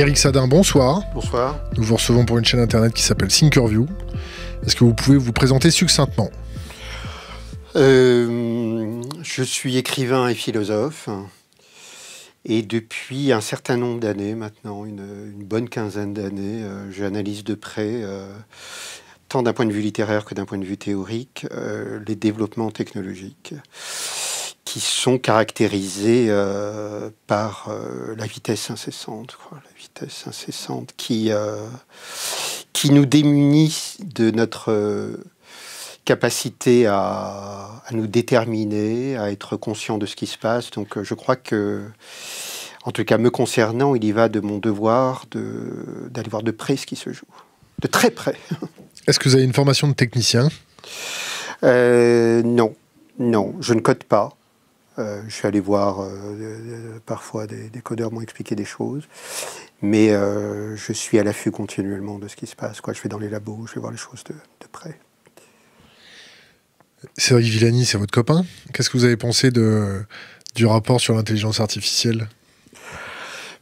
Eric Sadin, bonsoir. Bonsoir. Nous vous recevons pour une chaîne internet qui s'appelle Thinkerview. Est-ce que vous pouvez vous présenter succinctement euh, Je suis écrivain et philosophe. Et depuis un certain nombre d'années maintenant, une, bonne quinzaine d'années, euh, j'analyse de près, euh, tant d'un point de vue littéraire que d'un point de vue théorique, les développements technologiques qui sont caractérisés euh, par euh, la vitesse incessante, la vitesse incessante qui, euh, qui nous démunit de notre capacité à, nous déterminer, à être conscient de ce qui se passe. Donc je crois que en tout cas me concernant, il y va de mon devoir d'aller voir de près ce qui se joue, de très près. Est-ce que vous avez une formation de technicien Non, non, je ne code pas. Euh, je suis allé voir euh, euh, parfois des, codeurs m'ont expliqué des choses, mais je suis à l'affût continuellement de ce qui se passe. Quoi. Je vais dans les labos, je vais voir les choses de, près. Cédric Villani, c'est votre copain. Qu'est-ce que vous avez pensé de, du rapport sur l'intelligence artificielle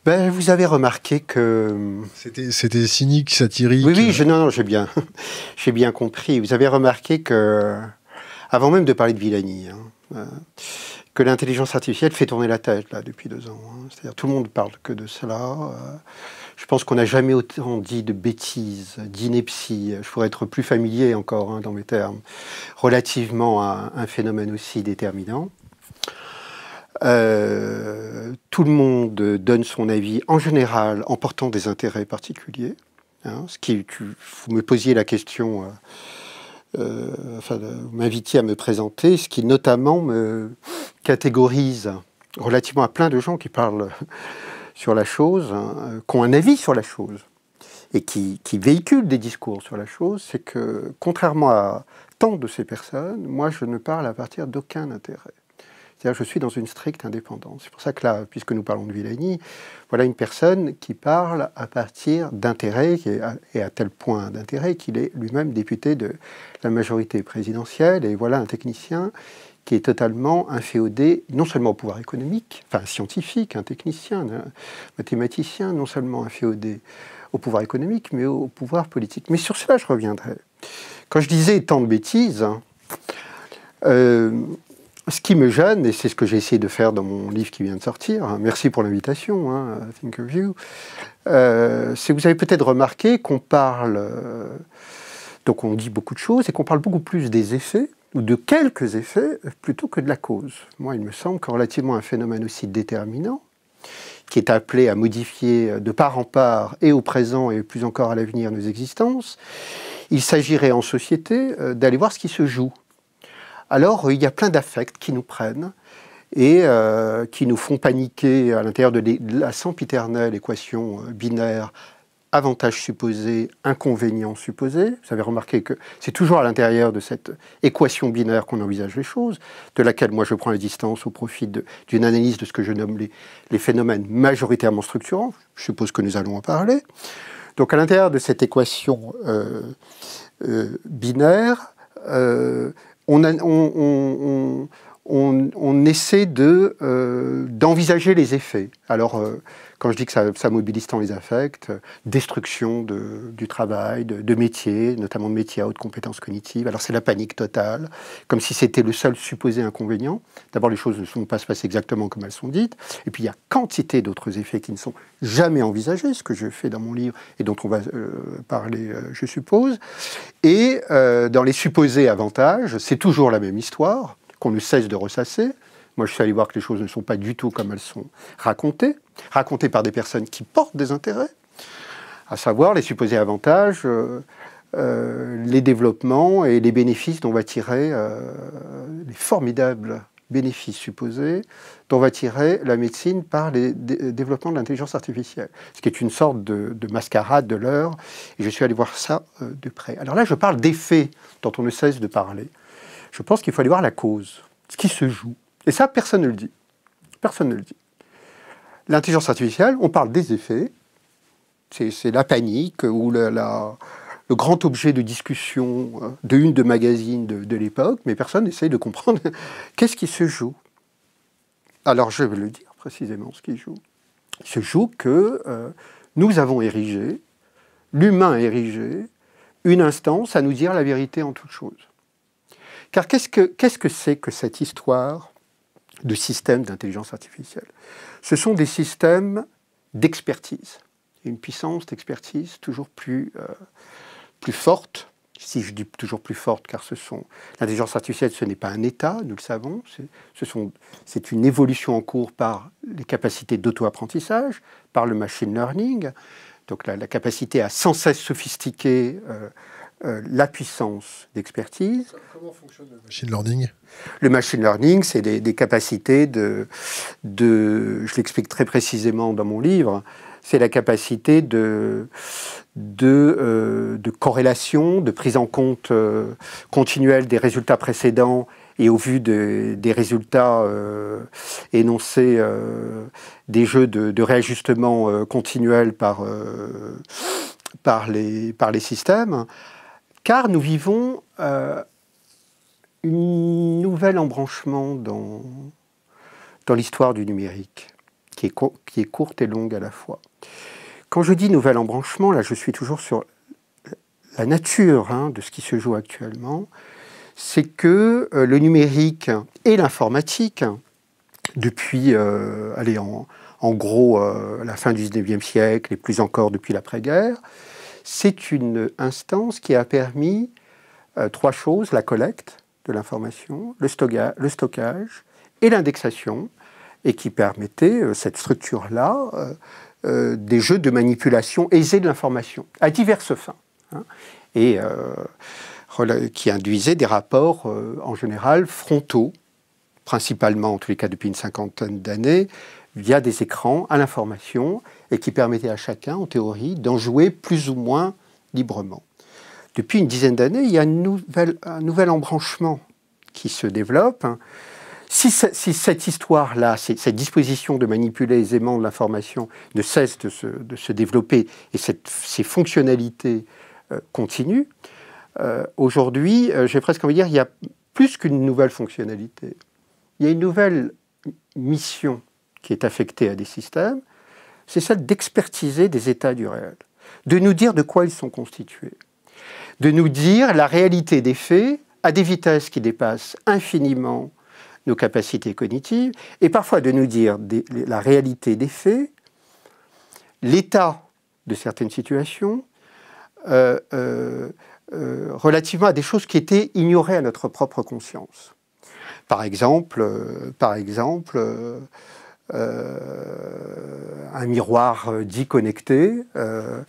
ben, vous avez remarqué que... C'était cynique, satirique. Oui, oui, non, non, j'ai bien, j'ai bien compris. Vous avez remarqué que, avant même de parler de Villani, hein, que l'intelligence artificielle fait tourner la tête là depuis deux ans. Hein. C'est-à-dire tout le monde parle que de cela. Euh. je pense qu'on n'a jamais autant dit de bêtises, d'inepties. Euh, je pourrais être plus familier encore hein, dans mes termes, relativement à un phénomène aussi déterminant. Euh, tout le monde donne son avis en général en portant des intérêts particuliers. Hein, ce qui, vous me posiez la question. Euh, vous m'invitiez à me présenter, ce qui notamment me catégorise relativement à plein de gens qui parlent sur la chose, hein, euh, qui ont un avis sur la chose et qui véhiculent des discours sur la chose, c'est que contrairement à tant de ces personnes, moi je ne parle à partir d'aucun intérêt. C'est-à-dire, je suis dans une stricte indépendance. C'est pour ça que là, puisque nous parlons de Villani, voilà une personne qui parle à partir d'intérêts, et à tel point d'intérêt qu'il est lui-même député de la majorité présidentielle, et voilà un technicien qui est totalement inféodé, non seulement au pouvoir économique, enfin scientifique, un technicien, un mathématicien, non seulement inféodé au pouvoir économique, mais au pouvoir politique. Mais sur cela, je reviendrai. Quand je disais tant de bêtises, hein, euh, ce qui me gêne, et c'est ce que j'ai essayé de faire dans mon livre qui vient de sortir, hein, merci pour l'invitation, hein, Think of You, euh, c'est que vous avez peut-être remarqué qu'on parle, euh, donc on dit beaucoup de choses, et qu'on parle beaucoup plus des effets, ou de quelques effets, plutôt que de la cause. Moi, il me semble que relativement un phénomène aussi déterminant, qui est appelé à modifier euh, de part en part, et au présent, et plus encore à l'avenir, nos existences, il s'agirait en société d'aller voir ce qui se joue alors euh, il y a plein d'affects qui nous prennent et euh, qui nous font paniquer à l'intérieur de la sempiternelle équation euh, binaire avantage supposé, inconvénient supposé. Vous avez remarqué que c'est toujours à l'intérieur de cette équation binaire qu'on envisage les choses, de laquelle moi je prends la distance au profit d'une analyse de ce que je nomme les, phénomènes majoritairement structurants. Je suppose que nous allons en parler. Donc à l'intérieur de cette équation binaire, on, essaie euh, d'envisager de, les effets. Alors, euh, quand je dis que ça, mobilise tant les affects, destruction du travail, de, métiers, notamment de métiers à haute compétence cognitive. Alors c'est la panique totale, comme si c'était le seul supposé inconvénient. D'abord, les choses ne sont pas se passent exactement comme elles sont dites. Et puis il y a quantité d'autres effets qui ne sont jamais envisagés, ce que je fais dans mon livre et dont on va euh, parler, euh, je suppose. Et euh, dans les supposés avantages, c'est toujours la même histoire qu'on ne cesse de ressasser. Moi, je suis allé voir que les choses ne sont pas du tout comme elles sont racontées, racontées par des personnes qui portent des intérêts, à savoir les supposés avantages, euh, euh, les développements et les bénéfices dont va tirer, euh, les formidables bénéfices supposés dont va tirer la médecine par les développements de l'intelligence artificielle, ce qui est une sorte de, mascarade de l'heure. Et je suis allé voir ça de près. Alors là, je parle des faits, dont on ne cesse de parler. Je pense qu'il faut aller voir la cause, ce qui se joue. Et ça, personne ne le dit. Personne ne le dit. L'intelligence artificielle, on parle des effets. C'est la panique ou le grand objet de discussion hein, de une de magazines de, l'époque, mais personne n'essaye de comprendre qu'est-ce qui se joue. Alors je vais le dire précisément ce qui joue. Il se joue que euh, nous avons érigé, l'humain a érigé, une instance à nous dire la vérité en toute chose. Car qu'est-ce que c'est que cette histoire de systèmes d'intelligence artificielle. Ce sont des systèmes d'expertise, une puissance d'expertise toujours plus, euh, plus forte. Si je dis toujours plus forte, car ce sont l'intelligence artificielle, ce n'est pas un état, nous le savons. C'est une évolution en cours par les capacités d'auto-apprentissage, par le machine learning, donc la, capacité à sans cesse sophistiquer euh, euh, la puissance d'expertise. Comment fonctionne le machine learning Le machine learning, c'est des, capacités de, Je l'explique très précisément dans mon livre. C'est la capacité de, de, euh, corrélation, de prise en compte euh, continuelle des résultats précédents et au vu des résultats énoncés des jeux de, réajustement continuel par, les, par les systèmes, car nous vivons euh, une un nouvel embranchement dans, l'histoire du numérique, qui est, courte et longue à la fois. Quand je dis nouvel embranchement, là je suis toujours sur la nature hein, de ce qui se joue actuellement, c'est que euh, le numérique et l'informatique, depuis, euh, allez, en, gros, la fin du 19e siècle et plus encore depuis l'après-guerre, c'est une instance qui a permis euh, trois choses, la collecte de l'information, le, stockage et l'indexation, et qui permettait euh, cette structure-là euh, des jeux de manipulation aisés de l'information, à diverses fins, hein, et qui induisait des rapports en général frontaux, principalement en tous les cas depuis une cinquantaine d'années, via des écrans à l'information et qui permettait à chacun, en théorie, d'en jouer plus ou moins librement. Depuis une dizaine d'années, il y a un nouvel embranchement qui se développe. Si, cette histoire-là, cette disposition de manipuler aisément l'information ne cesse de se, développer et ces fonctionnalités euh, continuent, euh, aujourd'hui, euh, j'ai presque envie de dire, il y a plus qu'une nouvelle fonctionnalité. Il y a une nouvelle mission qui est affectée à des systèmes, c'est celle d'expertiser des états du réel, de nous dire de quoi ils sont constitués, de nous dire la réalité des faits à des vitesses qui dépassent infiniment nos capacités cognitives, et parfois de nous dire la réalité des faits, l'état de certaines situations, euh, euh, euh, relativement à des choses qui étaient ignorées à notre propre conscience. Par exemple, par exemple euh, un miroir euh, dit connecté, euh,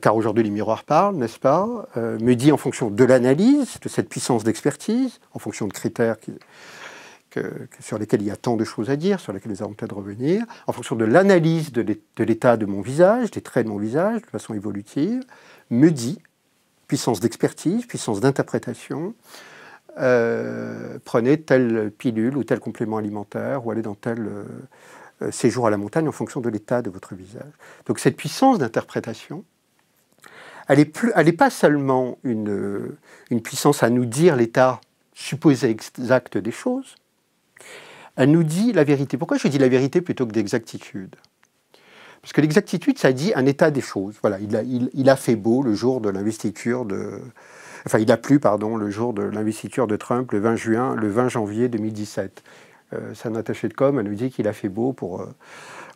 car aujourd'hui les miroirs parlent, n'est-ce pas me dit en fonction de l'analyse, de cette puissance d'expertise, en fonction de critères sur lesquels il y a tant de choses à dire, sur lesquels nous allons peut-être revenir, en fonction de l'analyse de l'état de mon visage, des traits de mon visage, de façon évolutive, me dit puissance d'expertise, puissance d'interprétation, euh, prenez telle pilule ou tel complément alimentaire ou allez dans tel euh, euh, séjour à la montagne en fonction de l'état de votre visage. Donc cette puissance d'interprétation, elle n'est pas seulement une, une puissance à nous dire l'état supposé exact des choses, elle nous dit la vérité. Pourquoi je dis la vérité plutôt que d'exactitude Parce que l'exactitude, ça dit un état des choses. Voilà, il a, il a fait beau le jour de l'investiture de, enfin il a plu, pardon, le jour de l'investiture de Trump, le 20 juin, le 20 janvier 2017. Euh, sa attaché de com, elle nous dit qu'il a fait beau pour euh,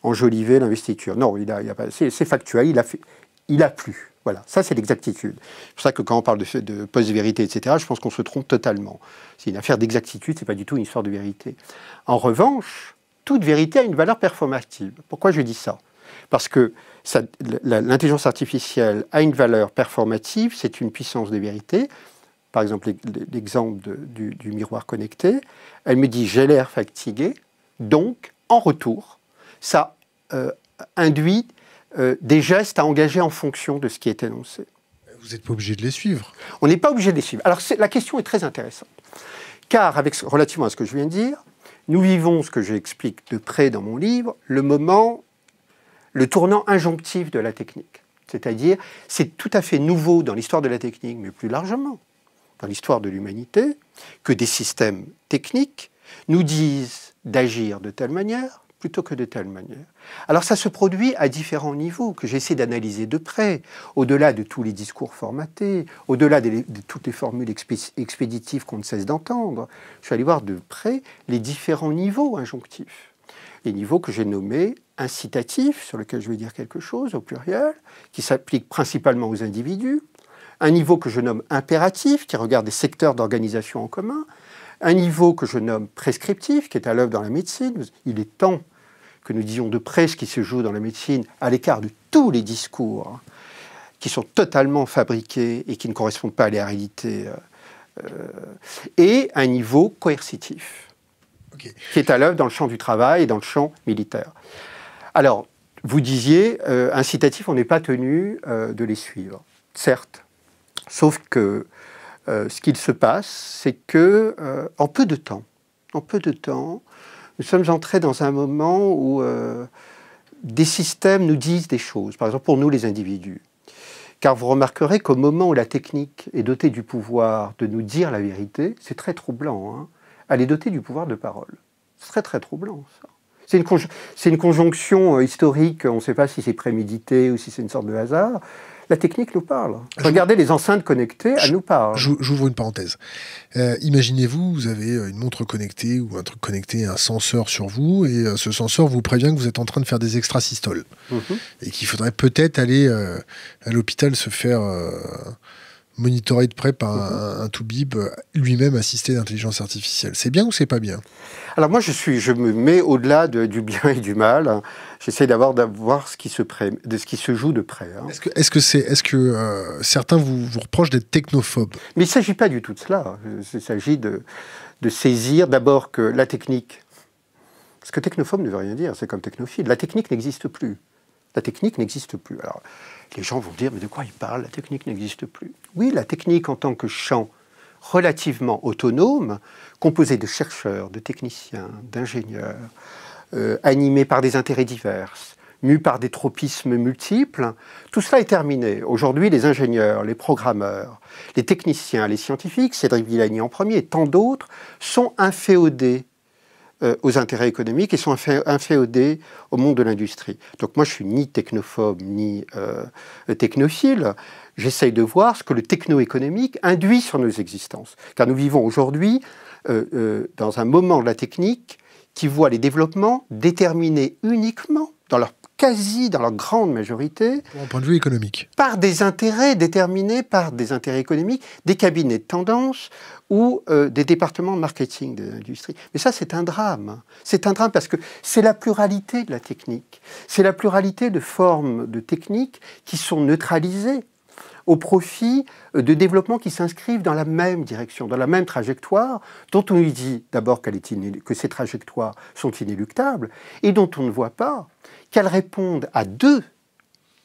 enjoliver l'investiture. Non, il a, a c'est, c'est factuel, il a, fait, il a plu. Voilà, ça c'est l'exactitude. C'est pour ça que quand on parle de, de post-vérité, etc., je pense qu'on se trompe totalement. C'est une affaire d'exactitude, n'est pas du tout une histoire de vérité. En revanche, toute vérité a une valeur performative. Pourquoi je dis ça Parce que l'intelligence artificielle a une valeur performative, c'est une puissance de vérité. Par exemple, l'exemple du, miroir connecté, elle me dit j'ai l'air fatigué, donc en retour, ça euh, induit euh, des gestes à engager en fonction de ce qui est énoncé. Vous n'êtes pas obligé de les suivre. On n'est pas obligé de les suivre. Alors la question est très intéressante, car avec, relativement à ce que je viens de dire, nous vivons ce que j'explique de près dans mon livre, le moment le tournant injonctif de la technique. C'est-à-dire, c'est tout à fait nouveau dans l'histoire de la technique, mais plus largement dans l'histoire de l'humanité, que des systèmes techniques nous disent d'agir de telle manière plutôt que de telle manière. Alors ça se produit à différents niveaux que j'essaie d'analyser de près, au-delà de tous les discours formatés, au-delà de, toutes les formules expéditives qu'on ne cesse d'entendre. Je suis allé voir de près les différents niveaux injonctifs des niveaux que j'ai nommé incitatif, sur lequel je vais dire quelque chose au pluriel, qui s'applique principalement aux individus, un niveau que je nomme impératif, qui regarde des secteurs d'organisation en commun, un niveau que je nomme prescriptif, qui est à l'œuvre dans la médecine. Il est temps que nous disions de près ce qui se joue dans la médecine, à l'écart de tous les discours qui sont totalement fabriqués et qui ne correspondent pas à la réalité, euh, euh, et un niveau coercitif qui est à l'œuvre dans le champ du travail et dans le champ militaire. Alors, vous disiez, euh, incitatif, on n'est pas tenu euh, de les suivre. Certes, sauf que euh, ce qu'il se passe, c'est que en peu de temps, en peu de temps, nous sommes entrés dans un moment où des systèmes nous disent des choses. Par exemple, pour nous, les individus, car vous remarquerez qu'au moment où la technique est dotée du pouvoir de nous dire la vérité, c'est très troublant. Hein elle est dotée du pouvoir de parole. C'est très très troublant ça. C'est une, conjonction euh, historique, on ne sait pas si c'est prémédité ou si c'est une sorte de hasard. La technique nous parle. Regardez les enceintes connectées, elles nous parlent. J'ouvre une parenthèse. Euh, imaginez-vous, vous avez euh, une montre connectée ou un truc connecté, un senseur sur vous, et ce senseur vous prévient que vous êtes en train de faire des extrasystoles. Mhm. Et qu'il faudrait peut-être aller à l'hôpital se faire monitoré de près par mhm. un, tout-bib, euh, lui-même assisté d'intelligence artificielle. C'est bien ou c'est pas bien Alors moi, je, suis, je me mets au-delà du bien et du mal. J'essaie d'avoir d'avoir ce qui se de ce qui se joue de près. Hein. Est-ce que, c'est, est-ce que euh, certains vous, vous reprochent d'être technophobe Mais il ne s'agit pas du tout de cela. Il s'agit de, de saisir d'abord que la technique, parce que technophobe ne veut rien dire, c'est comme technophile. La technique n'existe plus. La technique n'existe plus. Alors, les gens vont dire, mais de quoi ils parle La technique n'existe plus. Oui, la technique en tant que champ relativement autonome, composé de chercheurs, de techniciens, d'ingénieurs, euh, par des intérêts divers, mu par des tropismes multiples, tout cela est terminé. Aujourd'hui, les ingénieurs, les programmeurs, les techniciens, les scientifiques, Cédric Villani en premier et tant d'autres, sont inféodés euh, aux intérêts économiques et sont inféodés au monde de l'industrie. Donc moi, je suis ni technophobe ni euh, technophile, j'essaye de voir ce que le techno-économique induit sur nos existences. Car nous vivons aujourd'hui euh, euh, dans un moment de la technique qui voit les développements déterminés uniquement, dans leur quasi, dans leur grande majorité, point de vue économique, par des intérêts déterminés par des intérêts économiques, des cabinets de tendance ou euh, des départements de marketing de l'industrie. Mais ça, c'est un drame. Hein. C'est un drame parce que c'est la pluralité de la technique. C'est la pluralité de formes de techniques qui sont neutralisées au profit euh, de développements qui s'inscrivent dans la même direction, dans la même trajectoire, dont on lui dit d'abord que ces trajectoires sont inéluctables, et dont on ne voit pas qu'elles répondent à deux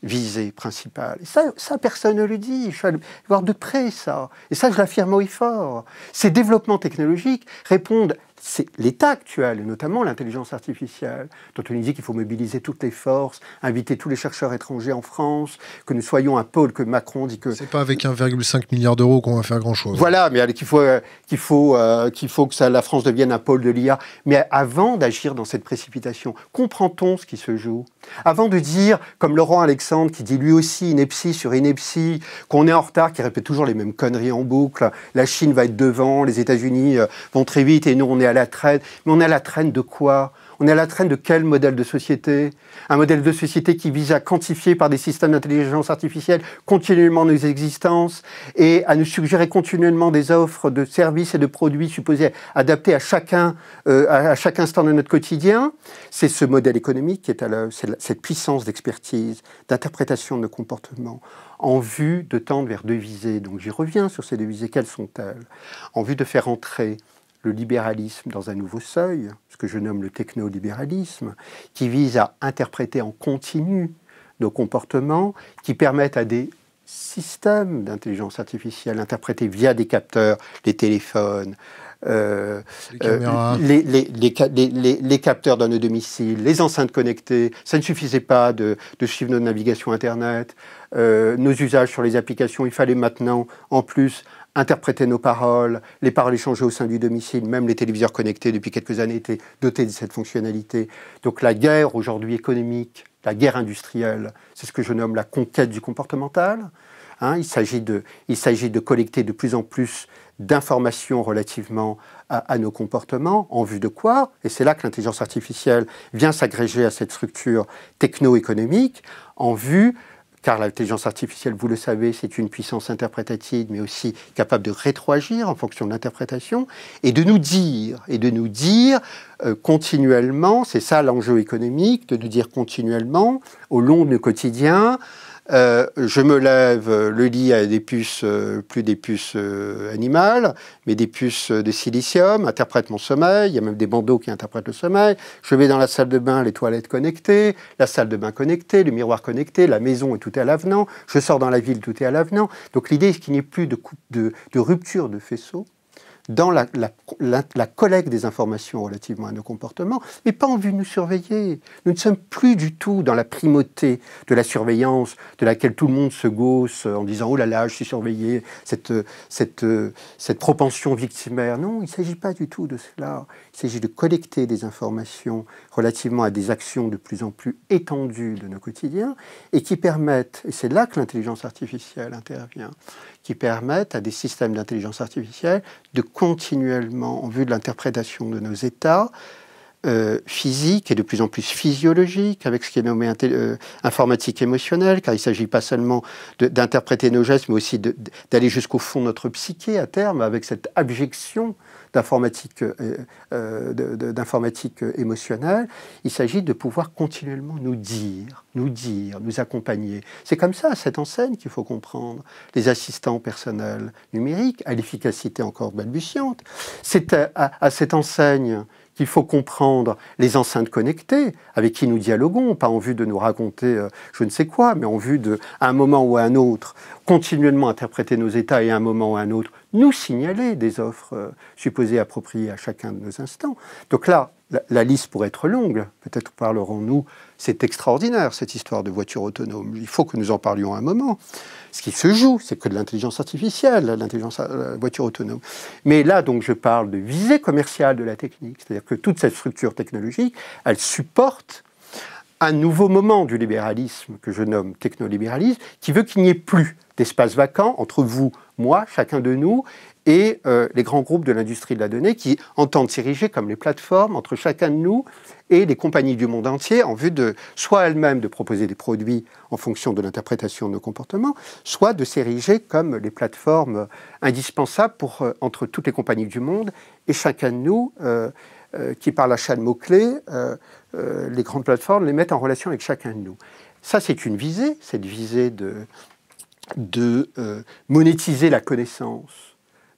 visées principales. Ça, personne ne le dit. il faut voir de près ça. Et ça, je l'affirme haut et fort. Ces développements technologiques répondent c'est l'État actuel, notamment l'intelligence artificielle, dont on dit qu'il faut mobiliser toutes les forces, inviter tous les chercheurs étrangers en France, que nous soyons un pôle que Macron dit que... C'est pas avec 1,5 milliard d'euros qu'on va faire grand-chose. Voilà, mais qu'il faut, euh, qu'il faut, euh, qu'il faut que la France devienne un pôle de l'IA. Mais avant d'agir dans cette précipitation, comprend-on ce qui se joue Avant de dire, comme Laurent Alexandre qui dit lui aussi ineptie sur ineptie, qu'on est en retard, qui répète toujours les mêmes conneries en boucle, la Chine va être devant, les États-Unis euh, vont très vite et nous on est la traîne. Mais on est à la traîne de quoi on est à la traîne de quel modèle de société Un modèle de société qui vise à quantifier par des systèmes d'intelligence artificielle continuellement nos existences et à nous suggérer continuellement des offres de services et de produits supposés adaptés à chacun, euh, à chaque instant de notre quotidien. C'est ce modèle économique qui est à l'œuvre, cette puissance d'expertise, d'interprétation de nos comportements en vue de tendre vers deux visées. Donc j'y reviens sur ces deux visées, quelles sont-elles En vue de faire entrer le libéralisme dans un nouveau seuil, ce que je nomme le techno-libéralisme, qui vise à interpréter en continu nos comportements, qui permettent à des systèmes d'intelligence artificielle interpréter via des capteurs, les téléphones, euh, euh, les, les, capteurs dans nos domiciles, les enceintes connectées. Ça ne suffisait pas de, suivre notre navigation Internet, euh, nos usages sur les applications. Il fallait maintenant, en plus, interpréter nos paroles, les paroles échangées au sein du domicile, même les téléviseurs connectés depuis quelques années étaient dotés de cette fonctionnalité. Donc la guerre aujourd'hui économique, la guerre industrielle, c'est ce que je nomme la conquête du comportemental. Hein. il s'agit de, de, collecter de plus en plus d'informations relativement à, à, nos comportements, en vue de quoi, et c'est là que l'intelligence artificielle vient s'agréger à cette structure techno-économique, en vue car l'intelligence artificielle, vous le savez, c'est une puissance interprétative, mais aussi capable de rétroagir en fonction de l'interprétation, et de nous dire, et de nous dire euh, continuellement, c'est ça l'enjeu économique, de nous dire continuellement, au long de nos quotidiens, euh, je me lève, euh, le lit a des puces, euh, plus des puces animales, mais des puces de silicium, interprète mon sommeil, il y a même des bandeaux qui interprètent le sommeil. Je vais dans la salle de bain, les toilettes connectées, la salle de bain connectée, le miroir connecté, la maison est tout à l'avenant. Je sors dans la ville, tout est à l'avenant. Donc l'idée, c'est qu'il n'y ait plus de, de, de rupture de faisceau dans la, collecte des informations relativement à nos comportements, mais pas en vue de nous surveiller. Nous ne sommes plus du tout dans la primauté de la surveillance, de laquelle tout le monde se gausse en disant Oh là là, je suis surveillé, cette, cette, cette propension victimaire. Non, il ne s'agit pas du tout de cela. Il s'agit de collecter des informations relativement à des actions de plus en plus étendues de nos quotidiens et qui permettent, et c'est là que l'intelligence artificielle intervient, qui permettent à des systèmes d'intelligence artificielle de continuellement, en vue de l'interprétation de nos états, euh, physiques et de plus en plus physiologiques, avec ce qui est nommé euh, informatique émotionnelle, car il ne s'agit pas seulement d'interpréter nos gestes, mais aussi d'aller jusqu'au fond de notre psyché à terme, avec cette abjection euh, euh, d'informatique émotionnelle, il s'agit de pouvoir continuellement nous dire, nous dire, nous accompagner. C'est comme ça, cette enseigne qu'il faut comprendre. Les assistants personnels numériques, à l'efficacité encore balbutiante, c'est à cette enseigne qu'il faut comprendre les enceintes connectées avec qui nous dialoguons, pas en vue de nous raconter euh, je ne sais quoi, mais en vue de, un moment ou à un autre, continuellement interpréter nos états et à un moment ou à un autre, nous signaler des offres euh, supposées appropriées à chacun de nos instants. Donc là, la, liste pourrait être longue, peut-être parlerons-nous. C'est extraordinaire, cette histoire de voiture autonome. Il faut que nous en parlions un moment. Ce qui se joue, c'est que de l'intelligence artificielle, l'intelligence, euh, voiture autonome. Mais là, donc, je parle de visée commerciale de la technique, c'est-à-dire que toute cette structure technologique, elle supporte un nouveau moment du libéralisme que je nomme technolibéralisme, qui veut qu'il n'y ait plus d'espace vacant entre vous, moi, chacun de nous, et euh, les grands groupes de l'industrie de la donnée qui entendent s'ériger comme les plateformes entre chacun de nous et les compagnies du monde entier en vue de soit elles-mêmes de proposer des produits en fonction de l'interprétation de nos comportements, soit de s'ériger comme les plateformes indispensables pour, euh, entre toutes les compagnies du monde et chacun de nous euh, qui par l'achat de mots-clés, les grandes plateformes les mettent en relation avec chacun de nous. Ça, c'est une visée, cette visée de, de monétiser la connaissance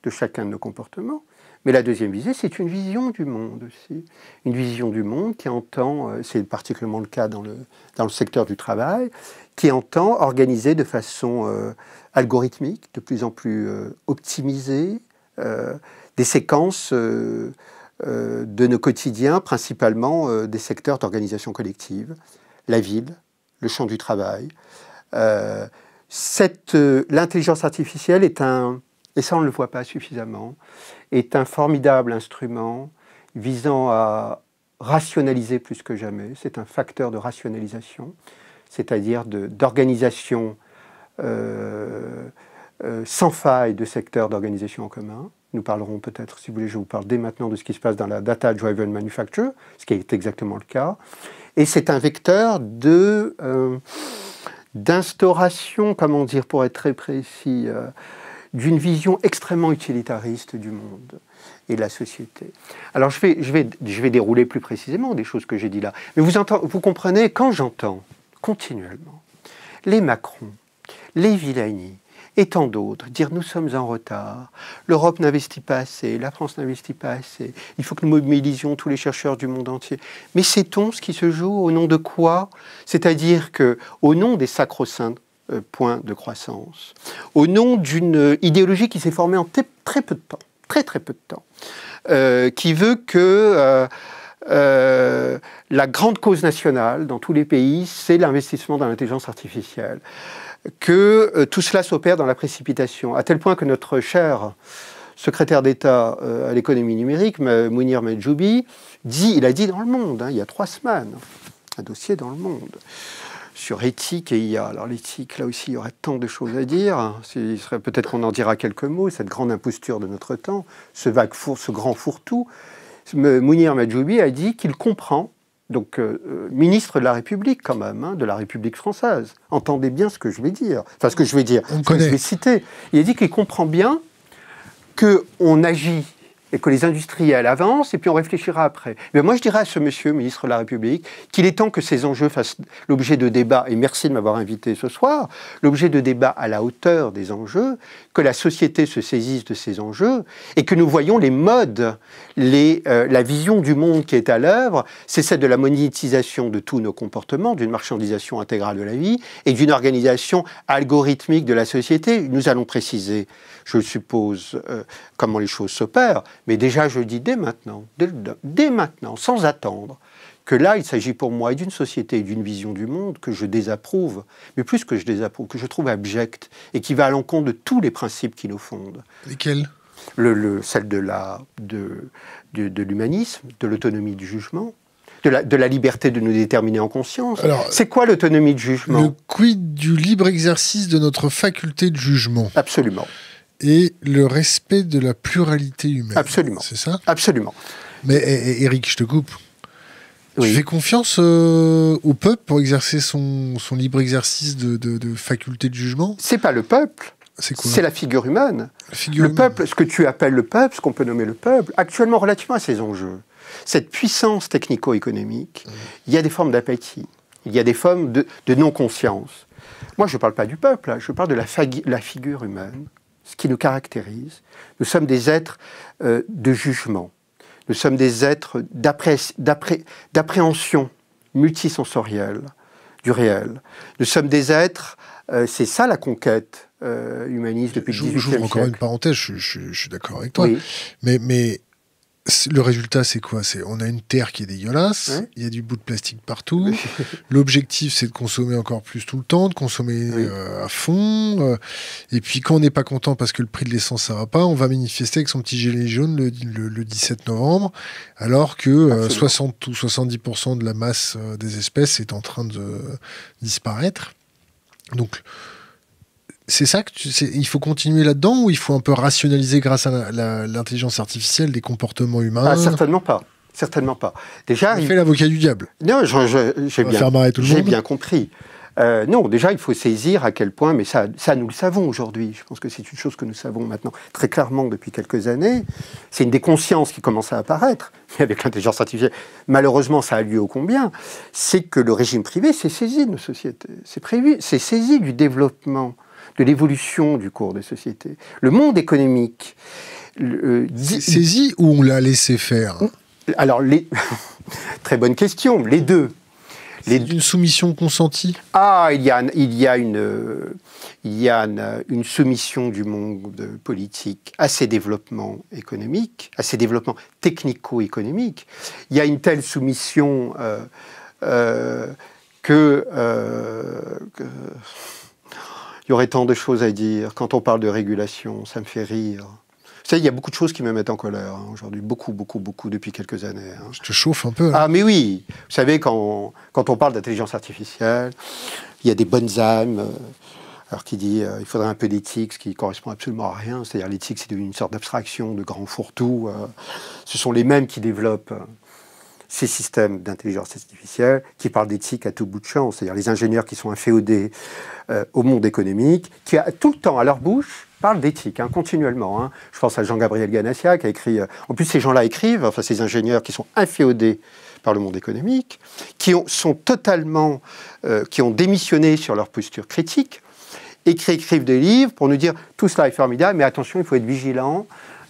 de chacun de nos comportements. Mais la deuxième visée, c'est une vision du monde aussi. Une vision du monde qui entend, euh, c'est particulièrement le cas dans le, dans le secteur du travail, qui entend organiser de façon euh, algorithmique, de plus en plus euh, optimisée, des séquences de nos quotidiens, principalement des secteurs d'organisation collective, la ville, le champ du travail. Cette L'intelligence artificielle est un, et ça on ne le voit pas suffisamment, est un formidable instrument visant à rationaliser plus que jamais. C'est un facteur de rationalisation, c'est-à-dire d'organisation euh, euh, sans faille de secteurs d'organisation en commun. Nous parlerons peut-être, si vous voulez, je vous parle dès maintenant de ce qui se passe dans la data-driven manufacture, ce qui est exactement le cas. Et c'est un vecteur de... Euh, d'instauration, comment dire, pour être très précis, d'une vision extrêmement utilitariste du monde et de la société. Alors je vais, je vais, je vais dérouler plus précisément des choses que j'ai dit là, mais vous, vous comprenez, quand j'entends continuellement les Macron, les Villani, et tant d'autres, dire nous sommes en retard, l'Europe n'investit pas assez, la France n'investit pas assez, il faut que nous mobilisions tous les chercheurs du monde entier. Mais sait-on ce qui se joue au nom de quoi C'est-à-dire que au nom des sacro-saintes euh, point de croissance, au nom d'une idéologie qui s'est formée en très peu de temps, très très peu de temps, euh, qui veut que euh, la grande cause nationale dans tous les pays, c'est l'investissement dans l'intelligence artificielle, que tout cela s'opère dans la précipitation, à tel point que notre cher secrétaire d'État à l'économie numérique, Mounir Medjoubi, dit, il a dit dans le monde, hein, il y a trois semaines, un dossier dans le monde, sur éthique et IA. Alors l'éthique, là aussi, il y aurait tant de choses à dire. peut-être qu'on en dira quelques mots, cette grande imposture de notre temps, ce vague four, ce grand fourre-tout. Mounir Majoubi a dit qu'il comprend, donc euh, euh, ministre de la République quand même, hein, de la République française. Entendez bien ce que je vais dire, enfin ce que je vais dire, que je vais citer. Il a dit qu'il comprend bien qu'on agit et que les industriels avancent, et puis on réfléchira après. Mais moi, je dirais à ce monsieur, ministre de la République, qu'il est temps que ces enjeux fassent l'objet de débats, et merci de m'avoir invité ce soir, l'objet de débats à la hauteur des enjeux, que la société se saisisse de ces enjeux, et que nous voyons les modes, les, euh, la vision du monde qui est à l'œuvre, c'est celle de la monétisation de tous nos comportements, d'une marchandisation intégrale de la vie, et d'une organisation algorithmique de la société. Nous allons préciser, je suppose, euh, comment les choses s'opèrent, mais déjà, je dis dès maintenant, dès, maintenant, sans attendre, que là, il s'agit pour moi d'une société et d'une vision du monde que je désapprouve, mais plus que je désapprouve, que je trouve abjecte et qui va à l'encontre de tous les principes qui nous fondent. Lesquels le, Celle de l'humanisme, de, de, de l'autonomie du jugement, de la, de la, liberté de nous déterminer en conscience. C'est quoi l'autonomie de jugement Le quid du libre exercice de notre faculté de jugement Absolument et le respect de la pluralité humaine. Absolument. C'est ça Absolument. Mais eh, eh, Eric, je te coupe. Oui. fais confiance euh, au peuple pour exercer son, son libre exercice de, de, faculté de jugement C'est pas le peuple. C'est C'est la figure humaine. le peuple, ce que tu appelles le peuple, ce qu'on peut nommer le peuple, actuellement, relativement à ces enjeux, cette puissance technico-économique, il y a des formes d'apathie, il y a des formes de, de non-conscience. Moi, je ne parle pas du peuple, hein, je parle de la figure humaine ce qui nous caractérise. Nous sommes des êtres euh, de jugement. Nous sommes des êtres d'appréhension multisensorielle du réel. Nous sommes des êtres, euh, c'est ça la conquête euh, humaniste depuis le J'ouvre encore une parenthèse, je, suis d'accord avec toi. Mais, mais le résultat, c'est quoi C'est on a une terre qui est dégueulasse, il y a du bout de plastique partout. L'objectif, c'est de consommer encore plus tout le temps, de consommer euh, à fond. Euh, et puis, quand on n'est pas content parce que le prix de l'essence ça va pas, on va manifester avec son petit gilet jaune le, 17 novembre, alors que 60 euh, ou 70% de la masse des espèces est en train de disparaître. Donc, c'est ça que tu, il faut continuer là-dedans ou il faut un peu rationaliser grâce à l'intelligence artificielle des comportements humains ah, Certainement pas. Certainement pas. Déjà, il fait l'avocat du diable. Non, j'ai bien, bien compris. Euh, non, déjà, il faut saisir à quel point, mais ça, ça nous le savons aujourd'hui, je pense que c'est une chose que nous savons maintenant très clairement depuis quelques années, c'est une des consciences qui commence à apparaître, avec l'intelligence artificielle, malheureusement ça a lieu au combien, c'est que le régime privé s'est saisi de nos sociétés, s'est saisi du développement de l'évolution du cours des sociétés. Le monde économique... Euh, saisi ou on l'a laissé faire Alors, les... très bonne question, les deux. Les... Une soumission consentie Ah, il y a, une, euh, il une, soumission du monde politique à ses développements économiques, à ces développements technico-économiques. Il y a une telle soumission euh, euh, que il y aurait tant de choses à dire. Quand on parle de régulation, ça me fait rire. Vous savez, il y a beaucoup de choses qui me mettent en colère hein, aujourd'hui. Beaucoup, beaucoup, beaucoup depuis quelques années. Hein. Je te chauffe un peu. Hein. Ah, mais oui Vous savez, quand on, parle d'intelligence artificielle, il y a des bonnes âmes. Euh, alors qui dit euh, il faudrait un peu d'éthique, ce qui correspond absolument à rien. C'est-à-dire l'éthique, c'est devenu une sorte d'abstraction, de grand fourre-tout. Euh. ce sont les mêmes qui développent ces systèmes d'intelligence artificielle qui parlent d'éthique à tout bout de champ, c'est-à-dire les ingénieurs qui sont inféodés euh, au monde économique, qui a, tout le temps à leur bouche parlent d'éthique, hein, continuellement. Hein. Je pense à Jean-Gabriel Ganassia qui a écrit. Euh, en plus, ces gens-là écrivent, enfin, ces ingénieurs qui sont inféodés par le monde économique, qui ont, sont totalement, euh, qui ont démissionné sur leur posture critique, écrivent des livres pour nous dire tout cela est formidable, mais attention, il faut être vigilant.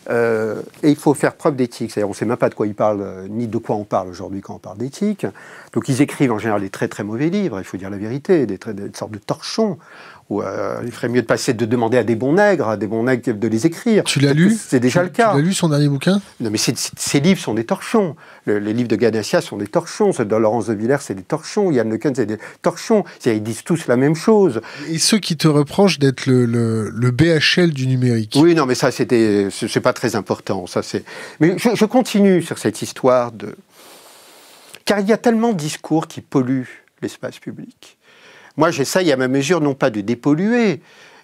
Euh, et il faut faire preuve d'éthique. C'est-à-dire, on ne sait même pas de quoi ils parlent, euh, ni de quoi on parle aujourd'hui quand on parle d'éthique. Donc, ils écrivent en général des très très mauvais livres, il faut dire la vérité, des sortes de torchons. Euh, il ferait mieux de passer de demander à des bons nègres, à des bons nègres de les écrire. Tu l'as lu C'est déjà le cas. Tu l'as lu son dernier bouquin Non, mais ces livres sont des torchons. les livres de Ganassia sont des torchons. Ceux de Laurence de Villers, c'est des torchons. Yann Lequin, c'est des torchons. Ils disent tous la même chose. Et ceux qui te reprochent d'être le, BHL du numérique Oui, non, mais ça, c'était, c'est pas très important. Ça, c'est. Mais je, je continue sur cette histoire de. Car il y a tellement de discours qui polluent l'espace public moi, j'essaye à ma mesure non pas de dépolluer,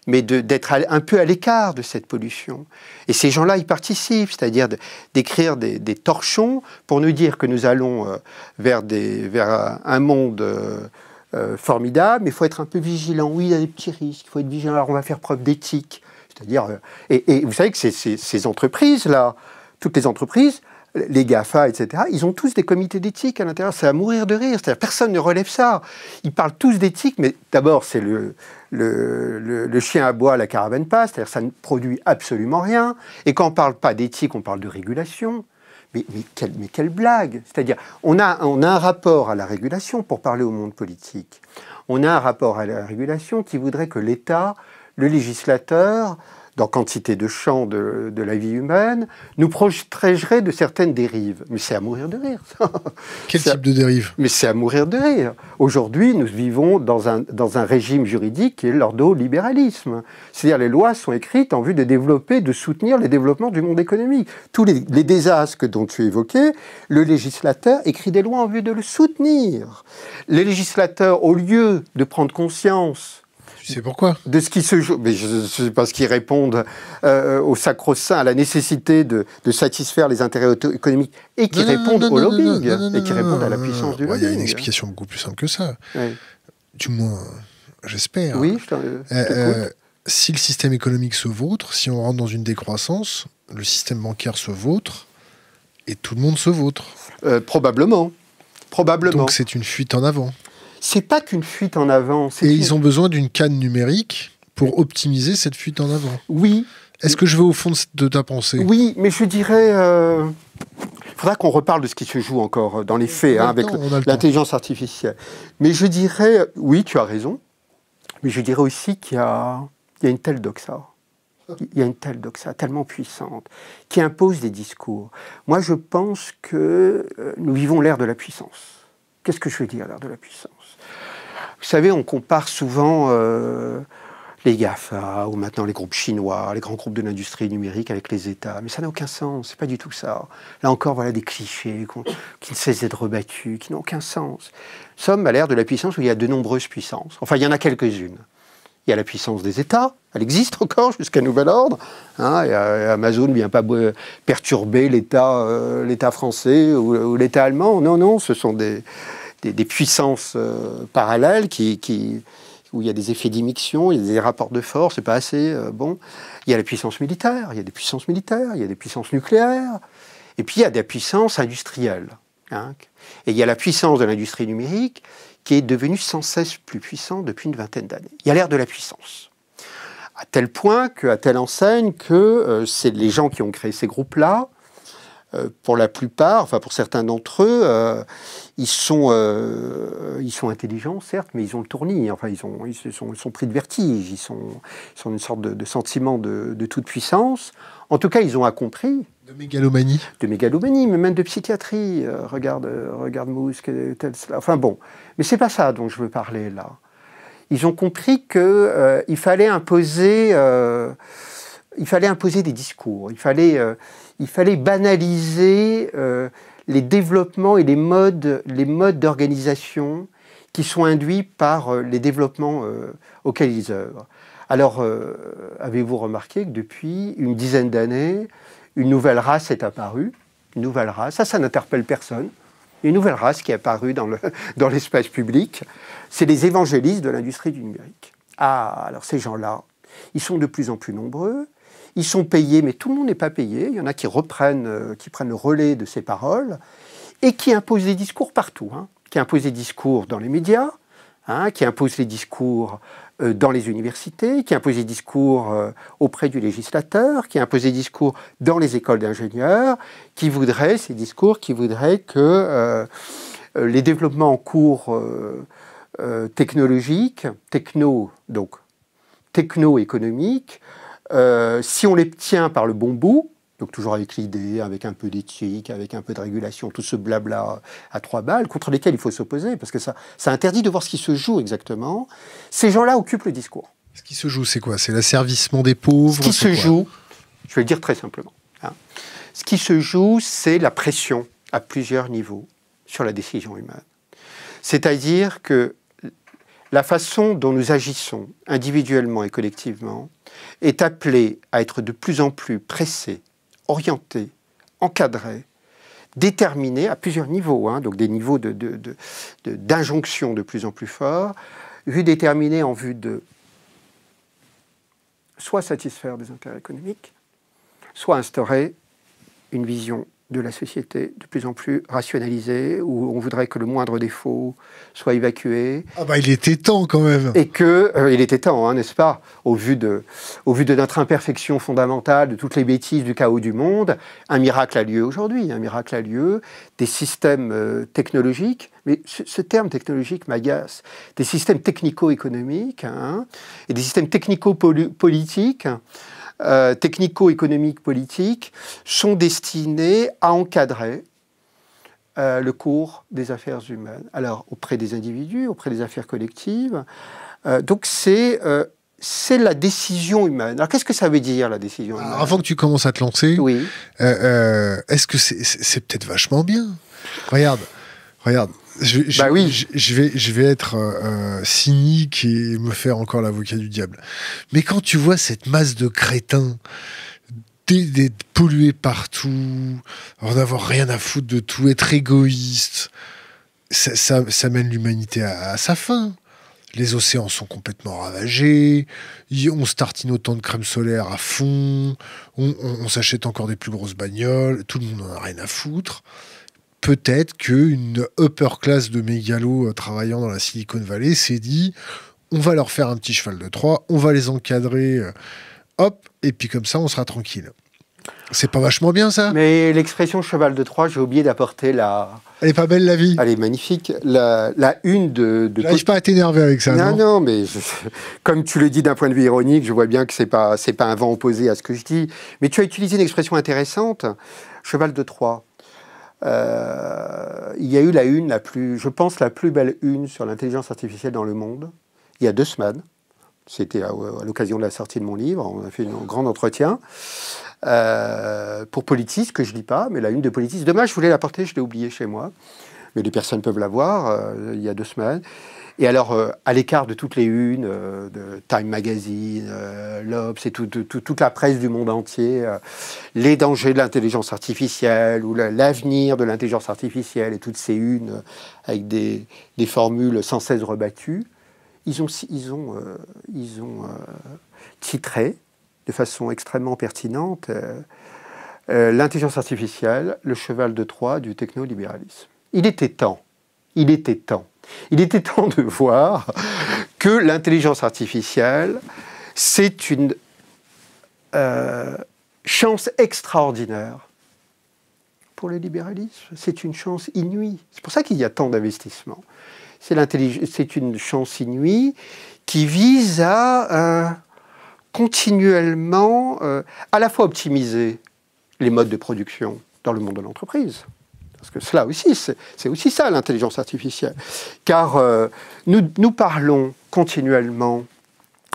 mais d'être un peu à l'écart de cette pollution. Et ces gens-là, ils participent, c'est-à-dire d'écrire des, torchons pour nous dire que nous allons euh, vers, des, vers, un monde euh, euh, formidable, mais il faut être un peu vigilant. Oui, il y a des petits risques, il faut être vigilant, alors on va faire preuve d'éthique. C'est-à-dire, et, vous savez que ces entreprises-là, toutes les entreprises, les GAFA, etc., ils ont tous des comités d'éthique à l'intérieur. C'est à mourir de rire. C'est-à-dire, personne ne relève ça. Ils parlent tous d'éthique, mais d'abord, c'est le, le, chien à bois, la caravane passe. C'est-à-dire, ça ne produit absolument rien. Et quand on ne parle pas d'éthique, on parle de régulation. Mais, quelle, quelle, blague C'est-à-dire, on a, on a un rapport à la régulation pour parler au monde politique. On a un rapport à la régulation qui voudrait que l'État, le législateur, dans quantité de champs de, la vie humaine, nous protégerait de certaines dérives. Mais c'est à mourir de rire. Quel type de dérive Mais c'est à mourir de rire. Aujourd'hui, nous vivons dans un, dans un régime juridique qui est l'ordo-libéralisme. C'est-à-dire les lois sont écrites en vue de développer, de soutenir les développements du monde économique. Tous les, les désastres dont tu évoquais, le législateur écrit des lois en vue de le soutenir. Les législateurs, au lieu de prendre conscience tu sais pourquoi De ce qui se joue. Mais je ne sais pas ce qu'ils répondent euh, au sacro-saint, à la nécessité de, satisfaire les intérêts économiques et qui répondent au lobbying et qui répondent à la puissance du lobbying. Il y a une explication beaucoup plus simple que ça. Du moins, j'espère. Oui, je euh, euh, si le système économique se vautre, si on rentre dans une décroissance, le système bancaire se vautre et tout le monde se vautre. probablement. Probablement. Donc c'est une fuite en avant. C'est pas qu'une fuite en avant. Et ils ont besoin d'une canne numérique pour optimiser cette fuite en avant. Oui. Est-ce que je vais au fond de ta pensée Oui, mais je dirais. Il euh, faudra qu'on reparle de ce qui se joue encore euh, dans les faits hein, avec l'intelligence artificielle. Mais je dirais, oui, tu as raison. Mais je dirais aussi qu'il y, a... y a, une telle doxa. Il y a une telle doxa tellement puissante qui impose des discours. Moi, je pense que euh, nous vivons l'ère de la puissance. Qu'est-ce que je veux dire, l'ère de la puissance vous savez, on compare souvent euh, les GAFA ou maintenant les groupes chinois, les grands groupes de l'industrie numérique avec les États. Mais ça n'a aucun sens, c'est pas du tout ça. Là encore, voilà des clichés qui ne cessent d'être rebattus, qui n'ont aucun sens. Somme sommes à l'ère de la puissance où il y a de nombreuses puissances. Enfin, il y en a quelques-unes. Il y a la puissance des États, elle existe encore jusqu'à nouvel ordre. Hein, euh, Amazon ne vient pas perturber l'État euh, français ou l'État allemand. Non, non, ce sont des, des, puissances euh, parallèles qui, où il y a des effets d'immixion, il y a des rapports de force, c'est pas assez euh, bon. Il y a la puissance militaire, il y a des puissances militaires, il y a des puissances nucléaires, et puis il y a des puissances industrielles. Hein. Et il y a la puissance de l'industrie numérique qui est devenue sans cesse plus puissante depuis une vingtaine d'années. Il y a l'ère de la puissance à tel point que, à telle enseigne que euh, c'est les gens qui ont créé ces groupes-là euh, pour la plupart, enfin pour certains d'entre eux, euh, ils, sont, euh, ils sont intelligents, certes, mais ils ont le tournis, enfin ils, ont, ils, sont, ils sont pris de vertige, ils sont, sont une sorte de, sentiment de, toute puissance. En tout cas, ils ont compris. De mégalomanie. De mégalomanie, mais même de psychiatrie. regarde, regarde Mousse, tel, enfin bon. Mais c'est pas ça dont je veux parler là. Ils ont compris qu'il fallait imposer il fallait imposer des discours, il fallait, il fallait banaliser euh, les développements et les modes, les modes d'organisation qui sont induits par euh, les développements euh, auxquels ils œuvrent. Alors, avez-vous remarqué que depuis une dizaine d'années, une nouvelle race est apparue Une nouvelle race, ça, ça n'interpelle personne. Une nouvelle race qui est apparue dans l'espace le, dans public, c'est les évangélistes de l'industrie du numérique. Ah, alors ces gens-là, ils sont de plus en plus nombreux, ils sont payés, mais tout le monde n'est pas payé. Il y en a qui reprennent, euh, qui prennent le relais de ces paroles et qui imposent des discours partout. Hein. Qui imposent des discours dans les médias, hein, qui imposent les discours euh, dans les universités, qui imposent des discours euh, auprès du législateur, qui imposent des discours dans les écoles d'ingénieurs, qui voudraient, ces discours, qui voudraient que les développements en cours technologiques, techno, donc techno-économiques, euh, si on les tient par le bon bout, donc toujours avec l'idée, avec un peu d'éthique, avec un peu de régulation, tout ce blabla à trois balles, contre lesquels il faut s'opposer, parce que ça, ça interdit de voir ce qui se joue exactement. Ces gens-là occupent le discours. Ce qui se joue, c'est quoi C'est l'asservissement des pauvres Ce qui se joue, je vais le dire très simplement, hein. ce qui se joue, c'est la pression à plusieurs niveaux sur la décision humaine. C'est-à-dire que la façon dont nous agissons individuellement et collectivement est appelé à être de plus en plus pressé, orienté, encadré, déterminé à plusieurs niveaux, hein, donc des niveaux d'injonction de, de, plus en plus forts, vu déterminé en vue de soit satisfaire des intérêts économiques, soit instaurer une vision de la société de plus en plus rationalisée, où on voudrait que le moindre défaut soit évacué. Ah bah il était temps quand même. Et que euh, il était temps, hein, n'est-ce pas Au vu de, au vu de notre imperfection fondamentale, de toutes les bêtises du chaos du monde, un miracle a lieu aujourd'hui. Un miracle a lieu. Des systèmes euh, technologiques, mais ce, terme technologique m'agace. Des systèmes technico-économiques hein, et des systèmes technico-politiques. Euh, technico-économiques politiques sont destinés à encadrer euh, le cours des affaires humaines. Alors, auprès des individus, auprès des affaires collectives. Euh, donc, c'est c'est la décision humaine. Alors qu'est-ce que ça veut dire la décision ah, humaine Avant que tu commences à te lancer, oui. est-ce que c'est peut-être vachement bien Regarde, regarde, je, bah oui. je, vais, je vais être euh, euh, cynique et me faire encore l'avocat du diable. Mais quand tu vois cette masse de crétins pollués partout, en avoir rien à foutre de tout, être égoïste, ça, mène l'humanité à, sa fin. Les océans sont complètement ravagés, on se tartine autant de crème solaire à fond, on, s'achète encore des plus grosses bagnoles, tout le monde en a rien à foutre peut-être qu'une upper class de mégalos euh, travaillant dans la Silicon Valley s'est dit on va leur faire un petit cheval de Troie, on va les encadrer, euh, hop, et puis comme ça, on sera tranquille. C'est pas vachement bien ça Mais l'expression cheval de Troie, j'ai oublié d'apporter la. Elle est pas belle la vie Elle est magnifique. La, une de. de J'arrive pas à t'énerver avec ça. Non, non, mais comme tu le dis d'un point de vue ironique, je vois bien que c'est pas, pas un vent opposé à ce que je dis. Mais tu as utilisé une expression intéressante, cheval de Troie. Euh, il y a eu la une la plus, je pense, la plus belle une sur l'intelligence artificielle dans le monde, il y a deux semaines. C'était à, l'occasion de la sortie de mon livre, on a fait un grand entretien. Euh, pour Politis, que je ne lis pas, mais la une de Politis, dommage, je voulais la porter, je l'ai oubliée chez moi. Mais les personnes peuvent la voir, euh, il y a deux semaines. Et alors, euh, à l'écart de toutes les unes, euh, de Time Magazine, euh, l'Obs et toute la presse du monde entier, les dangers de l'intelligence artificielle ou l'avenir de l'intelligence artificielle et toutes ces unes avec des, formules sans cesse rebattues, ils ont, ils ont titré de façon extrêmement pertinente l'intelligence artificielle, le cheval de Troie du technolibéralisme. Il était temps, il était temps il était temps de voir que l'intelligence artificielle, c'est une euh, chance extraordinaire pour le libéralisme. C'est une chance inouïe. C'est pour ça qu'il y a tant d'investissements. C'est une chance inouïe qui vise à euh, continuellement euh, à la fois optimiser les modes de production dans le monde de l'entreprise, parce que cela aussi, c'est aussi ça l'intelligence artificielle. Car euh, nous, parlons continuellement,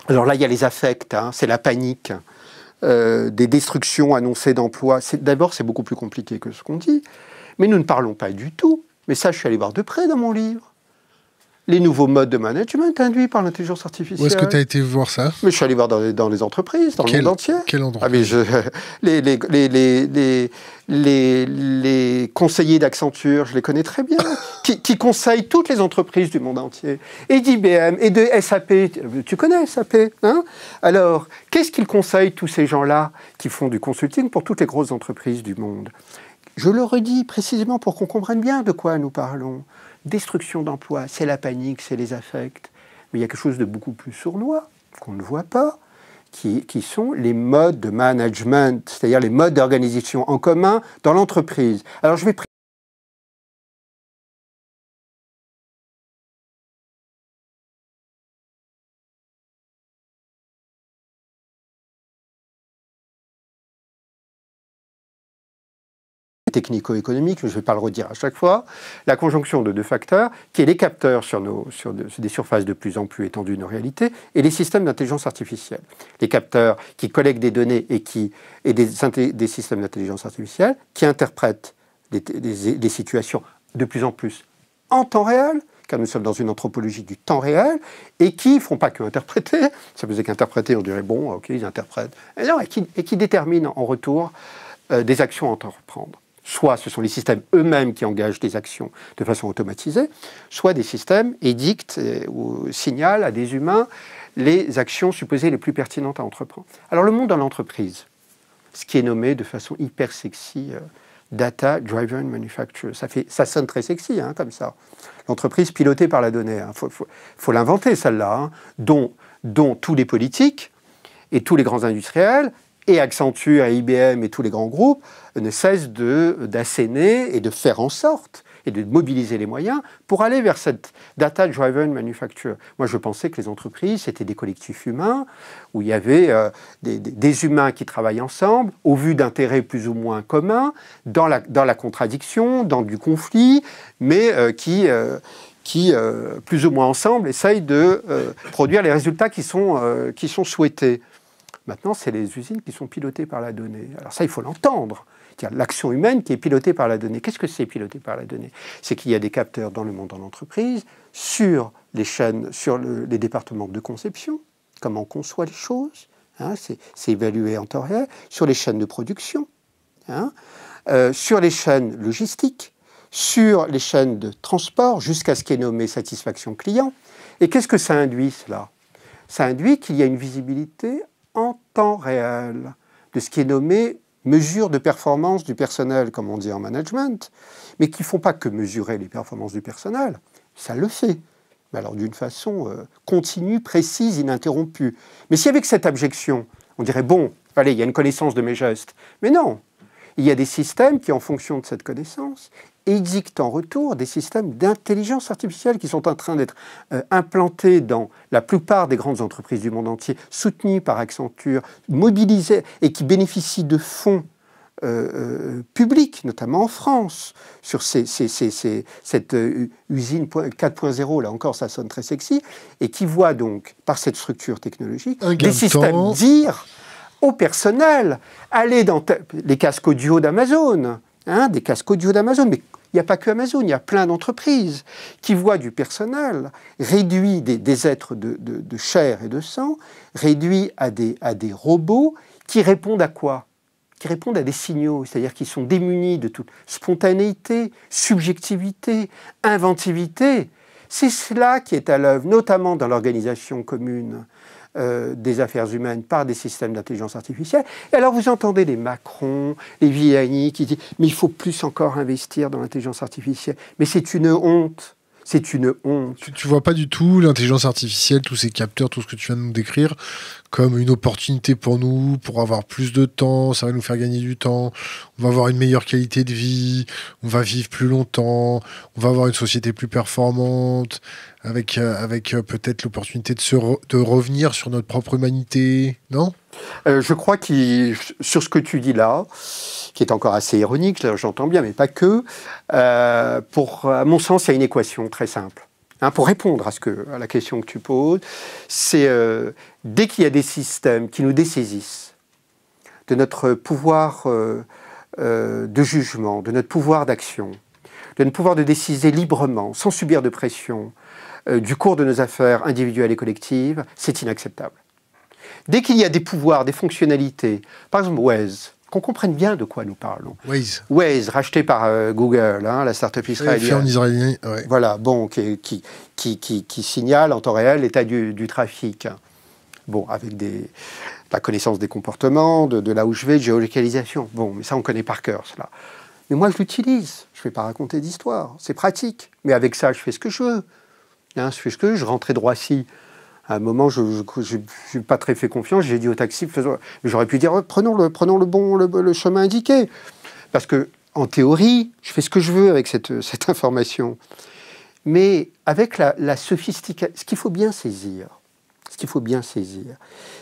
alors là il y a les affects, hein, c'est la panique, euh, des destructions annoncées d'emplois. D'abord c'est beaucoup plus compliqué que ce qu'on dit, mais nous ne parlons pas du tout. Mais ça je suis allé voir de près dans mon livre les nouveaux modes de management induits par l'intelligence artificielle. Où est-ce que tu as été voir ça Mais je suis allé voir dans les, entreprises, dans le monde entier. Quel endroit les, conseillers d'Accenture, je les connais très bien, qui, conseillent toutes les entreprises du monde entier, et d'IBM, et de SAP. Tu connais SAP, hein Alors, qu'est-ce qu'ils conseillent tous ces gens-là qui font du consulting pour toutes les grosses entreprises du monde Je le redis précisément pour qu'on comprenne bien de quoi nous parlons destruction d'emplois, c'est la panique, c'est les affects. Mais il y a quelque chose de beaucoup plus sournois, qu'on ne voit pas, qui, sont les modes de management, c'est-à-dire les modes d'organisation en commun dans l'entreprise. Alors je vais technico-économique, je ne vais pas le redire à chaque fois, la conjonction de deux facteurs, qui est les capteurs sur, nos, des surfaces de plus en plus étendues de nos réalités, et les systèmes d'intelligence artificielle. Les capteurs qui collectent des données et, qui, et des, des systèmes d'intelligence artificielle qui interprètent des, situations de plus en plus en temps réel, car nous sommes dans une anthropologie du temps réel, et qui ne font pas que interpréter, ça faisait qu'interpréter, on dirait bon, ok, ils interprètent, et, et, qui, et qui déterminent en retour euh, des actions à entreprendre soit ce sont les systèmes eux-mêmes qui engagent des actions de façon automatisée, soit des systèmes édictent euh, ou signalent à des humains les actions supposées les plus pertinentes à entreprendre. Alors le monde dans l'entreprise, ce qui est nommé de façon hyper sexy euh, Data Driven Manufacture, ça, sonne très sexy hein, comme ça. L'entreprise pilotée par la donnée, il hein, faut, l'inventer celle-là, hein, dont tous les politiques et tous les grands industriels et Accenture et IBM et tous les grands groupes ne cessent d'asséner et de faire en sorte et de mobiliser les moyens pour aller vers cette data-driven manufacture. Moi, je pensais que les entreprises, c'était des collectifs humains, où il y avait euh, des, humains qui travaillent ensemble, au vu d'intérêts plus ou moins communs, dans la, dans la contradiction, dans du conflit, mais euh, qui, euh, qui plus ou moins ensemble, essayent de produire les résultats qui sont, qui sont souhaités. Maintenant, c'est les usines qui sont pilotées par la donnée. Alors ça, il faut l'entendre. L'action humaine qui est pilotée par la donnée. Qu'est-ce que c'est piloté par la donnée C'est qu'il y a des capteurs dans le monde en entreprise, sur les chaînes, sur les départements de conception, comment on conçoit les choses, hein, c'est évalué en temps réel, sur les chaînes de production, hein, euh, sur les chaînes logistiques, sur les chaînes de transport, jusqu'à ce qui est nommé satisfaction client. Et qu'est-ce que ça induit cela Ça induit qu'il y a une visibilité en temps réel de ce qui est nommé mesure de performance du personnel, comme on dit en management, mais qui ne font pas que mesurer les performances du personnel. Ça le fait. Mais alors d'une façon euh, continue, précise, ininterrompue. Mais si avec cette abjection, on dirait, bon, allez, il y a une connaissance de mes gestes. Mais non, il y a des systèmes qui, en fonction de cette connaissance, exigent en retour des systèmes d'intelligence artificielle qui sont en train d'être euh, implantés dans la plupart des grandes entreprises du monde entier, soutenus par Accenture, mobilisés et qui bénéficient de fonds euh, euh, publics, notamment en France, sur cette usine 4.0, là encore ça sonne très sexy, et qui voit donc, par cette structure technologique, des systèmes dire au personnel, allez dans les casques audio d'Amazon, Hein, des casques audio d'Amazon, mais il n'y a pas que Amazon, il y a plein d'entreprises qui voient du personnel réduit des, êtres de, chair et de sang, réduit à des, à des robots qui répondent à quoi qui répondent à des signaux, c'est-à-dire qui sont démunis de toute spontanéité, subjectivité, inventivité. C'est cela qui est à l'œuvre, notamment dans l'organisation commune euh, des affaires humaines par des systèmes d'intelligence artificielle. Et alors vous entendez les Macron, les Villani qui disent mais il faut plus encore investir dans l'intelligence artificielle. Mais c'est une honte. C'est une honte. Tu, tu, vois pas du tout l'intelligence artificielle, tous ces capteurs, tout ce que tu viens de nous décrire, comme une opportunité pour nous, pour avoir plus de temps, ça va nous faire gagner du temps, on va avoir une meilleure qualité de vie, on va vivre plus longtemps, on va avoir une société plus performante avec, euh, euh, peut-être l'opportunité de, de revenir sur notre propre humanité, non euh, Je crois que sur ce que tu dis là, qui est encore assez ironique, j'entends bien, mais pas que, pour, à mon sens, il y a une équation très simple. Hein, pour répondre à, la question que tu poses, c'est dès qu'il y a des systèmes qui nous dessaisissent de notre pouvoir de jugement, de notre pouvoir d'action, de notre pouvoir de décider librement, sans subir de pression, euh, du cours de nos affaires individuelles et collectives, c'est inacceptable. Dès qu'il y a des pouvoirs, des fonctionnalités, par exemple Waze, qu'on comprenne bien de quoi nous parlons. Waze. Waze, racheté par euh, Google, hein, la start-up israélienne. israélien, Voilà, bon, qui, signale en temps réel l'état du, trafic. Bon, avec des, la connaissance des comportements, de, de là où je vais, de géolocalisation. Bon, mais ça, on connaît par cœur, cela. Mais moi, je l'utilise. Je ne vais pas raconter d'histoire. C'est pratique. Mais avec ça, je fais ce que je veux. Hein, je rentrais droit ici. À un moment, je n'ai pas très fait confiance. J'ai dit au taxi, j'aurais pu dire, oh, prenons, le, bon, chemin indiqué. Parce que, en théorie, je fais ce que je veux avec cette, information. Mais avec la, la sophistication, ce qu'il faut bien saisir, ce qu'il faut bien saisir,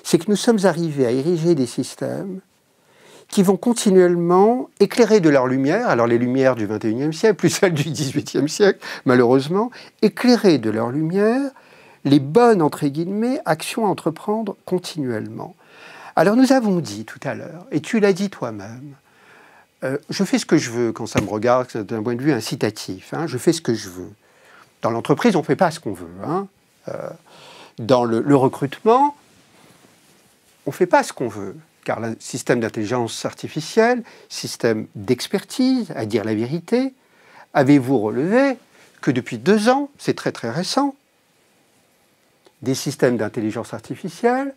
c'est que nous sommes arrivés à ériger des systèmes qui vont continuellement éclairer de leur lumière, alors les lumières du 21e siècle, plus celles du XVIIIe siècle, malheureusement, éclairer de leur lumière les bonnes, entre guillemets, actions à entreprendre continuellement. Alors nous avons dit tout à l'heure, et tu l'as dit toi-même, euh, je fais ce que je veux quand ça me regarde d'un point de vue incitatif, hein, je fais ce que je veux. Dans l'entreprise, on ne fait pas ce qu'on veut. Hein. Euh, dans le recrutement, on ne fait pas ce qu'on veut car le système d'intelligence artificielle, système d'expertise, à dire la vérité, avez-vous relevé que depuis deux ans, c'est très très récent, des systèmes d'intelligence artificielle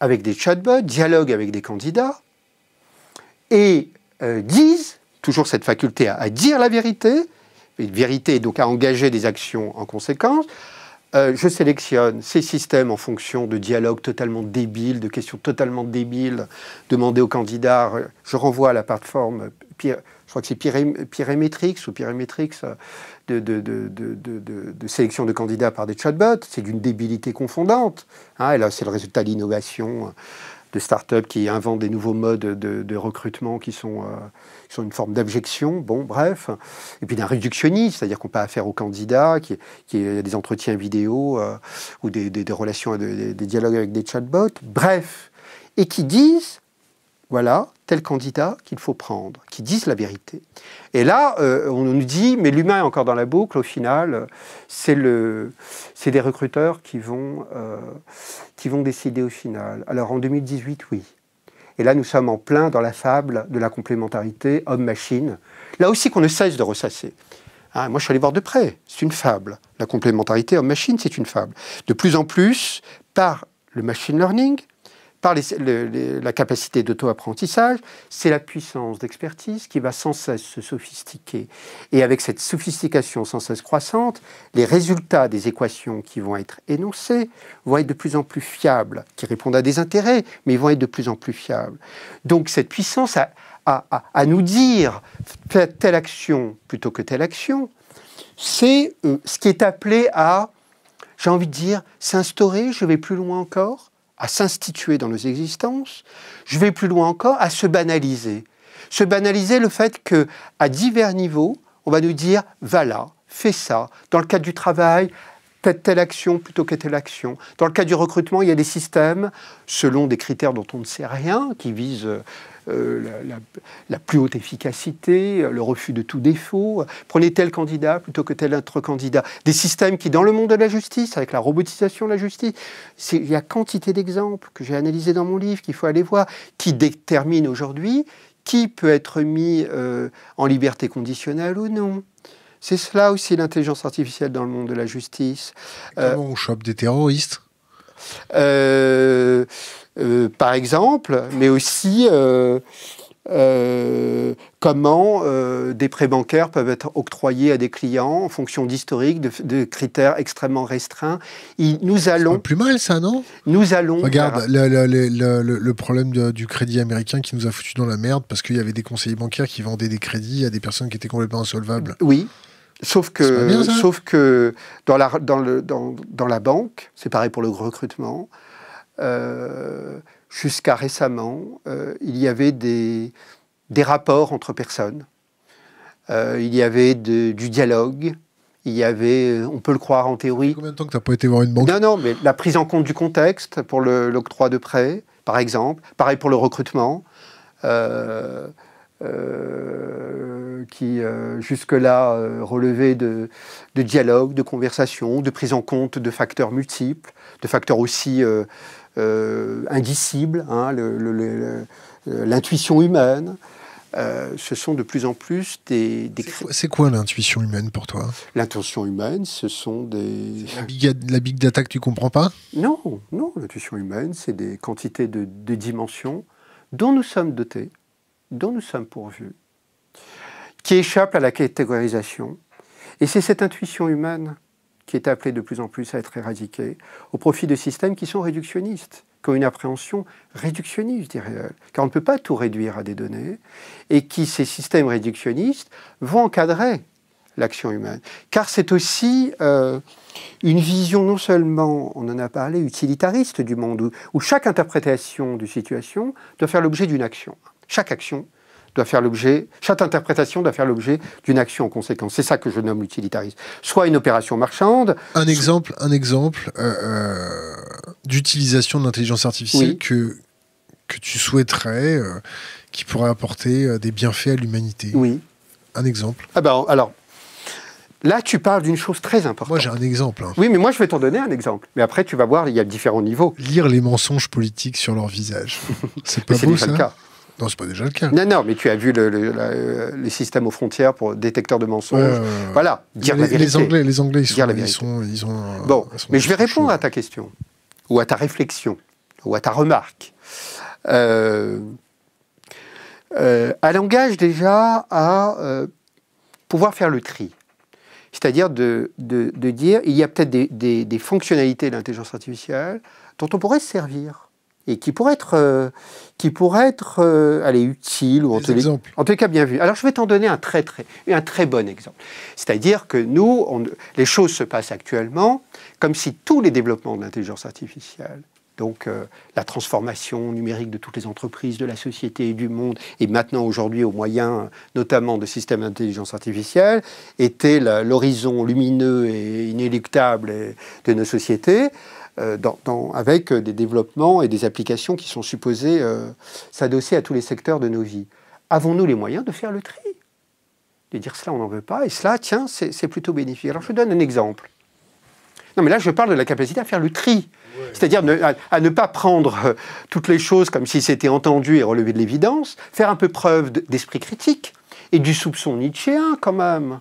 avec des chatbots dialoguent avec des candidats et euh, disent, toujours cette faculté à, dire la vérité, une vérité donc à engager des actions en conséquence, euh, je sélectionne ces systèmes en fonction de dialogues totalement débiles, de questions totalement débiles demandées aux candidats. Je renvoie à la plateforme, je crois que c'est Pyrémétrix ou Pyrémétrix, euh, de, de, sélection de candidats par des chatbots. C'est d'une débilité confondante. Hein. et là, c'est le résultat d'innovation euh, de start-up qui inventent des nouveaux modes de, recrutement qui sont qui sont une forme d'abjection, bon, bref, et puis d'un réductionnisme, c'est-à-dire qu'on n'a affaire au candidat, qui, y a des entretiens vidéo euh, ou des, relations, des, dialogues avec des chatbots, bref, et qui disent, voilà, tel candidat qu'il faut prendre, qui disent la vérité. Et là, euh, on nous dit, mais l'humain est encore dans la boucle, au final, c'est le, des recruteurs qui vont, euh, qui vont décider au final. Alors en 2018, oui, et là, nous sommes en plein dans la fable de la complémentarité homme-machine, là aussi qu'on ne cesse de ressasser. Hein, moi, je suis allé voir de près, c'est une fable. La complémentarité homme-machine, c'est une fable. De plus en plus, par le machine learning, par la capacité d'auto-apprentissage, c'est la puissance d'expertise qui va sans cesse se sophistiquer. Et avec cette sophistication sans cesse croissante, les résultats des équations qui vont être énoncées vont être de plus en plus fiables, qui répondent à des intérêts, mais ils vont être de plus en plus fiables. Donc cette puissance à, nous dire telle action plutôt que telle action, c'est euh, ce qui est appelé à, j'ai envie de dire, s'instaurer, je vais plus loin encore à s'instituer dans nos existences, je vais plus loin encore, à se banaliser. Se banaliser le fait que, à divers niveaux, on va nous dire va là, fais ça. Dans le cadre du travail, telle action plutôt que telle action. Dans le cadre du recrutement, il y a des systèmes, selon des critères dont on ne sait rien, qui visent euh, euh, la, plus haute efficacité, euh, le refus de tout défaut, prenez tel candidat plutôt que tel autre candidat. Des systèmes qui, dans le monde de la justice, avec la robotisation de la justice, il y a quantité d'exemples que j'ai analysés dans mon livre, qu'il faut aller voir, qui déterminent aujourd'hui qui peut être mis euh, en liberté conditionnelle ou non. C'est cela aussi l'intelligence artificielle dans le monde de la justice. on chope des terroristes euh, euh, par exemple, mais aussi euh, comment des prêts bancaires peuvent être octroyés à des clients en fonction d'historique, de, critères extrêmement restreints. nous allons. plus mal ça, non Nous allons. Regarde le, problème du crédit américain qui nous a foutu dans la merde parce qu'il y avait des conseillers bancaires qui vendaient des crédits à des personnes qui étaient complètement insolvables. Oui. Sauf que, sauf que dans, la, dans, le, dans, la banque, c'est pareil pour le recrutement, euh, jusqu'à récemment, euh, il y avait des, des rapports entre personnes, euh, il y avait du dialogue, il y avait, on peut le croire en théorie. Combien de temps que tu n'as pas été voir une banque Non, non, mais la prise en compte du contexte pour l'octroi de prêt, par exemple, pareil pour le recrutement. Euh, qui euh, jusque-là euh, relevaient de, de, dialogue, de conversation, de prise en compte de facteurs multiples, de facteurs aussi indicibles, hein, l'intuition humaine. ce sont de plus en plus des... C'est quoi, l'intuition humaine pour toi L'intuition humaine, ce sont des... La big, la big, data que tu comprends pas Non, non, l'intuition humaine, c'est des quantités de dimensions dont nous sommes dotés dont nous sommes pourvus, qui échappe à la catégorisation. Et c'est cette intuition humaine qui est appelée de plus en plus à être éradiquée au profit de systèmes qui sont réductionnistes, qui ont une appréhension réductionniste, car on ne peut pas tout réduire à des données, et qui, ces systèmes réductionnistes, vont encadrer l'action humaine. Car c'est aussi euh, une vision non seulement, on en a parlé, utilitariste du monde, où chaque interprétation de situation doit faire l'objet d'une action. Chaque action doit faire l'objet, chaque interprétation doit faire l'objet d'une action en conséquence. C'est ça que je nomme l'utilitarisme. Soit une opération marchande. Un exemple, un exemple euh, euh, d'utilisation de l'intelligence artificielle que, que tu souhaiterais, euh, qui pourrait apporter des bienfaits à l'humanité. Oui. Un exemple. Ah ben, alors, Là, tu parles d'une chose très importante. Moi, j'ai un exemple. Hein. Oui, mais moi, je vais t'en donner un exemple. Mais après, tu vas voir, il y a différents niveaux. Lire les mensonges politiques sur leur visage. C'est pas beau, ça. cas. Non, c'est pas déjà le cas. Non, non, mais tu as vu le, euh, les systèmes aux frontières pour détecteurs de mensonges. voilà, dire les, la vérité. Les Anglais, ils, sont, Bon, mais je vais répondre à ta question, ou à ta réflexion, ou à ta remarque. elle euh, engage euh, déjà à pouvoir faire le tri. C'est-à-dire de, dire, il y a peut-être des, des fonctionnalités de l'intelligence artificielle dont on pourrait se servir et qui pourrait être, euh, qui pourrait être euh, allez, utiles ou en tous, les, cas bien vu. Alors je vais t'en donner un très, très, un très bon exemple. C'est-à-dire que nous, les choses se passent actuellement comme si tous les développements de l'intelligence artificielle, donc euh, la transformation numérique de toutes les entreprises, de la société et du monde, et maintenant aujourd'hui au moyen notamment de systèmes d'intelligence artificielle, était l'horizon lumineux et inéluctable de nos sociétés. Euh, dans, avec euh, des développements et des applications qui sont supposées euh, s'adosser à tous les secteurs de nos vies. Avons-nous les moyens de faire le tri De dire cela, on n'en veut pas, et cela, tiens, c'est plutôt bénéfique. Alors je donne un exemple. Non, mais là, je parle de la capacité à faire le tri. C'est-à-dire à, à, ne pas prendre toutes les choses comme si c'était entendu et relevé de l'évidence, faire un peu preuve d'esprit critique et du soupçon nietzschéen, quand même.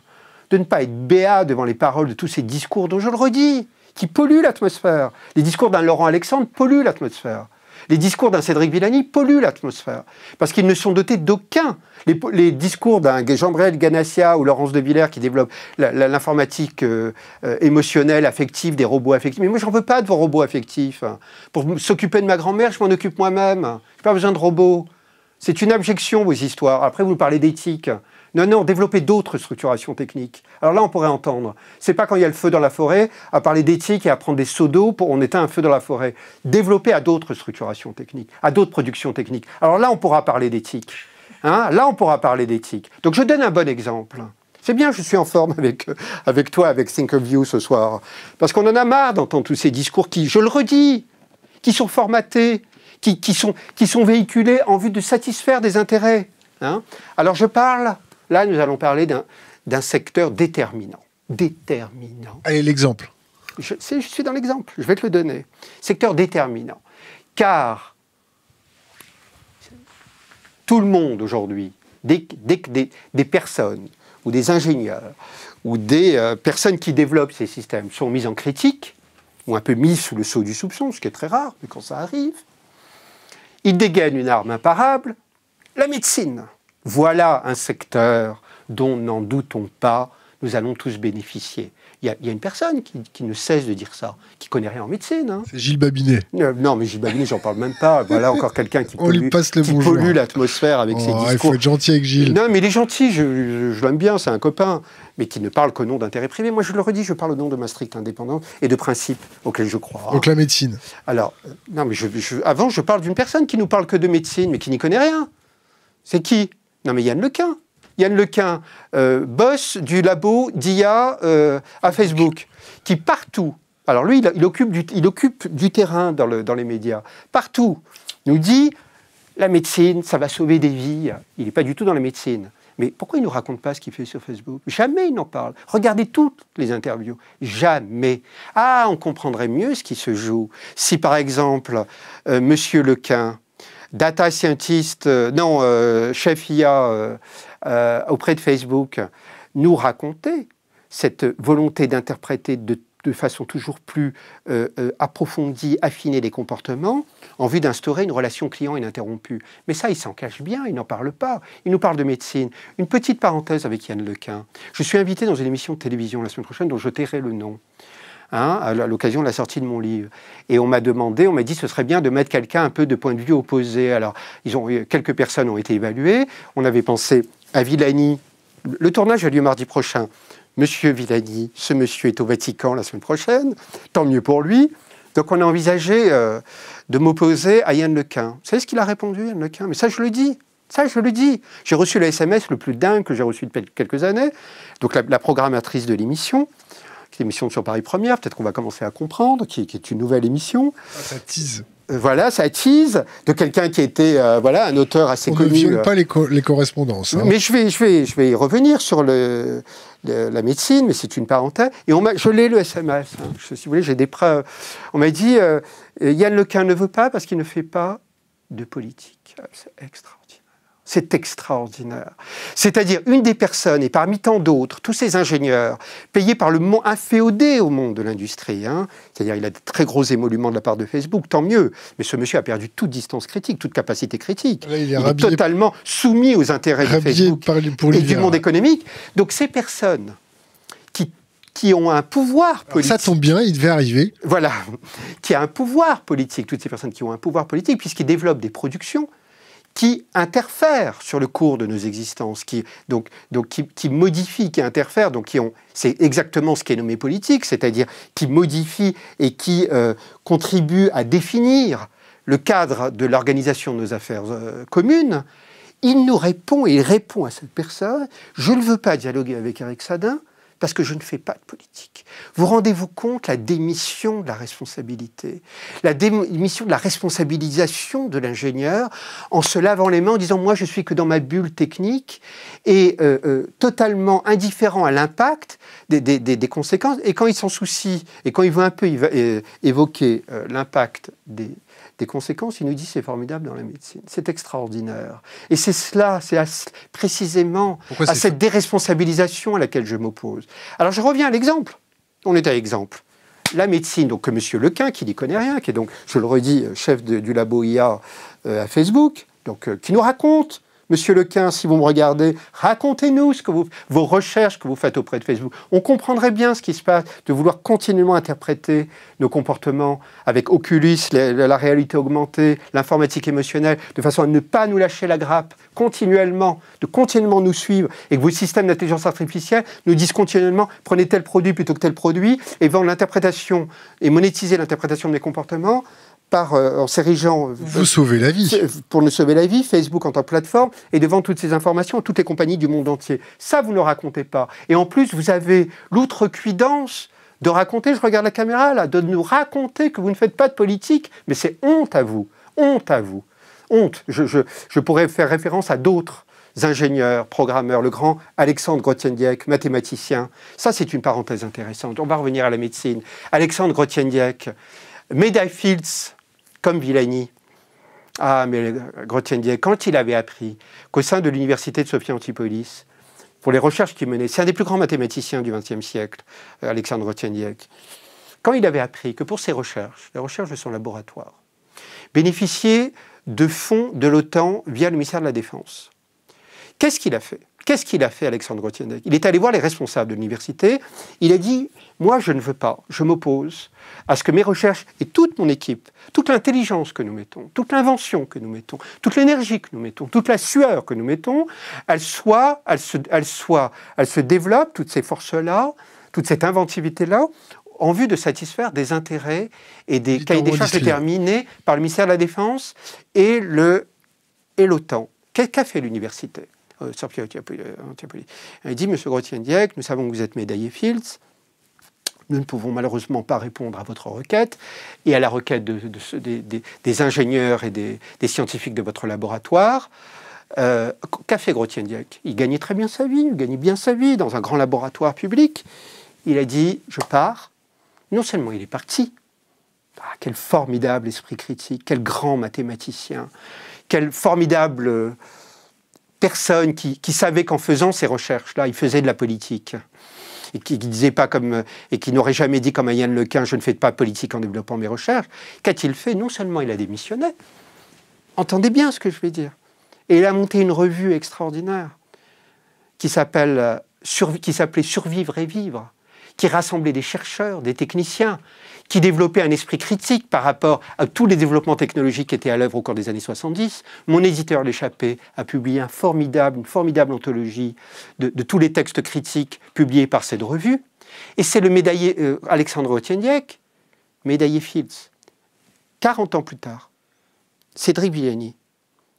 De ne pas être béat devant les paroles de tous ces discours dont je le redis qui polluent l'atmosphère. Les discours d'un Laurent Alexandre polluent l'atmosphère. Les discours d'un Cédric Villani polluent l'atmosphère, parce qu'ils ne sont dotés d'aucun. Les, discours d'un Jean-Briel Ganassia ou Laurence de Villers qui développent l'informatique euh, euh, émotionnelle, affective, des robots affectifs. Mais moi, n'en veux pas de vos robots affectifs. Hein. Pour s'occuper de ma grand-mère, je m'en occupe moi-même. Je n'ai pas besoin de robots. C'est une abjection, vos histoires. Après, vous parlez d'éthique. Non, non, développer d'autres structurations techniques. Alors là, on pourrait entendre. C'est pas quand il y a le feu dans la forêt, à parler d'éthique et à prendre des seaux d'eau pour on éteint un feu dans la forêt. Développer à d'autres structurations techniques, à d'autres productions techniques. Alors là, on pourra parler d'éthique. Hein. là, on pourra parler d'éthique. Donc je donne un bon exemple. C'est bien, je suis en forme avec, avec toi, avec Think of You ce soir. Parce qu'on en a marre d'entendre tous ces discours qui, je le redis, qui sont formatés, qui, qui, sont, qui sont véhiculés en vue de satisfaire des intérêts. Hein. Alors je parle Là, nous allons parler d'un secteur déterminant. Déterminant. Allez, l'exemple. Je, suis dans l'exemple, je vais te le donner. Secteur déterminant. Car tout le monde aujourd'hui, dès, des, personnes ou des ingénieurs ou des euh, personnes qui développent ces systèmes sont mises en critique, ou un peu mises sous le sceau du soupçon, ce qui est très rare, mais quand ça arrive, ils dégainent une arme imparable, la médecine. Voilà un secteur dont, n'en doutons pas, nous allons tous bénéficier. Il y, a une personne qui, ne cesse de dire ça, qui connaît rien en médecine. Hein. C'est Gilles Babinet. Euh, non, mais Gilles Babinet, j'en parle même pas. Voilà encore quelqu'un qui pollue, l'atmosphère avec oh, ses discours. Il faut être gentil avec Gilles. Non, mais il est gentil, je, l'aime bien, c'est un copain, mais qui ne parle qu'au nom d'intérêt privé. Moi, je le redis, je parle au nom de ma stricte indépendance et de principes auxquels je crois. Donc la médecine. Alors, euh, non, mais je, avant, je parle d'une personne qui nous parle que de médecine, mais qui n'y connaît rien. C'est qui non mais Yann Lequin. Yann Lequin, euh, boss du labo d'IA euh, à Facebook, qui partout, alors lui, il, occupe, du, il occupe, du, terrain dans, les médias, partout, nous dit la médecine, ça va sauver des vies. Il n'est pas du tout dans la médecine. Mais pourquoi il ne nous raconte pas ce qu'il fait sur Facebook Jamais il n'en parle. Regardez toutes les interviews. Jamais. Ah, on comprendrait mieux ce qui se joue si, par exemple, euh, Monsieur Lequin data scientist, euh, non, euh, chef IA euh, auprès de Facebook, nous racontait cette volonté d'interpréter de, façon toujours plus approfondie, affinée les comportements, en vue d'instaurer une relation client ininterrompue. Mais ça, il s'en cache bien, il n'en parle pas. Il nous parle de médecine. Une petite parenthèse avec Yann Lequin. Je suis invité dans une émission de télévision la semaine prochaine dont je tairai le nom. Hein, à l'occasion de la sortie de mon livre. Et on m'a demandé, on m'a dit, ce serait bien de mettre quelqu'un un peu de point de vue opposé. Alors, ils ont, euh, quelques personnes ont été évaluées. On avait pensé à Villani. Le tournage a lieu mardi prochain. Monsieur Villani, ce monsieur est au Vatican la semaine prochaine. Tant mieux pour lui. Donc on a envisagé euh, de m'opposer à Yann Lequin. Vous savez ce qu'il a répondu, Yann Lequin Mais ça, je le dis. Ça, je le dis. J'ai reçu le SMS le plus dingue que j'ai reçu depuis quelques années. Donc la, la programmatrice de l'émission, qui l'émission sur Paris Première, peut-être qu'on va commencer à comprendre, qui, est une nouvelle émission. Ah, ça tease euh, voilà, ça tease de quelqu'un qui était euh, voilà un auteur assez connu. On ne euh. pas les, correspondances. Hein. Mais je vais, je vais, je vais y revenir sur la médecine, mais c'est une parenthèse. Et on je l'ai le SMS. Hein. si vous voulez, j'ai des preuves. On m'a dit Yann Lequin ne veut pas parce qu'il ne fait pas de politique. Ah, c'est extra. C'est extraordinaire. C'est-à-dire une des personnes, et parmi tant d'autres, tous ces ingénieurs, payés par le monde, au monde de l'industrie, hein. c'est-à-dire il a de très gros émoluments de la part de Facebook, tant mieux, mais ce monsieur a perdu toute distance critique, toute capacité critique. il, est, totalement soumis aux intérêts Facebook et du monde économique. Donc ces personnes qui, ont un pouvoir politique... ça tombe bien, il devait arriver. Voilà, qui a un pouvoir politique, toutes ces personnes qui ont un pouvoir politique, puisqu'ils développent des productions qui interfèrent sur le cours de nos existences, qui, donc, donc, qui, qui modifient, qui interfèrent, donc qui ont, c'est exactement ce qui est nommé politique, c'est-à-dire qui modifie et qui euh, contribue à définir le cadre de l'organisation de nos affaires euh, communes, il nous répond, et il répond à cette personne, je ne veux pas dialoguer avec Eric Sadin, parce que je ne fais pas de politique. Vous rendez-vous compte la démission de la responsabilité, la démission de la responsabilisation de l'ingénieur en se lavant les mains en disant moi je suis que dans ma bulle technique et euh, euh, totalement indifférent à l'impact des, conséquences. Et quand il s'en soucie et quand il veut un peu euh, évoquer l'impact des des conséquences, il nous dit c'est formidable dans la médecine, c'est extraordinaire. Et c'est cela, c'est précisément à cette déresponsabilisation à laquelle je m'oppose. Alors je reviens à l'exemple. On est à l'exemple. La médecine, donc que M. Lequin, qui n'y connaît rien, qui est donc, je le redis, euh, chef du labo IA euh, à Facebook, donc euh, qui nous raconte Monsieur Lequin, si vous me regardez, racontez-nous ce que vos recherches que vous faites auprès de Facebook. On comprendrait bien ce qui se passe de vouloir continuellement interpréter nos comportements avec Oculus, la, réalité augmentée, l'informatique émotionnelle, de façon à ne pas nous lâcher la grappe continuellement, de continuellement nous suivre et que vos systèmes d'intelligence artificielle nous disent continuellement prenez tel produit plutôt que tel produit et vendre l'interprétation et monétiser l'interprétation de mes comportements. Euh, en s'érigeant. Euh, vous sauvez la vie. Euh, pour nous sauver la vie, Facebook en tant que plateforme, et devant toutes ces informations, toutes les compagnies du monde entier. Ça, vous ne racontez pas. Et en plus, vous avez l'outrecuidance de raconter, je regarde la caméra là, de nous raconter que vous ne faites pas de politique. Mais c'est honte à vous. Honte à vous. Honte. je, pourrais faire référence à d'autres ingénieurs, programmeurs, le grand Alexandre Grothendieck, mathématicien. Ça, c'est une parenthèse intéressante. On va revenir à la médecine. Alexandre Grothendieck, Médaille Fields, comme Villani. Ah, mais euh, quand il avait appris qu'au sein de l'université de Sophie Antipolis, pour les recherches qu'il menait, c'est un des plus grands mathématiciens du XXe siècle, euh, Alexandre Grothendieck, quand il avait appris que pour ses recherches, les recherches de son laboratoire, bénéficiaient de fonds de l'OTAN via le ministère de la Défense, qu'est-ce qu'il a fait Qu'est-ce qu'il a fait, Alexandre Gauthier Il est allé voir les responsables de l'université. Il a dit Moi, je ne veux pas, je m'oppose à ce que mes recherches et toute mon équipe, toute l'intelligence que nous mettons, toute l'invention que nous mettons, toute l'énergie que nous mettons, toute la sueur que nous mettons, elle soit, elle se, elle soit, elle se développe, toutes ces forces-là, toute cette inventivité-là, en vue de satisfaire des intérêts et des cahiers des charges déterminés par le ministère de la Défense et l'OTAN. Et qu'a fait l'université euh, euh, il dit, Monsieur Grotien-Dieck, nous savons que vous êtes médaillé Fields, nous ne pouvons malheureusement pas répondre à votre requête et à la requête de, des ingénieurs et des, scientifiques de votre laboratoire. Euh, qu'a fait grotien Il gagnait très bien sa vie, il gagnait bien sa vie dans un grand laboratoire public. Il a dit Je pars. Non seulement il est parti, ah, quel formidable esprit critique, quel grand mathématicien, quel formidable personne qui, savait qu'en faisant ces recherches-là, il faisait de la politique et qui, disait pas comme euh, et qui n'aurait jamais dit comme Yann Lequin je ne fais pas politique en développant mes recherches, qu'a-t-il fait Non seulement il a démissionné. Entendez bien ce que je vais dire. Et il a monté une revue extraordinaire qui s'appelle euh, qui s'appelait Survivre et vivre, qui rassemblait des chercheurs, des techniciens qui développait un esprit critique par rapport à tous les développements technologiques qui étaient à l'œuvre au cours des années 70. Mon éditeur L'Échappée a publié formidable, une formidable anthologie de, tous les textes critiques publiés par cette revue. Et c'est le médaillé euh, Alexandre Otieniek, médaillé Fields. 40 ans plus tard, Cédric Villani,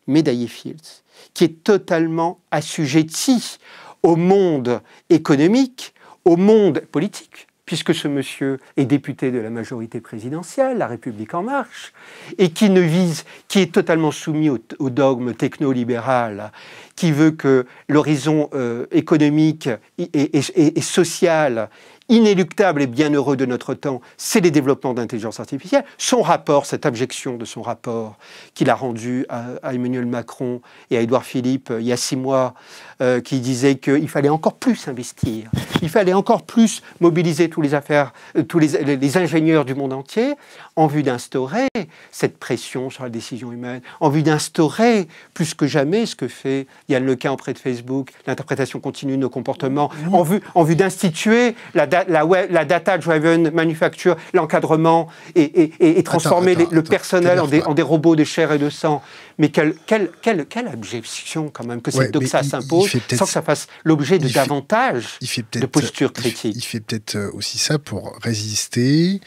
médaillé Fields, qui est totalement assujetti au monde économique, au monde politique, puisque ce monsieur est député de la majorité présidentielle, La République en marche, et qui ne vise, qui est totalement soumis au, dogme techno-libéral, qui veut que l'horizon euh, économique et social inéluctable et bienheureux de notre temps, c'est les développements d'intelligence artificielle. Son rapport, cette abjection de son rapport qu'il a rendu à, Emmanuel Macron et à Édouard Philippe euh, il y a six mois, euh, qui disait qu'il fallait encore plus investir, il fallait encore plus mobiliser tous les affaires, euh, tous les, ingénieurs du monde entier en vue d'instaurer cette pression sur la décision humaine, en vue d'instaurer plus que jamais ce que fait Yann Lequin auprès de Facebook, l'interprétation continue de nos comportements, en vue, en vue d'instituer la la, data-driven manufacture, l'encadrement et, transformer le personnel en des, en des, robots de chair et de sang. Mais quelle, quelle, objection quand même que ça cette s'impose sans que ça fasse l'objet de davantage de postures critiques. Il fait, peut-être euh, aussi ça pour résister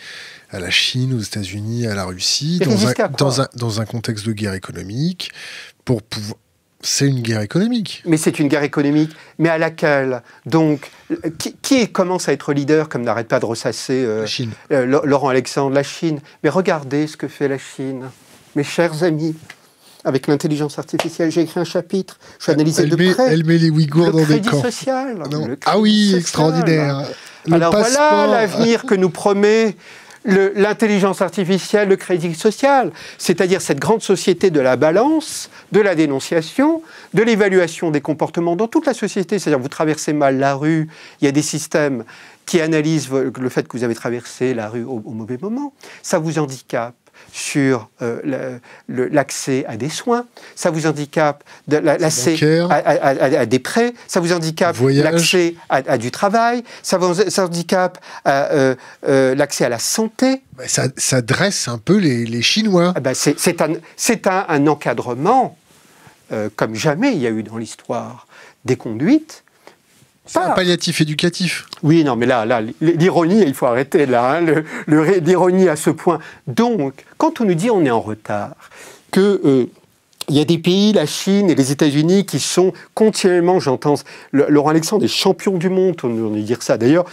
à la Chine, aux États-Unis, à la Russie, dans un contexte de guerre économique, pour pouvoir c'est une guerre économique. Mais c'est une guerre économique, mais à laquelle, donc, qui, commence à être leader, comme n'arrête pas de ressasser euh, euh, Laurent Alexandre, la Chine Mais regardez ce que fait la Chine, mes chers amis. Avec l'intelligence artificielle, j'ai écrit un chapitre, je suis analysé de près. Elle met les Ouïghours dans des camps. Social, ah oui, extraordinaire. Alors voilà l'avenir que nous promet l'intelligence artificielle, le crédit social, c'est-à-dire cette grande société de la balance, de la dénonciation, de l'évaluation des comportements dans toute la société. C'est-à-dire vous traversez mal la rue, il y a des systèmes qui analysent le fait que vous avez traversé la rue au, mauvais moment. Ça vous handicape sur euh, l'accès à des soins, ça vous handicape de, l'accès à, à, des prêts, ça vous handicape l'accès à, du travail, ça vous handicape euh, euh, l'accès à la santé. Bah, ça, dresse un peu les, Chinois. Ah bah, c'est un, encadrement comme jamais il y a eu dans l'histoire des conduites c'est un palliatif éducatif. Oui, non, mais là, là l'ironie, il faut arrêter là, hein, l'ironie à ce point. Donc, quand on nous dit on est en retard, que euh, il y a des pays, la Chine et les États-Unis, qui sont continuellement, j'entends, Laurent Alexandre des champions du monde, on nous dire ça d'ailleurs.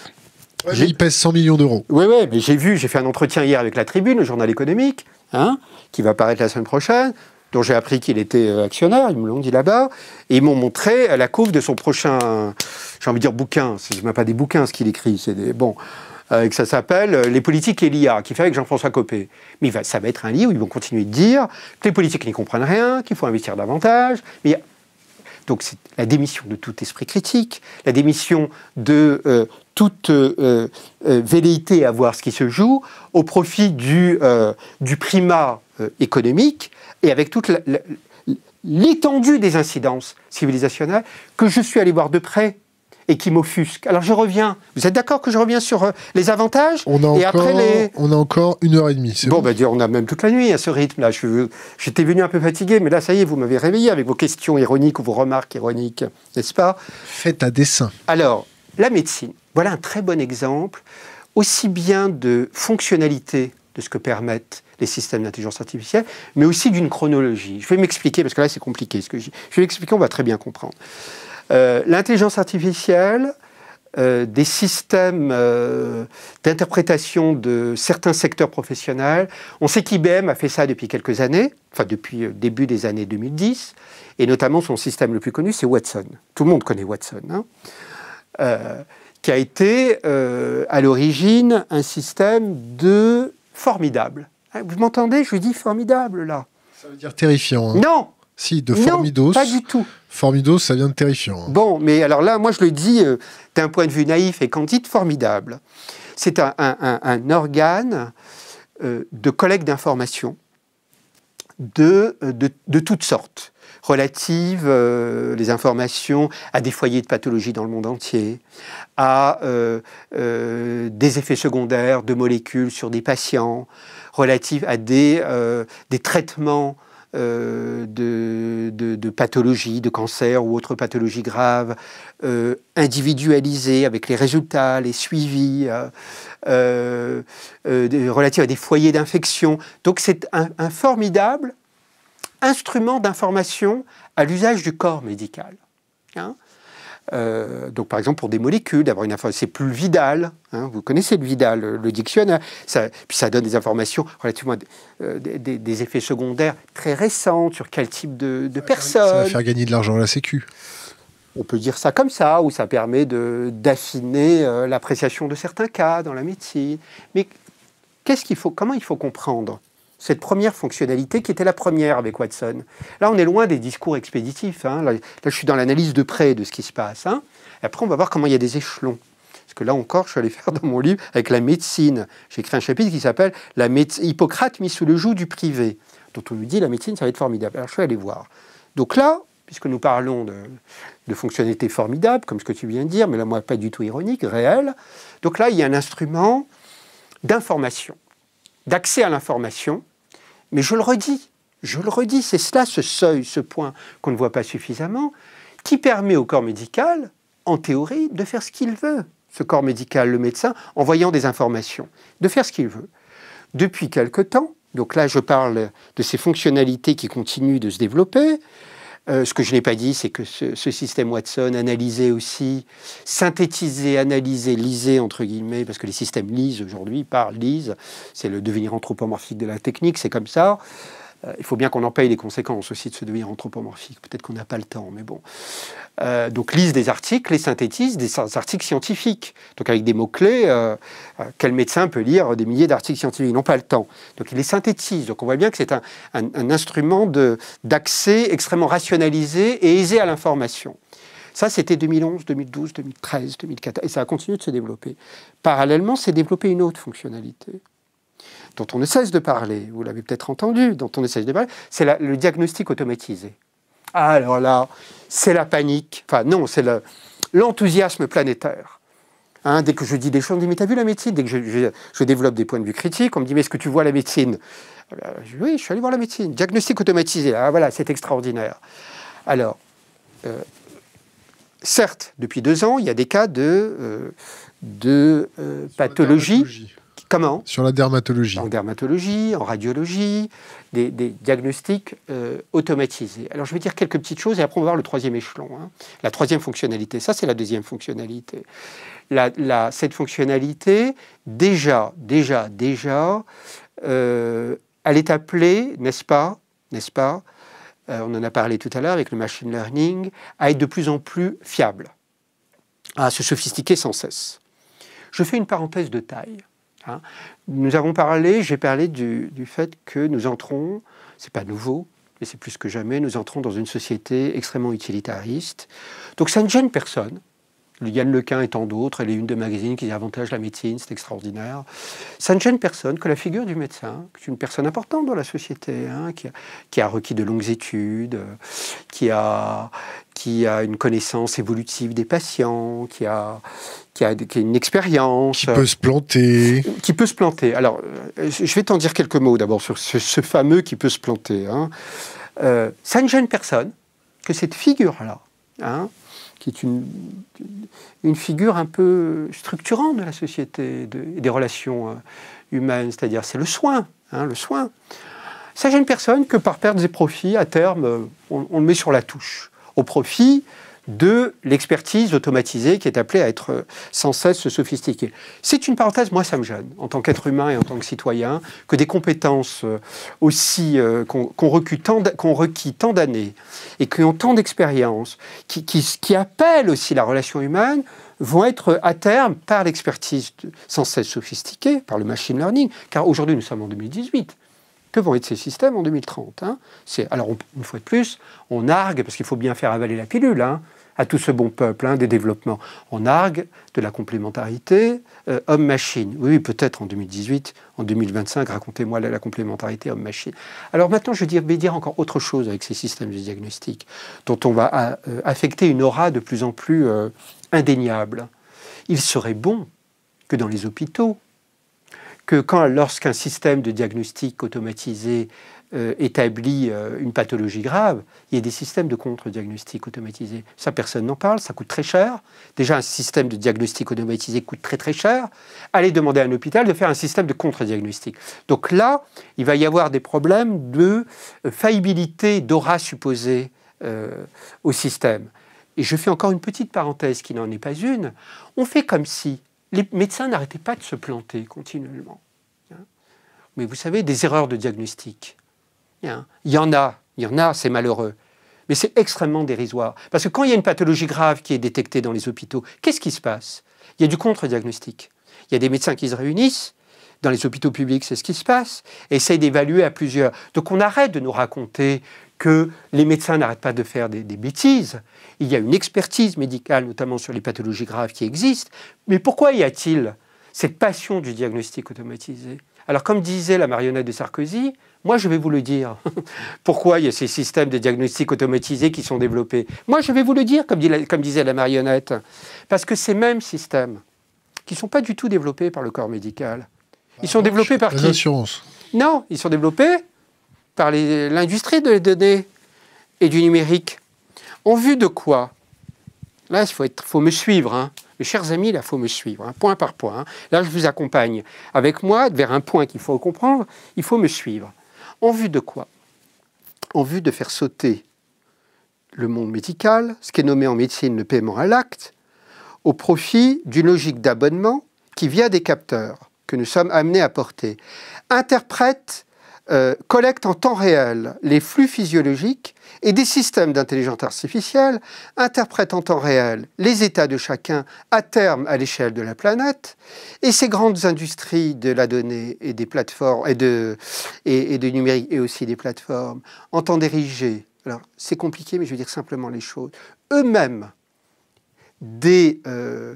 Ouais, il pèse 100 millions d'euros. Oui, oui, mais j'ai vu, j'ai fait un entretien hier avec la Tribune, le journal économique, hein, qui va paraître la semaine prochaine dont j'ai appris qu'il était euh, actionnaire, ils me l'ont dit là-bas, et ils m'ont montré à la couve de son prochain, j'ai envie de dire bouquin, n'est même pas des bouquins ce qu'il écrit, c'est des, bon, euh, que ça s'appelle euh, Les politiques et l'IA, qui fait avec Jean-François Copé. Mais ça va être un livre où ils vont continuer de dire que les politiques n'y comprennent rien, qu'il faut investir davantage, donc c'est la démission de tout esprit critique, la démission de toute velléité à voir ce qui se joue au profit du, du primat économique et avec toute l'étendue des incidences civilisationnelles que je suis allé voir de près et qui m'offusque. Alors je reviens. Vous êtes d'accord que je reviens sur euh, les avantages on a, et encore, après les... on a encore une heure et demie. Bon, ben, on a même toute la nuit à ce rythme-là. J'étais venu un peu fatigué, mais là, ça y est, vous m'avez réveillé avec vos questions ironiques ou vos remarques ironiques, n'est-ce pas Faites à dessin. Alors, la médecine. Voilà un très bon exemple, aussi bien de fonctionnalité de ce que permettent les systèmes d'intelligence artificielle, mais aussi d'une chronologie. Je vais m'expliquer, parce que là c'est compliqué ce que je dis. Je vais m'expliquer, on va très bien comprendre. Euh, l'intelligence artificielle, euh, des systèmes euh, d'interprétation de certains secteurs professionnels. On sait qu'IBM a fait ça depuis quelques années, enfin depuis le début des années 2010, et notamment son système le plus connu, c'est Watson. Tout le monde connaît Watson, hein. qui a été à l'origine un système de formidable. Hein, vous m'entendez Je dis formidable là. Ça veut dire terrifiant. Hein non Si, de formidose. pas du tout. Formidose, ça vient de terrifiant. Hein. Bon, mais alors là, moi je le dis euh, d'un point de vue naïf et candide, formidable. C'est un, organe euh, de collecte d'informations euh, de, de, toutes sortes, relatives les informations à des foyers de pathologie dans le monde entier, à euh, euh, des effets secondaires de molécules sur des patients, relatifs à des, euh, des traitements de, pathologies, de cancers ou autres pathologies graves, individualisés avec les résultats, les suivis, relatifs à des foyers d'infection. Donc c'est un, formidable instrument d'information à l'usage du corps médical. Hein. Euh, donc, par exemple, pour des molécules, d'avoir une information, c'est plus Vidal. Hein, vous connaissez le Vidal, le, dictionnaire. puis ça donne des informations relativement euh, des, effets secondaires très récents sur quel type de, de personne. Ça va faire gagner de l'argent à la Sécu. On peut dire ça comme ça, ou ça permet d'affiner euh, l'appréciation de certains cas dans la médecine. Mais qu'est-ce qu'il faut, comment il faut comprendre cette première fonctionnalité qui était la première avec Watson. Là, on est loin des discours expéditifs. Hein. Là, je suis dans l'analyse de près de ce qui se passe. Hein. après, on va voir comment il y a des échelons. Parce que là encore, je suis allé faire dans mon livre avec la médecine. J'ai écrit un chapitre qui s'appelle La Hippocrate mis sous le joug du privé, dont on lui dit la médecine, ça va être formidable. Alors, je suis allé voir. Donc là, puisque nous parlons de, fonctionnalités formidables, comme ce que tu viens de dire, mais là, moi, pas du tout ironique, réel. Donc là, il y a un instrument d'information, d'accès à l'information, mais je le redis, je le redis, c'est cela ce seuil, ce point qu'on ne voit pas suffisamment, qui permet au corps médical, en théorie, de faire ce qu'il veut, ce corps médical, le médecin, en voyant des informations, de faire ce qu'il veut. Depuis quelque temps, donc là je parle de ces fonctionnalités qui continuent de se développer, euh, ce que je n'ai pas dit, c'est que ce, système Watson, analysé aussi, synthétisé, analyser, lisait entre guillemets, parce que les systèmes lisent aujourd'hui, parlent, lisent, c'est le devenir anthropomorphique de la technique, c'est comme ça. Euh, il faut bien qu'on en paye les conséquences aussi de se devenir anthropomorphique. Peut-être qu'on n'a pas le temps, mais bon. Euh, donc lise des articles, les synthétise, des articles scientifiques. Donc avec des mots-clés, euh, quel médecin peut lire des milliers d'articles scientifiques Ils n'ont pas le temps. Donc il les synthétise. Donc on voit bien que c'est un, un, instrument d'accès extrêmement rationalisé et aisé à l'information. Ça, c'était 2011, 2012, 2013, 2014. Et ça a continué de se développer. Parallèlement, s'est développée une autre fonctionnalité dont on ne cesse de parler, vous l'avez peut-être entendu, dont on ne cesse de parler, c'est le diagnostic automatisé. Ah, alors là, c'est la panique, enfin non, c'est l'enthousiasme planétaire. Hein, dès que je dis des choses, on me dit Mais t'as vu la médecine Dès que je, développe des points de vue critiques, on me dit Mais est-ce que tu vois la médecine ah, bah, Oui, je suis allé voir la médecine. Diagnostic automatisé, ah voilà, c'est extraordinaire. Alors, euh, certes, depuis deux ans, il y a des cas de, euh, euh, pathologie Comment Sur la dermatologie. En dermatologie, en radiologie, des, diagnostics euh, automatisés. Alors je vais dire quelques petites choses et après on va voir le troisième échelon. Hein. La troisième fonctionnalité, ça c'est la deuxième fonctionnalité. cette fonctionnalité, déjà, déjà, déjà, euh, elle est appelée, n'est-ce pas, n'est-ce pas, euh, on en a parlé tout à l'heure avec le machine learning, à être de plus en plus fiable, à se sophistiquer sans cesse. Je fais une parenthèse de taille. Hein. Nous avons parlé, j'ai parlé du, du, fait que nous entrons, c'est pas nouveau, mais c'est plus que jamais, nous entrons dans une société extrêmement utilitariste. Donc ça ne gêne personne Yann Lequin et tant d'autres, elle est une des magazines qui avantage la médecine, c'est extraordinaire. Ça ne gêne personne que la figure du médecin, qui est une personne importante dans la société, hein, qui, a, requis de longues études, qui a, qui a une connaissance évolutive des patients, qui a, qui a, une expérience. Qui peut se planter. Qui peut se planter. Alors, je vais t'en dire quelques mots d'abord sur ce, fameux qui peut se planter. Hein. Euh, ça ne gêne personne que cette figure-là, hein, qui est une, figure un peu structurante de la société et des relations euh, humaines, c'est-à-dire c'est le soin, hein, le soin. Ça gêne personne que par perte et profits, à terme, on, on le met sur la touche, au profit de l'expertise automatisée qui est appelée à être euh, sans cesse sophistiquée. C'est une parenthèse, moi ça me gêne, en tant qu'être humain et en tant que citoyen, que des compétences euh, aussi euh, qu'on requit tant, d'années et qui ont tant d'expérience, qui, qui appellent aussi la relation humaine, vont être à terme, par l'expertise sans cesse sophistiquée, par le machine learning, car aujourd'hui nous sommes en 2018, que vont être ces systèmes en 2030 hein. Alors, une fois de plus, on argue, parce qu'il faut bien faire avaler la pilule, hein, à tout ce bon peuple hein, des développements. On argue de la complémentarité euh, homme-machine. Oui, peut-être en 2018, en 2025, racontez-moi la, complémentarité homme-machine. Alors maintenant, je vais dire encore autre chose avec ces systèmes de diagnostic, dont on va euh, affecter une aura de plus en plus euh, indéniable. Il serait bon que dans les hôpitaux, que quand, lorsqu'un système de diagnostic automatisé euh, établit euh, une pathologie grave, il y a des systèmes de contre-diagnostic automatisé. Ça, personne n'en parle, ça coûte très cher. Déjà, un système de diagnostic automatisé coûte très très cher. Allez demander à un hôpital de faire un système de contre-diagnostic. Donc là, il va y avoir des problèmes de euh, faillibilité d'aura supposée au système. Et je fais encore une petite parenthèse qui n'en est pas une. On fait comme si les médecins n'arrêtaient pas de se planter continuellement. Hein. Mais vous savez, des erreurs de diagnostic. Hein. Il y en a, il y en a, c'est malheureux. Mais c'est extrêmement dérisoire. Parce que quand il y a une pathologie grave qui est détectée dans les hôpitaux, qu'est-ce qui se passe Il y a du contre-diagnostic. Il y a des médecins qui se réunissent. Dans les hôpitaux publics, c'est ce qui se passe. Essayent d'évaluer à plusieurs. Donc on arrête de nous raconter que les médecins n'arrêtent pas de faire des, bêtises. Il y a une expertise médicale, notamment sur les pathologies graves, qui existe. Mais pourquoi y a-t-il cette passion du diagnostic automatisé Alors, comme disait la marionnette de Sarkozy, moi je vais vous le dire. pourquoi il y a ces systèmes de diagnostic automatisé qui sont développés Moi je vais vous le dire, comme, comme disait la marionnette. Parce que ces mêmes systèmes, qui ne sont pas du tout développés par le corps médical, ils ah sont développés par qui Les assurances. Non, ils sont développés par l'industrie de données et du numérique. En vue de quoi Là, il faut, me suivre. Hein. Mes chers amis, là, il faut me suivre, hein, point par point. Hein. Là, je vous accompagne avec moi vers un point qu'il faut comprendre. Il faut me suivre. En vue de quoi En vue de faire sauter le monde médical, ce qui est nommé en médecine le paiement à l'acte, au profit d'une logique d'abonnement qui, via des capteurs que nous sommes amenés à porter, interprète euh, collectent en temps réel les flux physiologiques et des systèmes d'intelligence artificielle interprètent en temps réel les états de chacun à terme à l'échelle de la planète et ces grandes industries de la donnée et des plateformes et de, et, numérique et aussi des plateformes entendent ériger, alors c'est compliqué mais je vais dire simplement les choses, eux-mêmes des euh,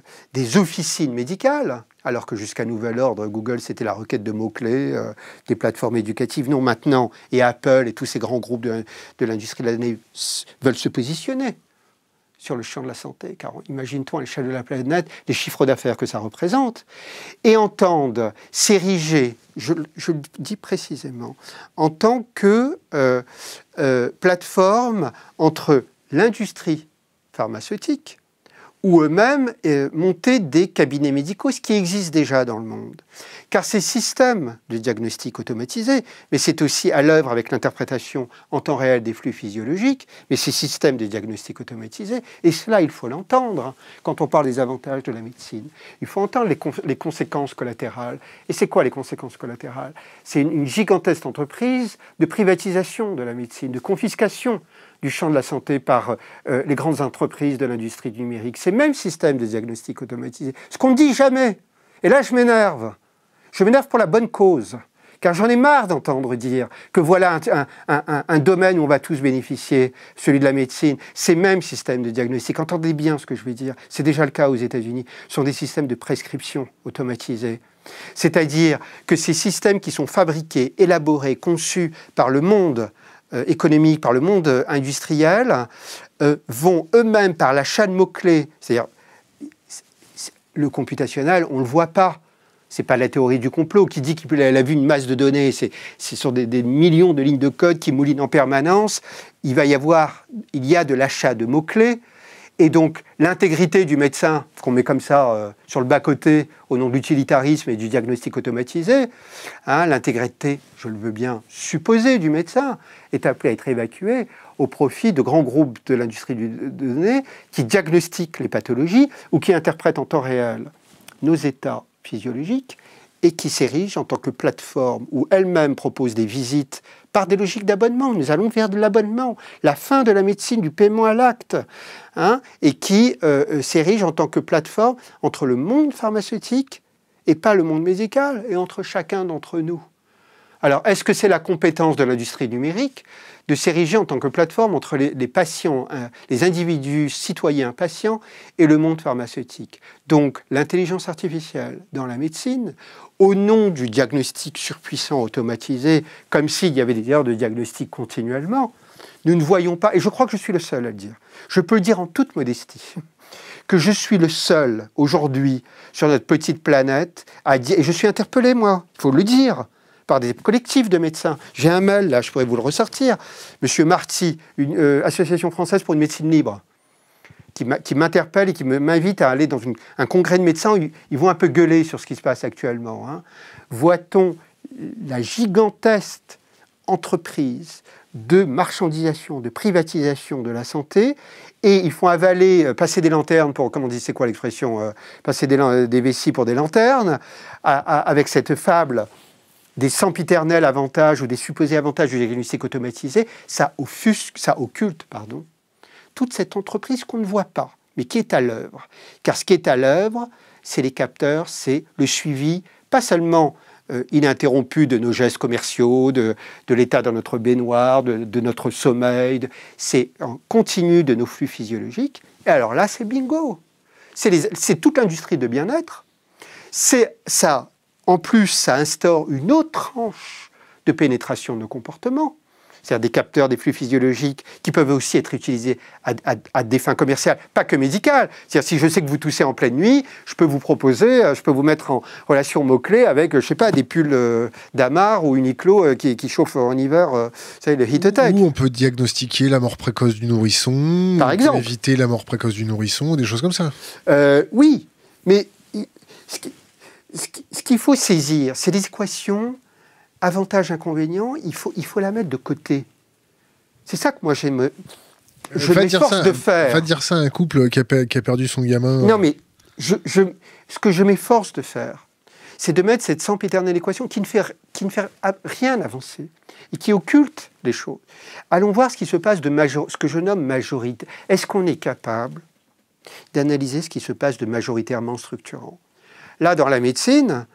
officines médicales alors que jusqu'à nouvel ordre, Google, c'était la requête de mots-clés, euh, des plateformes éducatives. Non, maintenant, et Apple et tous ces grands groupes de, l'industrie de l'année veulent se positionner sur le champ de la santé, car imagine-toi à l'échelle de la planète les chiffres d'affaires que ça représente, et entendent s'ériger, je, le dis précisément, en tant que euh, euh, plateforme entre l'industrie pharmaceutique ou eux-mêmes euh, monter des cabinets médicaux, ce qui existe déjà dans le monde. Car ces systèmes de diagnostic automatisé, mais c'est aussi à l'œuvre avec l'interprétation en temps réel des flux physiologiques, mais ces systèmes de diagnostic automatisé, et cela il faut l'entendre hein, quand on parle des avantages de la médecine, il faut entendre les, conséquences collatérales. Et c'est quoi les conséquences collatérales C'est une gigantesque entreprise de privatisation de la médecine, de confiscation du champ de la santé par euh, les grandes entreprises de l'industrie numérique. Ces mêmes systèmes de diagnostic automatisés, Ce qu'on ne dit jamais. Et là, je m'énerve. Je m'énerve pour la bonne cause. Car j'en ai marre d'entendre dire que voilà un, domaine où on va tous bénéficier, celui de la médecine. Ces mêmes systèmes de diagnostic, entendez bien ce que je veux dire, c'est déjà le cas aux États-Unis, sont des systèmes de prescription automatisés. C'est-à-dire que ces systèmes qui sont fabriqués, élaborés, conçus par le monde euh, économiques par le monde euh, industriel, euh, vont eux-mêmes par l'achat de mots-clés, c'est-à-dire le computationnel, on ne le voit pas. C'est pas la théorie du complot qui dit qu'il a vu une masse de données. C'est sur des, des, millions de lignes de code qui moulinent en permanence. Il va y avoir, il y a de l'achat de mots-clés, et donc, l'intégrité du médecin, qu'on met comme ça euh, sur le bas-côté au nom de l'utilitarisme et du diagnostic automatisé, hein, l'intégrité, je le veux bien supposer, du médecin est appelée à être évacuée au profit de grands groupes de l'industrie du données qui diagnostiquent les pathologies ou qui interprètent en temps réel nos états physiologiques et qui s'érigent en tant que plateforme où elles-mêmes proposent des visites par des logiques d'abonnement. Nous allons vers de l'abonnement, la fin de la médecine du paiement à l'acte, hein, et qui euh, euh, s'érige en tant que plateforme entre le monde pharmaceutique et pas le monde médical, et entre chacun d'entre nous. Alors, est-ce que c'est la compétence de l'industrie numérique de s'ériger en tant que plateforme entre les, patients, euh, les individus citoyens patients et le monde pharmaceutique. Donc l'intelligence artificielle dans la médecine, au nom du diagnostic surpuissant automatisé, comme s'il y avait des erreurs de diagnostic continuellement, nous ne voyons pas, et je crois que je suis le seul à le dire, je peux le dire en toute modestie, que je suis le seul aujourd'hui sur notre petite planète à dire, et je suis interpellé moi, il faut le dire, par des collectifs de médecins. J'ai un mail, là, je pourrais vous le ressortir. Monsieur Marty, une euh, association française pour une médecine libre, qui m'interpelle et qui m'invite à aller dans un congrès de médecins ils vont un peu gueuler sur ce qui se passe actuellement. Hein. Voit-on la gigantesque entreprise de marchandisation, de privatisation de la santé, et ils font avaler, euh, passer des lanternes pour, comment on dit, c'est quoi l'expression, euh, passer des, vessies pour des lanternes, avec cette fable des sempiternels avantages ou des supposés avantages du diagnostic automatisé, ça offusque, ça occulte, pardon, toute cette entreprise qu'on ne voit pas, mais qui est à l'œuvre. Car ce qui est à l'œuvre, c'est les capteurs, c'est le suivi, pas seulement euh, ininterrompu de nos gestes commerciaux, de, l'état dans notre baignoire, de, de notre sommeil, c'est en continu de nos flux physiologiques. Et alors là, c'est bingo. C'est toute l'industrie de bien-être. C'est ça en plus, ça instaure une autre tranche de pénétration de nos comportements, c'est-à-dire des capteurs des flux physiologiques qui peuvent aussi être utilisés à, des fins commerciales, pas que médicales. C'est-à-dire si je sais que vous toussez en pleine nuit, je peux vous proposer, euh, je peux vous mettre en relation mot-clé avec, euh, je sais pas, des pulls euh, d'Amar ou Uniqlo qui, qui chauffe en hiver, ça, vous savez, le heat attack. Ou on peut diagnostiquer la mort précoce du nourrisson, par exemple, éviter la mort précoce du nourrisson, des choses comme ça. oui, mais ce qu'il faut saisir, c'est les équations avantage inconvénients il faut, il faut la mettre de côté. C'est ça que moi j'aime. Euh, je m'efforce de faire. Va dire ça à un couple qui a, perdu son gamin. Non, mais ce que je m'efforce de faire, c'est de mettre cette sempiternelle équation qui ne fait, qui ne fait rien avancer et qui occulte les choses. Allons voir ce qui se passe de ce que je nomme majorité. Est-ce qu'on est capable d'analyser ce qui se passe de majoritairement structurant Là, dans la médecine,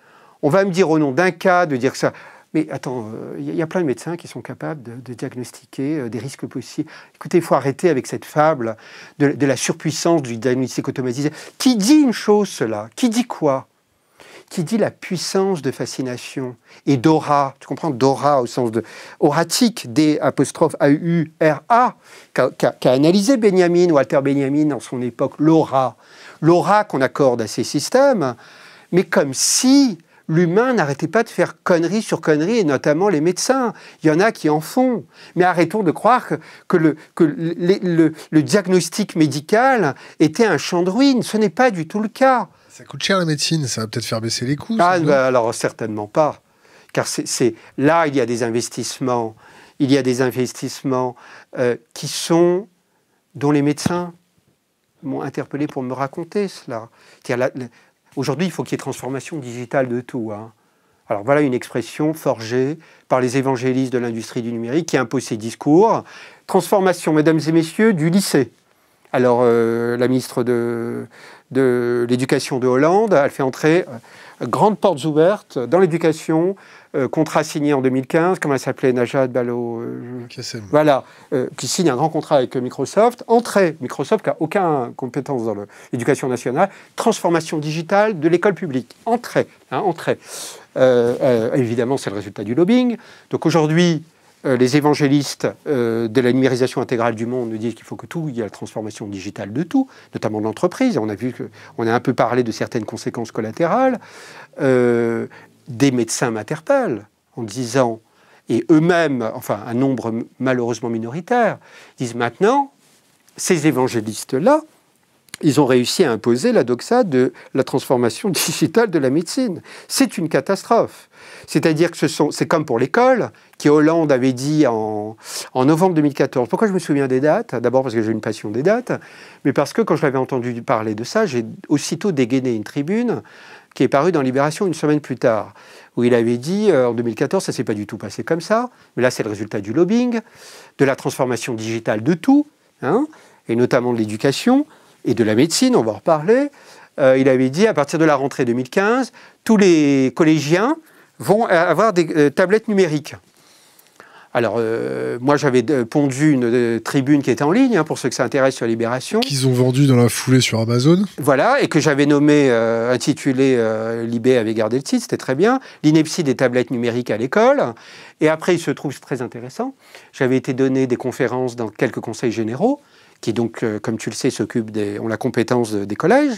on va me dire au nom d'un cas de dire ça. Mais attends, il euh, y a plein de médecins qui sont capables de, diagnostiquer euh, des risques possibles. Écoutez, il faut arrêter avec cette fable de, la surpuissance du diagnostic automatisé. Qui dit une chose, cela Qui dit quoi Qui dit la puissance de fascination et d'aura Tu comprends D'aura au sens de oratique, D A-U-R-A, qu'a qu analysé Benjamin, Walter Benjamin, en son époque, l'aura. L'aura qu'on accorde à ces systèmes, mais comme si l'humain n'arrêtait pas de faire conneries sur conneries, et notamment les médecins. Il y en a qui en font. Mais arrêtons de croire que, le, diagnostic médical était un champ de ruines. Ce n'est pas du tout le cas. Ça coûte cher la médecine, ça va peut-être faire baisser les coûts. Ah, bah, alors certainement pas. Car là, il y a des investissements. Il y a des investissements euh, qui sont, dont les médecins m'ont interpellé pour me raconter cela. Aujourd'hui, il faut qu'il y ait transformation digitale de tout. Hein. Alors voilà une expression forgée par les évangélistes de l'industrie du numérique qui impose ces discours. Transformation, mesdames et messieurs, du lycée. Alors euh, la ministre de, l'Éducation de Hollande, elle fait entrer euh, grandes portes ouvertes dans l'éducation euh, contrat signé en 2015, comment elle s'appelait Najat Balo euh, Voilà, euh, qui signe un grand contrat avec Microsoft. Entrée, Microsoft qui n'a aucune compétence dans l'éducation nationale. Transformation digitale de l'école publique. Entrée, hein, entrée. évidemment, c'est le résultat du lobbying. Donc aujourd'hui, les évangélistes de la numérisation intégrale du monde nous disent qu'il faut que tout, il y a la transformation digitale de tout, notamment de l'entreprise. On a vu que, a un peu parlé de certaines conséquences collatérales des médecins m'interpellent en disant, et eux-mêmes, enfin un nombre malheureusement minoritaire, disent maintenant, ces évangélistes-là, ils ont réussi à imposer la doxa de la transformation digitale de la médecine. C'est une catastrophe. C'est-à-dire que ce c'est comme pour l'école, qui Hollande avait dit en, en, novembre 2014. Pourquoi je me souviens des dates D'abord parce que j'ai une passion des dates, mais parce que quand je l'avais entendu parler de ça, j'ai aussitôt dégainé une tribune qui est paru dans Libération une semaine plus tard, où il avait dit euh, en 2014, ça s'est pas du tout passé comme ça, mais là c'est le résultat du lobbying, de la transformation digitale de tout, hein, et notamment de l'éducation et de la médecine, on va en reparler. Euh, il avait dit à partir de la rentrée 2015, tous les collégiens vont avoir des euh, tablettes numériques. Alors, euh, moi, j'avais euh, pondu une euh, tribune qui était en ligne, hein, pour ceux que ça intéresse, sur Libération. Qu'ils ont vendu dans la foulée sur Amazon. Voilà, et que j'avais nommé, intitulé Libé avait gardé le titre, c'était très bien. L'ineptie des tablettes numériques à l'école. Et après, il se trouve très intéressant. J'avais été donné des conférences dans quelques conseils généraux, qui donc, comme tu le sais, s'occupent des, ont la compétence des collèges.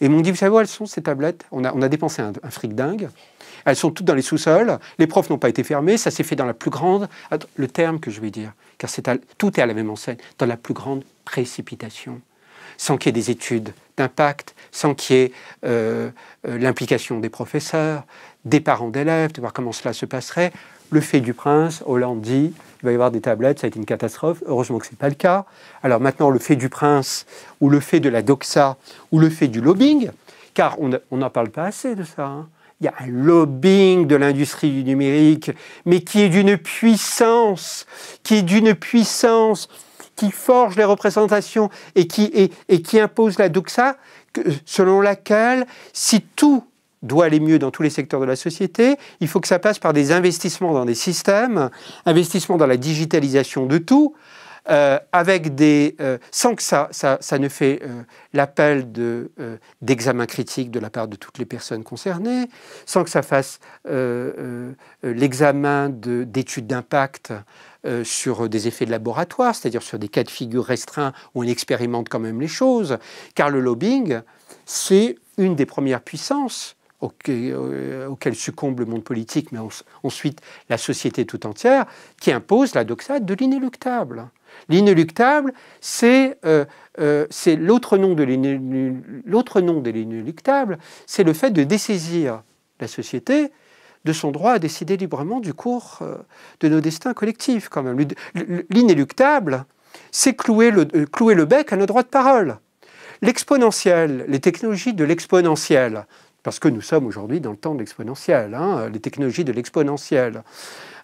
Et m'ont dit, vous savez où elles sont ces tablettes on a, dépensé un fric dingue. Elles sont toutes dans les sous-sols. Les profs n'ont pas été fermés. Ça s'est fait dans la plus grande. Ah, le terme que je vais dire, car tout est à la même enseigne, dans la plus grande précipitation. Sans qu'il y ait des études d'impact, sans qu'il y ait euh, euh, l'implication des professeurs, des parents d'élèves, de voir comment cela se passerait. Le fait du prince, Hollande dit, il va y avoir des tablettes, ça a été une catastrophe. Heureusement que ce n'est pas le cas. Alors maintenant, le fait du prince, ou le fait de la doxa, ou le fait du lobbying, car on n'en parle pas assez de ça. Hein il y a un lobbying de l'industrie du numérique, mais qui est d'une puissance, qui est d'une puissance, qui forge les représentations et qui, et qui impose la doxa selon laquelle si tout doit aller mieux dans tous les secteurs de la société, il faut que ça passe par des investissements dans des systèmes, investissements dans la digitalisation de tout, euh, euh, sans que ça, ne fait euh, l'appel d'examen critique de la part de toutes les personnes concernées, sans que ça fasse l'examen d'études d'impact sur des effets de laboratoire, c'est-à-dire sur des cas de figure restreints où on expérimente quand même les choses, car le lobbying, c'est une des premières puissances auxquelles succombe le monde politique, mais ensuite la société tout entière, qui impose la doxade de l'inéluctable. L'inéluctable, c'est euh, euh, l'autre nom de l'inéluctable, c'est le fait de dessaisir la société de son droit à décider librement du cours euh, de nos destins collectifs, quand même. L'inéluctable, c'est clouer le, clouer le bec à nos droits de parole. L'exponentiel, les technologies de l'exponentiel, parce que nous sommes aujourd'hui dans le temps de l'exponentiel, hein, les technologies de l'exponentiel.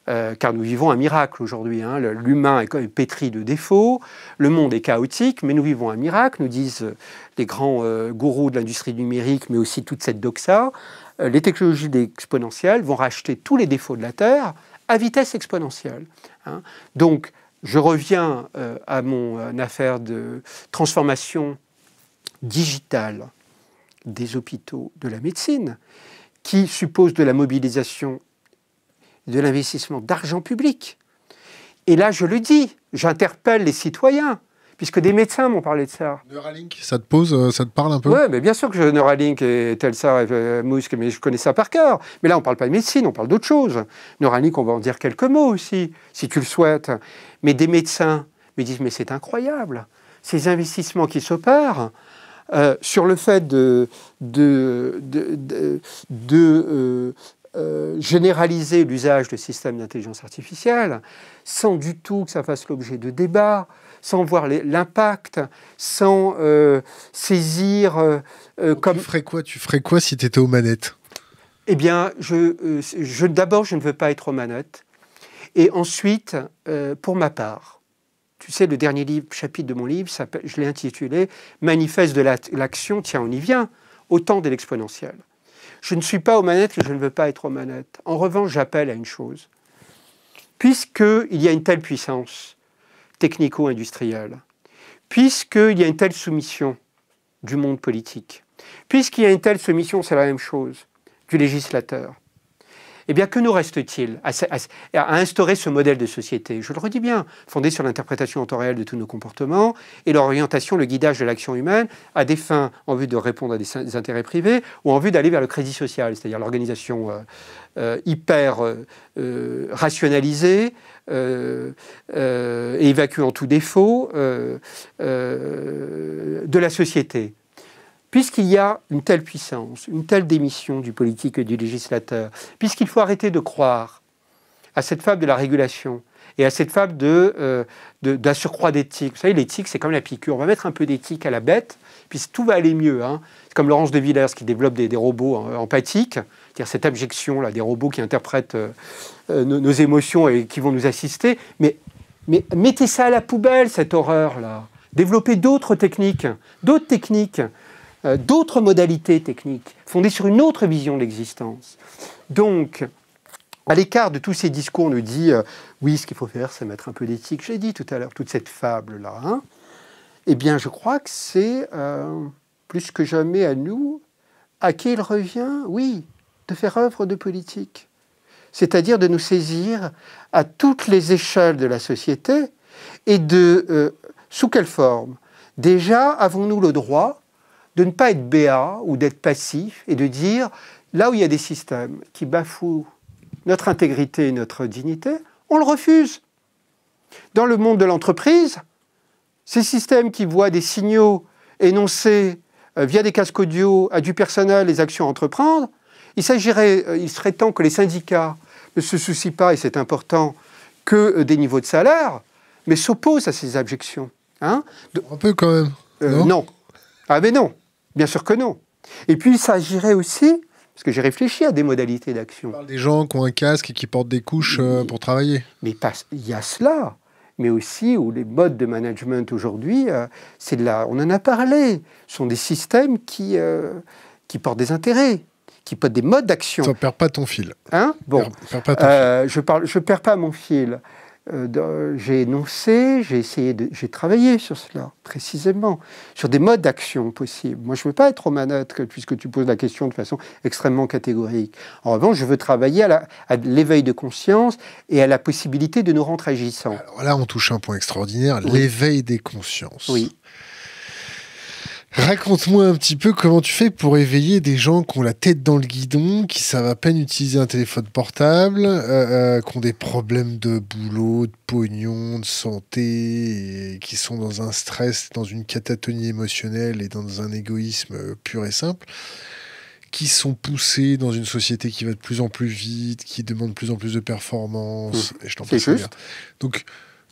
Euh, car nous vivons un miracle aujourd'hui. Hein. L'humain est pétri de défauts, le monde est chaotique, mais nous vivons un miracle, nous disent euh, les grands euh, gourous de l'industrie numérique, mais aussi toute cette doxa. les technologies exponentielles vont racheter tous les défauts de la Terre à vitesse exponentielle. Hein. Donc, je reviens à mon affaire de transformation digitale des hôpitaux, de la médecine, qui suppose de la mobilisation de l'investissement d'argent public. Et là, je le dis, j'interpelle les citoyens, puisque des médecins m'ont parlé de ça. Neuralink, ça te pose, euh, ça te parle un peu Oui, mais bien sûr que Neuralink et Telsa et euh, Musk, mais je connais ça par cœur. Mais là, on ne parle pas de médecine, on parle d'autre chose. Neuralink, on va en dire quelques mots aussi, si tu le souhaites. Mais des médecins me disent, mais c'est incroyable, ces investissements qui s'opèrent, euh, sur le fait de, de, de, euh, généraliser l'usage de systèmes d'intelligence artificielle, sans du tout que ça fasse l'objet de débats, sans voir l'impact, sans euh, saisir euh, comme... Tu ferais quoi, tu ferais quoi si tu étais aux manettes Eh bien, je, je d'abord, je ne veux pas être aux manettes. Et ensuite, pour ma part, tu sais, le dernier livre, chapitre de mon livre, je l'ai intitulé Manifeste de l'action, tiens, on y vient, Au temps de l'exponentielle. Je ne suis pas aux manettes et je ne veux pas être aux manettes. En revanche, j'appelle à une chose. Puisqu'il y a une telle puissance technico-industrielle, puisqu'il y a une telle soumission du monde politique, puisqu'il y a une telle soumission, c'est la même chose, du législateur, eh bien, que nous reste-t-il à, instaurer ce modèle de société Je le redis bien, fondé sur l'interprétation en de tous nos comportements et l'orientation, le guidage de l'action humaine à des fins en vue de répondre à des, intérêts privés ou en vue d'aller vers le crédit social, c'est-à-dire l'organisation euh, euh, hyper euh, rationalisée, et euh, évacuant tout défaut de la société. Puisqu'il y a une telle puissance, une telle démission du politique et du législateur, puisqu'il faut arrêter de croire à cette fable de la régulation et à cette fable de, euh, d'un surcroît d'éthique. Vous savez, l'éthique, c'est comme la piqûre. On va mettre un peu d'éthique à la bête, puisque tout va aller mieux. Hein. C'est comme Laurence de Villers qui développe des, robots hein, empathiques, c'est-à-dire cette abjection-là, des robots qui interprètent euh, euh, nos, émotions et qui vont nous assister. mais mettez ça à la poubelle, cette horreur-là. Développez d'autres techniques, d'autres techniques euh, d'autres modalités techniques, fondées sur une autre vision de l'existence. Donc, à l'écart de tous ces discours, on nous dit euh, oui, ce qu'il faut faire, c'est mettre un peu d'éthique. J'ai dit tout à l'heure toute cette fable-là. Hein. eh bien, je crois que c'est euh, plus que jamais à nous, à qui il revient, oui, de faire œuvre de politique. C'est-à-dire de nous saisir à toutes les échelles de la société et de. sous quelle forme Déjà, avons-nous le droit de ne pas être béat ou d'être passif et de dire, là où il y a des systèmes qui bafouent notre intégrité et notre dignité, on le refuse. Dans le monde de l'entreprise, ces systèmes qui voient des signaux énoncés euh, via des casques audio à du personnel les actions à entreprendre, il, s'agirait, euh, il serait temps que les syndicats ne se soucient pas, et c'est important, que euh, des niveaux de salaire, mais s'opposent à ces objections. Hein. Un peu quand même. non. Ah mais non. Bien sûr que non. Et puis, il s'agirait aussi, parce que j'ai réfléchi à des modalités d'action. On parle des gens qui ont un casque et qui portent des couches euh, pour travailler. Mais il y a cela, mais aussi où les modes de management aujourd'hui, euh, c'est de on en a parlé, sont des systèmes qui, euh, qui portent des intérêts, qui portent des modes d'action. Tu ne pas ton fil. Hein Bon, perds, pas ton je ne je perds pas mon fil. Euh, j'ai énoncé, j'ai essayé, j'ai travaillé sur cela précisément, sur des modes d'action possibles. Moi, je ne veux pas être manette puisque tu poses la question de façon extrêmement catégorique. En revanche, je veux travailler à l'éveil de conscience et à la possibilité de nous rendre agissants. Alors là, on touche un point extraordinaire, l'éveil des consciences. Oui. Raconte-moi un petit peu comment tu fais pour éveiller des gens qui ont la tête dans le guidon, qui savent à peine utiliser un téléphone portable, euh, euh, qui ont des problèmes de boulot, de pognon, de santé, qui sont dans un stress, dans une catatonie émotionnelle et dans un égoïsme euh, pur et simple, qui sont poussés dans une société qui va de plus en plus vite, qui demande de plus en plus de performances... Mmh. et je t'en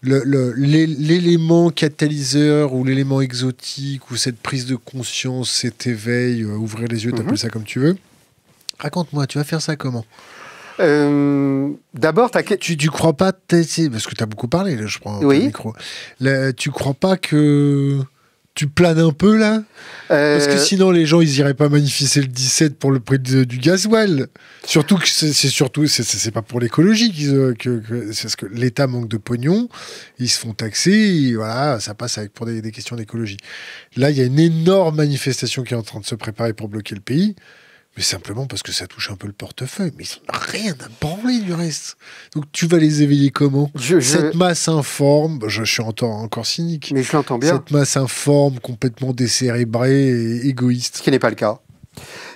l'élément catalyseur ou l'élément exotique ou cette prise de conscience, cet éveil, euh, ouvrir les yeux, t'appelles mhm. ça comme tu veux. Raconte-moi, tu vas faire ça comment euh, D'abord, tu tu crois pas, parce que tu as beaucoup parlé, là, je prends oui. tu crois pas que tu planes un peu là Parce que euh, sinon les gens ils iraient pas manifester le 17 pour le prix du gasoil. Surtout que c'est surtout c'est pas pour l'écologie euh, que, c'est parce que l'État manque de pognon, ils se font taxer, voilà ça passe avec pour des questions d'écologie. Là il y a une énorme manifestation qui est en train de se préparer pour bloquer le pays simplement parce que ça touche un peu le portefeuille. Mais ils n'ont rien à branler du reste. Donc tu vas les éveiller comment Cette masse informe, bah, je, suis encore, cynique. Mais je l'entends bien. Cette masse informe, complètement décérébrée et égoïste. Ce qui n'est pas le cas.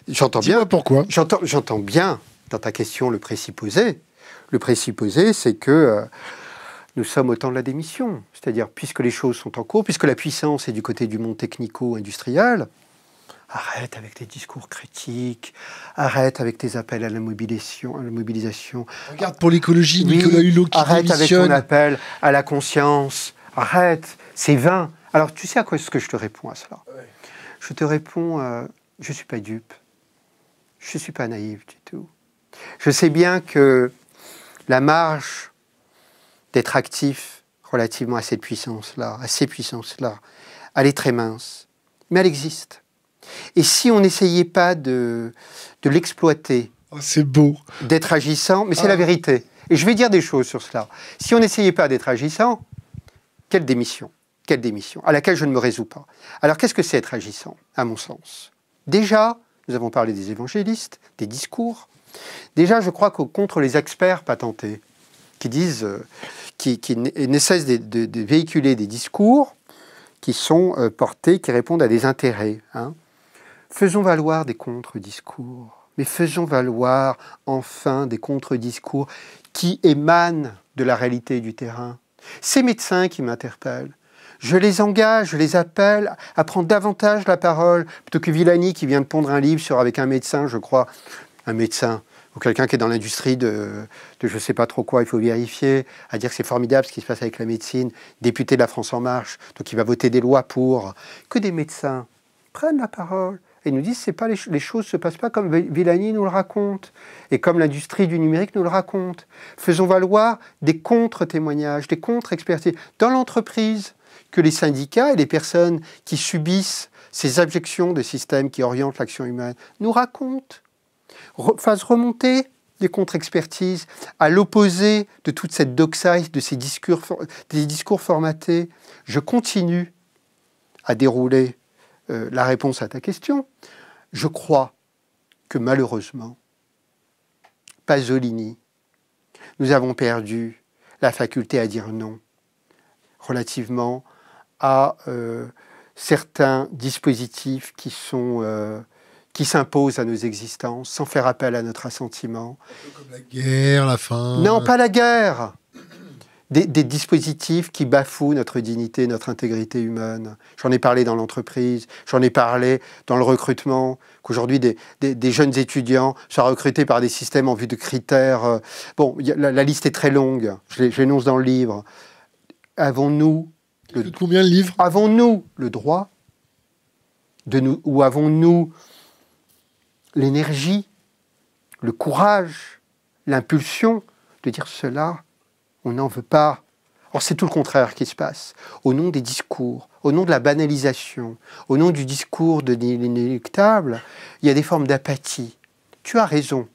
J'entends bien. Pourquoi J'entends bien dans ta question le présupposé. Le présupposé, c'est que euh, nous sommes au temps de la démission. C'est-à-dire, puisque les choses sont en cours, puisque la puissance est du côté du monde technico-industriel, Arrête avec tes discours critiques, arrête avec tes appels à la mobilisation. À la mobilisation. Regarde pour l'écologie, Nicolas Hulot qui Arrête avec ton appel à la conscience, arrête, c'est vain. Alors tu sais à quoi est-ce que je te réponds à cela Je te réponds, euh, je ne suis pas dupe, je ne suis pas naïf du tout. Je sais bien que la marge d'être actif relativement à cette puissance-là, à ces puissances-là, elle est très mince, mais elle existe. Et si on n'essayait pas de, l'exploiter ah, C'est beau. D'être agissant, mais c'est la ah. vérité. Et je vais dire des choses sur cela. Si on n'essayait pas d'être agissant, quelle démission Quelle démission À laquelle je ne me résous pas. Alors qu'est-ce que c'est être agissant, à mon sens Déjà, nous avons parlé des évangélistes, des discours. Déjà, je crois que contre les experts patentés, qui disent, euh, qui, ne cessent de, véhiculer des discours qui sont euh, portés, qui répondent à des intérêts. Hein. Faisons valoir des contre-discours, mais faisons valoir enfin des contre-discours qui émanent de la réalité du terrain. Ces médecins qui m'interpellent, je les engage, je les appelle à prendre davantage la parole, plutôt que Villani qui vient de pondre un livre sur avec un médecin, je crois, un médecin ou quelqu'un qui est dans l'industrie de, de je ne sais pas trop quoi, il faut vérifier, à dire que c'est formidable ce qui se passe avec la médecine, député de la France en marche, donc il va voter des lois pour, que des médecins prennent la parole, et nous disent c'est pas les, choses ne se passent pas comme Villani nous le raconte et comme l'industrie du numérique nous le raconte. Faisons valoir des contre-témoignages, des contre-expertises dans l'entreprise que les syndicats et les personnes qui subissent ces abjections des systèmes qui orientent l'action humaine nous racontent, fassent remonter des contre-expertises à l'opposé de toute cette doxa de ces discours, des discours formatés. Je continue à dérouler euh, la réponse à ta question. Je crois que malheureusement, Pasolini, nous avons perdu la faculté à dire non relativement à euh, certains dispositifs qui sont euh, qui s'imposent à nos existences sans faire appel à notre assentiment. Comme la guerre, la faim. Non, pas la guerre des, dispositifs qui bafouent notre dignité, notre intégrité humaine. J'en ai parlé dans l'entreprise, j'en ai parlé dans le recrutement, qu'aujourd'hui des, jeunes étudiants soient recrutés par des systèmes en vue de critères. Euh, bon, la, liste est très longue, je l'énonce dans le livre. Avons-nous... Le, combien livres Avons-nous le droit de ou avons-nous l'énergie, le courage, l'impulsion de dire cela on n'en veut pas. Or, c'est tout le contraire qui se passe. Au nom des discours, au nom de la banalisation, au nom du discours de l'inéluctable, il y a des formes d'apathie. Tu as raison.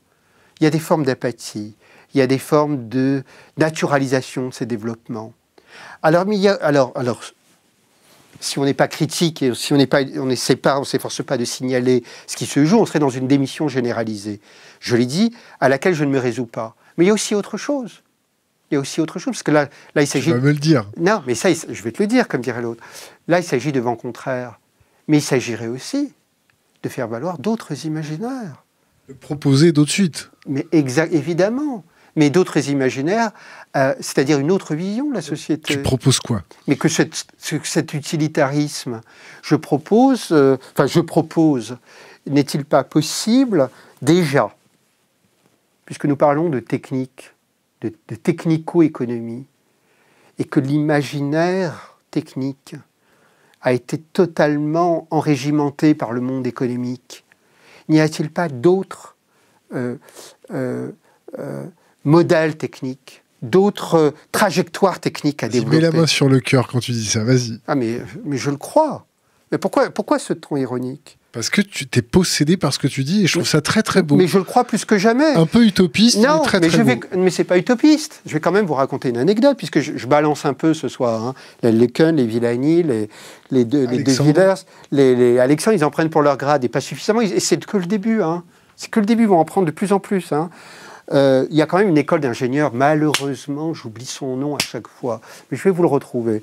Il y a des formes d'apathie. Il y a des formes de naturalisation de ces développements. Alors, si on n'est pas critique et si on n'essaie pas, on ne s'efforce pas de signaler ce qui se joue, on serait dans une démission généralisée. Je l'ai dit, à laquelle je ne me résous pas. Mais il y a aussi autre chose il y a aussi autre chose. Parce que là, il s'agit. Tu vas le dire. Non, mais ça, je vais te le dire, comme dirait l'autre. Là, il s'agit de vent contraire. Mais il s'agirait aussi de faire valoir d'autres imaginaires. De proposer d'autres suite. Mais évidemment. Mais d'autres imaginaires, euh, c'est-à-dire une autre vision de la société. Tu proposes quoi Mais que cet utilitarisme, je propose, euh, enfin, je propose, n'est-il pas possible déjà, puisque nous parlons de technique, de, technico-économie, et que l'imaginaire technique a été totalement enrégimenté par le monde économique. N'y a-t-il pas d'autres euh, euh, euh, modèles techniques, d'autres trajectoires techniques à développer mets la main sur le cœur quand tu dis ça, vas-y. Ah mais, mais je le crois. Mais pourquoi, pourquoi ce ton ironique parce que tu t'es possédé par ce que tu dis et je trouve ça très très beau. Mais je le crois plus que jamais. Un peu utopiste, non, mais très très je beau. Vais, mais c'est pas utopiste. Je vais quand même vous raconter une anecdote puisque je, balance un peu ce soir. Hein. Les Lecun, les Villani, les, les, deux, les deux Villers, les, les, ils en prennent pour leur grade et pas suffisamment. Et c'est que le début. Hein. C'est que le début. Ils vont en prendre de plus en plus. Hein. Euh, il y a quand même une école d'ingénieurs. Malheureusement, j'oublie son nom à chaque fois. Mais je vais vous le retrouver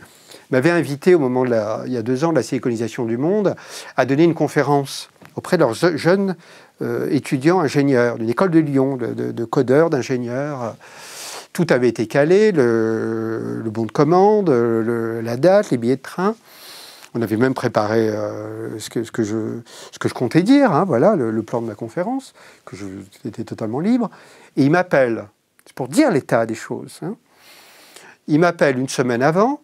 m'avait invité au moment de il y a deux ans, de la Siliconisation du monde, à donner une conférence auprès de leurs jeunes euh, étudiants ingénieurs d'une école de Lyon, de, codeurs, d'ingénieurs. Tout avait été calé, le, bon de commande, la date, les billets de train. On avait même préparé euh, ce, que, ce, que je, ce, que, je, comptais dire, hein, voilà, le, plan de ma conférence, que j'étais totalement libre. Et il m'appelle, c'est pour dire l'état des choses. Hein. Il m'appelle une semaine avant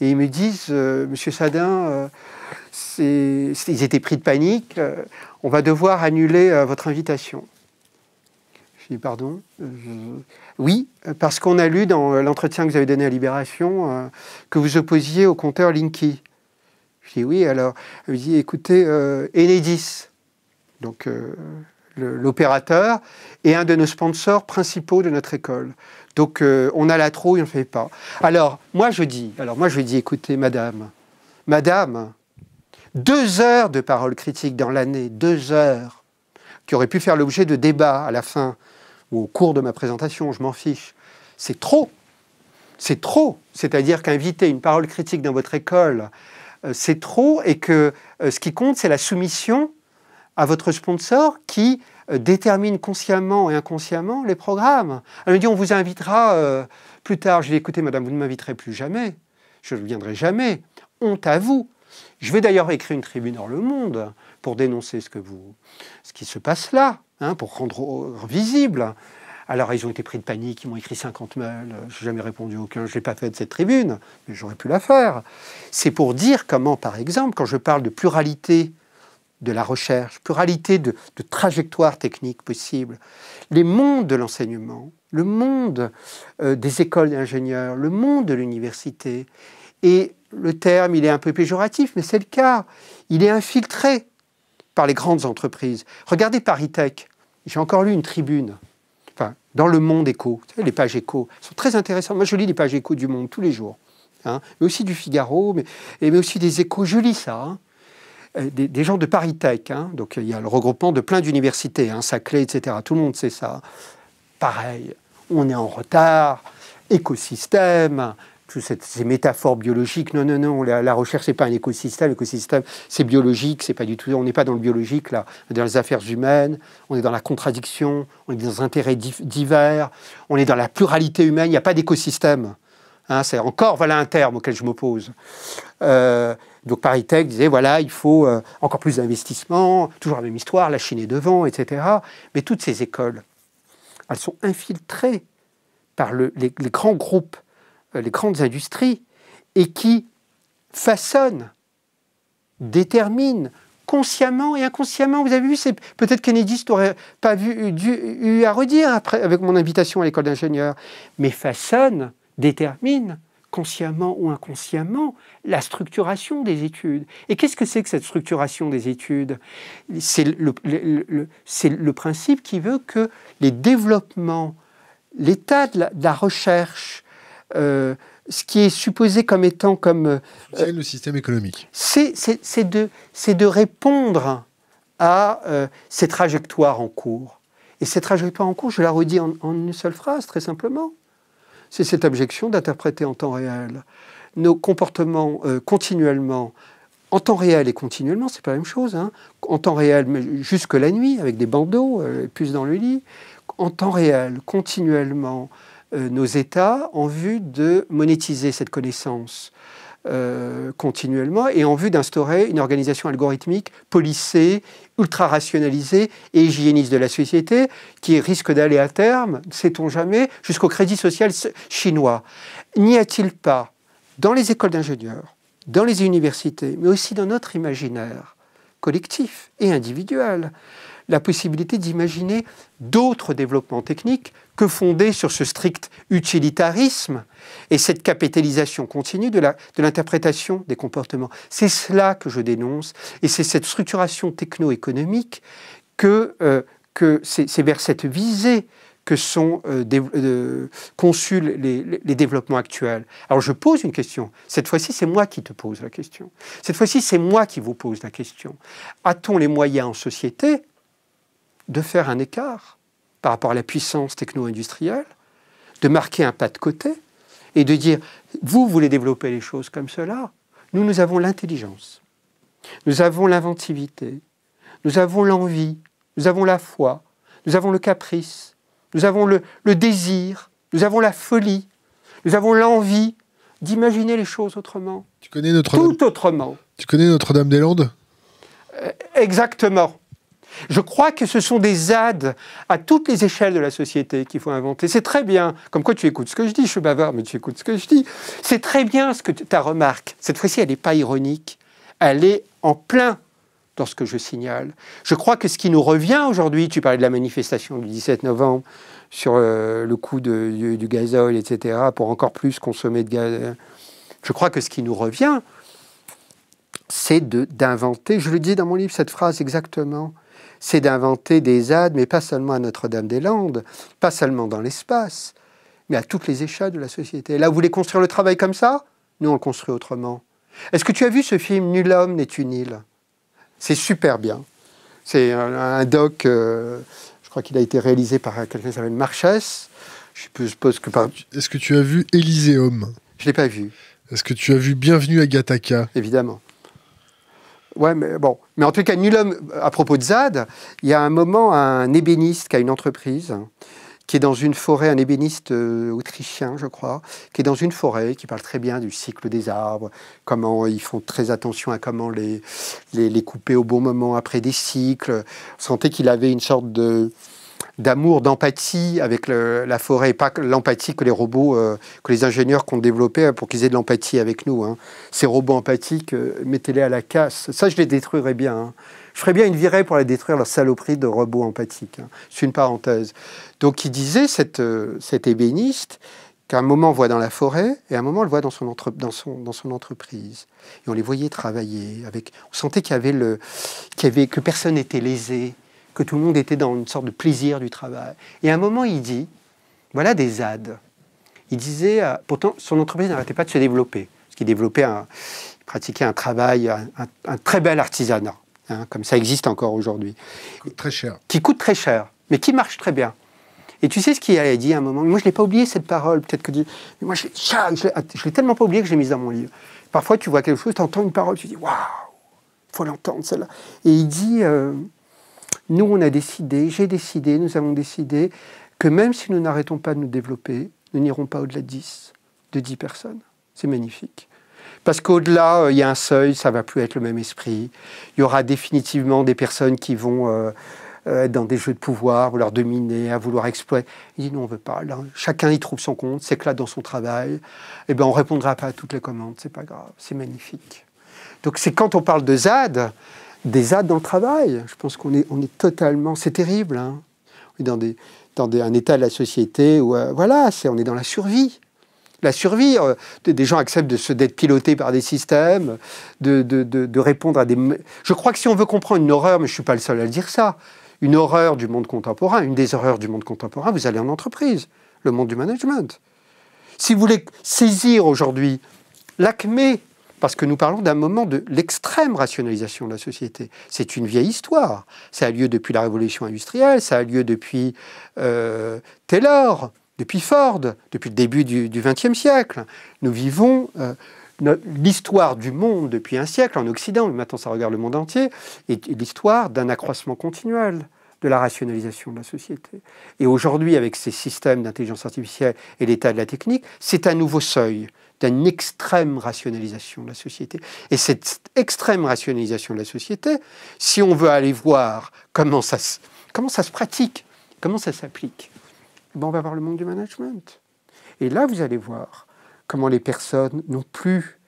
et ils me disent, euh, Monsieur Sadin, euh, ils étaient pris de panique, euh, on va devoir annuler votre invitation. Je dis, pardon Oui, parce qu'on a lu dans l'entretien que vous avez donné à Libération que vous opposiez au compteur Linky. Je dis, oui, alors, me dit, écoutez, Enedis, donc l'opérateur, est un de nos sponsors principaux de notre école. Donc euh, on a la trouille, on ne fait pas. Alors moi je dis, alors moi je dis, écoutez madame, madame, deux heures de paroles critiques dans l'année, deux heures, qui auraient pu faire l'objet de débats à la fin ou au cours de ma présentation, je m'en fiche. C'est trop. C'est trop. C'est-à-dire qu'inviter une parole critique dans votre école, euh, c'est trop et que euh, ce qui compte, c'est la soumission à votre sponsor qui euh, détermine consciemment et inconsciemment les programmes. Elle me dit on vous invitera euh, plus tard. Je lui ai madame, vous ne m'inviterez plus jamais. Je ne viendrai jamais. Honte à vous. Je vais d'ailleurs écrire une tribune dans Le Monde pour dénoncer ce, que vous, ce qui se passe là, hein, pour rendre visible. Alors, ils ont été pris de panique, ils m'ont écrit 50 mails, je n'ai jamais répondu aucun, je n'ai pas fait de cette tribune, mais j'aurais pu la faire. C'est pour dire comment, par exemple, quand je parle de pluralité de la recherche, pluralité de, trajectoires techniques possibles. Les mondes de l'enseignement, le monde euh, des écoles d'ingénieurs, le monde de l'université. Et le terme, il est un peu péjoratif, mais c'est le cas. Il est infiltré par les grandes entreprises. Regardez Paris J'ai encore lu une tribune, dans le monde éco. les pages éco sont très intéressantes. Moi, je lis les pages éco du monde tous les jours. Hein. mais aussi du Figaro, mais, mais aussi des échos. Je lis ça. Hein. Euh, des, gens de Paris Tech. Hein. donc il y a le regroupement de plein d'universités, hein, Saclay, etc. Tout le monde sait ça. Pareil, on est en retard, écosystème, toutes ces métaphores biologiques. Non, non, non, la, recherche, n'est pas un écosystème. L'écosystème, c'est biologique, c'est pas du tout. On n'est pas dans le biologique, là. dans les affaires humaines, on est dans la contradiction, on est dans des intérêts divers, on est dans la pluralité humaine. Il n'y a pas d'écosystème. Hein. c'est encore, voilà un terme auquel je m'oppose. Euh, donc Paris Tech disait, voilà, il faut euh, encore plus d'investissements, toujours la même histoire, la Chine est devant, etc. Mais toutes ces écoles, elles sont infiltrées par les, grands groupes, euh, les grandes industries, et qui façonnent, déterminent, consciemment et inconsciemment. Vous avez vu, c'est peut-être Kennedy n'aurait pas vu, eu à redire après, avec mon invitation à l'école d'ingénieurs, mais façonnent, déterminent consciemment ou inconsciemment, la structuration des études. Et qu'est-ce que c'est que cette structuration des études C'est le, principe qui veut que les développements, l'état de, la recherche, euh, ce qui est supposé comme étant comme... Euh, le système économique. C'est de, répondre à euh, ces trajectoires en cours. Et ces trajectoires en cours, je la redis en une seule phrase, très simplement c'est cette objection d'interpréter en temps réel nos comportements euh, continuellement en temps réel et continuellement, c'est pas la même chose. Hein. En temps réel, mais jusque la nuit, avec des bandeaux, et euh, puces dans le lit. En temps réel, continuellement, euh, nos états en vue de monétiser cette connaissance, euh, continuellement et en vue d'instaurer une organisation algorithmique policée, ultra rationalisée et hygiéniste de la société qui risque d'aller à terme, sait-on jamais, jusqu'au crédit social chinois. N'y a-t-il pas, dans les écoles d'ingénieurs, dans les universités, mais aussi dans notre imaginaire collectif et individuel, la possibilité d'imaginer d'autres développements techniques que fondés sur ce strict utilitarisme et cette capitalisation continue de l'interprétation des comportements. C'est cela que je dénonce et c'est cette structuration techno-économique que, euh, que c'est vers cette visée que sont euh, euh, conçus les, les, développements actuels. Alors je pose une question. Cette fois-ci, c'est moi qui te pose la question. Cette fois-ci, c'est moi qui vous pose la question. A-t-on les moyens en société de faire un écart par rapport à la puissance techno-industrielle, de marquer un pas de côté et de dire, vous voulez développer les choses comme cela, nous, nous avons l'intelligence, nous avons l'inventivité, nous avons l'envie, nous avons la foi, nous avons le caprice, nous avons le, désir, nous avons la folie, nous avons l'envie d'imaginer les choses autrement. Tu connais Notre Tout autrement. Tu connais Notre-Dame-des-Landes euh, Exactement. Je crois que ce sont des aides à toutes les échelles de la société qu'il faut inventer. C'est très bien, comme quoi tu écoutes ce que je dis, je suis bavard, mais tu écoutes ce que je dis. C'est très bien ce que ta remarque, cette fois-ci, elle n'est pas ironique, elle est en plein dans ce que je signale. Je crois que ce qui nous revient aujourd'hui, tu parlais de la manifestation du 17 novembre sur euh, le, coût du, du, gazole, etc., pour encore plus consommer de gaz. Je crois que ce qui nous revient, c'est d'inventer, je le dis dans mon livre, cette phrase exactement, c'est d'inventer des ZAD, mais pas seulement à Notre-Dame-des-Landes, pas seulement dans l'espace, mais à toutes les échelles de la société. Là, vous voulez construire le travail comme ça Nous, on le construit autrement. Est-ce que tu as vu ce film Nul homme n'est une île C'est super bien. C'est un, doc, euh, je crois qu'il a été réalisé par quelqu'un qui s'appelle Marchès. Je suppose que Est-ce que tu as vu Élyséum Je ne l'ai pas vu. Est-ce que tu as vu Bienvenue à Gataka Évidemment. Ouais, mais bon. Mais en tout cas, nul homme. À propos de Zad, il y a un moment, un ébéniste qui a une entreprise, qui est dans une forêt, un ébéniste euh, autrichien, je crois, qui est dans une forêt, qui parle très bien du cycle des arbres, comment ils font très attention à comment les, les, les couper au bon moment après des cycles. On sentait qu'il avait une sorte de d'amour, d'empathie avec la forêt, pas l'empathie que les robots, euh, que les ingénieurs ont développé pour qu'ils aient de l'empathie avec nous. Hein. Ces robots empathiques, euh, mettez-les à la casse. Ça, je les détruirais bien. Hein. Je ferais bien une virée pour les détruire, leur saloperie de robots empathiques. Hein. C'est une parenthèse. Donc, il disait, cette, euh, cet ébéniste, qu'à un moment on voit dans la forêt et à un moment on le voit dans son, dans son, dans son entreprise. Et on les voyait travailler. Avec, on sentait qu'il y avait le, avait, que personne n'était lésé que tout le monde était dans une sorte de plaisir du travail. Et à un moment, il dit, voilà des ZAD. Il disait, euh, pourtant, son entreprise n'arrêtait pas de se développer, parce qu'il développait un, pratiquait un travail, un, très bel artisanat, hein, comme ça existe encore aujourd'hui. Très cher. Qui coûte très cher, mais qui marche très bien. Et tu sais ce qu'il a dit à un moment Moi, je ne l'ai pas oublié, cette parole. Peut-être que Moi, je ne l'ai tellement pas oublié que je l'ai mise dans mon livre. Parfois, tu vois quelque chose, tu entends une parole, tu dis Waouh, faut l'entendre, celle-là. Et il dit euh, nous, on a décidé, j'ai décidé, nous avons décidé que même si nous n'arrêtons pas de nous développer, nous n'irons pas au-delà de 10, de 10 personnes. C'est magnifique. Parce qu'au-delà, euh, il y a un seuil, ça va plus être le même esprit. Il y aura définitivement des personnes qui vont euh, euh, être dans des jeux de pouvoir, vouloir dominer, à vouloir exploiter. Il dit non, on ne veut pas. chacun y trouve son compte, s'éclate dans son travail. Eh ben, on répondra pas à toutes les commandes, c'est pas grave, c'est magnifique. Donc c'est quand on parle de ZAD, des aides dans le travail. Je pense qu'on est, on est totalement, c'est terrible. Hein. On est dans, des, dans un état de la société où, euh, voilà, c'est, on est dans la survie. La survie, euh, des gens acceptent de se, d'être pilotés par des systèmes, de, de, répondre à des... Je crois que si on veut comprendre une horreur, mais je ne suis pas le seul à le dire ça, une horreur du monde contemporain, une des horreurs du monde contemporain, vous allez en entreprise, le monde du management. Si vous voulez saisir aujourd'hui l'acmé parce que nous parlons d'un moment de l'extrême rationalisation de la société. C'est une vieille histoire. Ça a lieu depuis la révolution industrielle, ça a lieu depuis euh, Taylor, depuis Ford, depuis le début du XXe siècle. Nous vivons euh, l'histoire du monde depuis un siècle en Occident, mais maintenant ça regarde le monde entier, et l'histoire d'un accroissement continuel de la rationalisation de la société. Et aujourd'hui, avec ces systèmes d'intelligence artificielle et l'état de la technique, c'est un nouveau seuil d'une extrême rationalisation de la société. Et cette extrême rationalisation de la société, si on veut aller voir comment ça se, comment ça se pratique, comment ça s'applique, eh ben, on va voir le monde du management. Et là, vous allez voir comment les personnes n'ont plus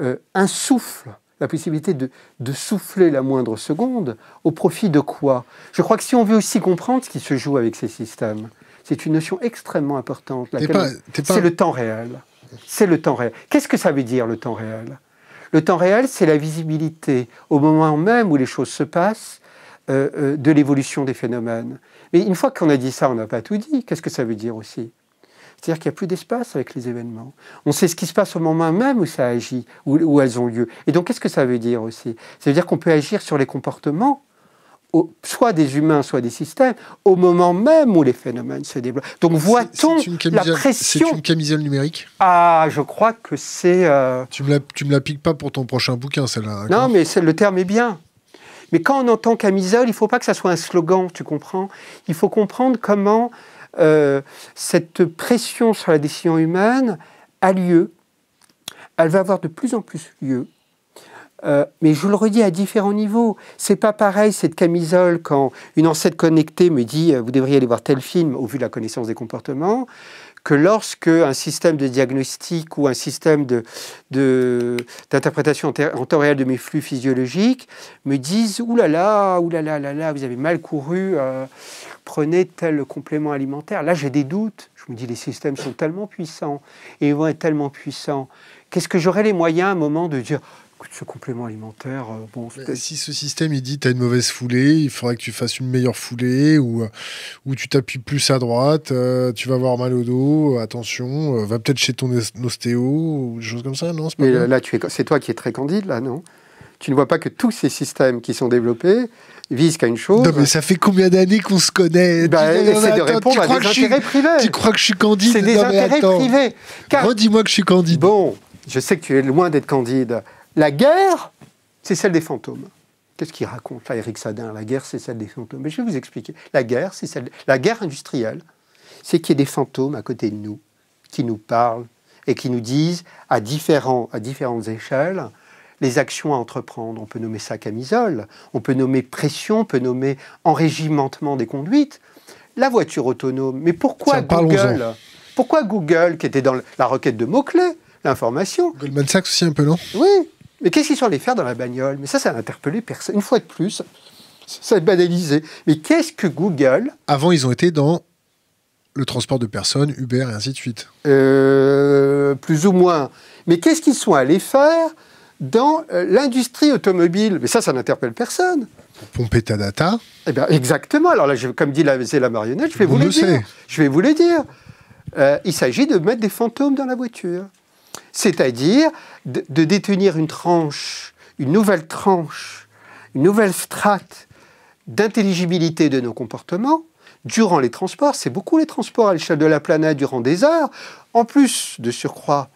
euh, un souffle, la possibilité de, de, souffler la moindre seconde, au profit de quoi Je crois que si on veut aussi comprendre ce qui se joue avec ces systèmes, c'est une notion extrêmement importante. C'est le temps réel c'est le temps réel. Qu'est-ce que ça veut dire le temps réel Le temps réel, c'est la visibilité au moment même où les choses se passent euh, euh, de l'évolution des phénomènes. Mais une fois qu'on a dit ça, on n'a pas tout dit. Qu'est-ce que ça veut dire aussi c'est-à-dire qu'il n'y a plus d'espace avec les événements. On sait ce qui se passe au moment même où ça agit, où elles ont lieu. Et donc, qu'est-ce que ça veut dire aussi Ça veut dire qu'on peut agir sur les comportements soit des humains, soit des systèmes, au moment même où les phénomènes se développent. Donc voit-on la pression... C'est une camisole numérique Ah, je crois que c'est... Euh, tu ne me, la piques pas pour ton prochain bouquin, celle-là. Non, mais le terme est bien. Mais quand on entend camisole, il ne faut pas que ça soit un slogan, tu comprends Il faut comprendre comment euh, cette pression sur la décision humaine a lieu. Elle va avoir de plus en plus lieu euh, mais je le redis à différents niveaux. C'est pas pareil cette camisole quand une ancêtre connectée me dit euh, vous devriez aller voir tel film au vu de la connaissance des comportements que lorsque un système de diagnostic ou un système d'interprétation de, de, en temps réel de mes flux physiologiques me disent « là là, oulala, là là, vous avez mal couru, euh, prenez tel complément alimentaire ». Là, j'ai des doutes. Je me dis « les systèmes sont tellement puissants et ils vont être tellement puissants. Qu'est-ce que j'aurais les moyens à un moment de dire « ce complément alimentaire, euh, bon. Si ce système il dit as une mauvaise foulée, il faudrait que tu fasses une meilleure foulée ou, euh, ou tu t'appuies plus à droite, euh, tu vas avoir mal au dos, attention, va peut-être chez ton ostéo ou des choses comme ça, non pas Mais là, tu es, c'est toi qui es très candide là, non Tu ne vois pas que tous ces systèmes qui sont développés visent qu'à une chose. Non, mais ça fait combien d'années qu'on se connaît répondre Tu crois que je suis candide C'est des intérêts privés. Redis-moi que je suis candide. Bon, je sais que tu es loin d'être candide, la guerre, c'est celle des fantômes. Qu'est-ce qu'il raconte là, Eric Sadin La guerre, c'est celle des fantômes. Mais je vais vous expliquer. La guerre, c'est celle. La guerre industrielle, c'est qu'il y ait des fantômes à côté de nous, qui nous parlent et qui nous disent, à, différents, à différentes échelles, les actions à entreprendre. On peut nommer ça camisole, on peut nommer pression, on peut nommer enrégimentement des conduites. La voiture autonome, mais pourquoi Google Pourquoi Google, qui était dans la requête de mots-clés, l'information Goldman Sachs aussi un peu, non Oui, mais qu'est-ce qu'ils sont allés faire dans la bagnole Mais ça, ça n'a interpellé personne. Une fois de plus, ça a banalisé. Mais qu'est-ce que Google Avant, ils ont été dans le transport de personnes, Uber et ainsi de suite. Euh, plus ou moins. Mais qu'est-ce qu'ils sont allés faire dans euh, l'industrie automobile Mais ça, ça n'interpelle personne. Pour pomper ta data Eh bien, exactement. Alors là, comme dit la, c'est la marionnette, je vais, vous le dire. je vais vous le dire. Euh, il s'agit de mettre des fantômes dans la voiture c'est-à-dire de, détenir une tranche, une nouvelle tranche, une nouvelle strate d'intelligibilité de nos comportements durant les transports. C'est beaucoup les transports à l'échelle de la planète durant des heures. En plus, de surcroît,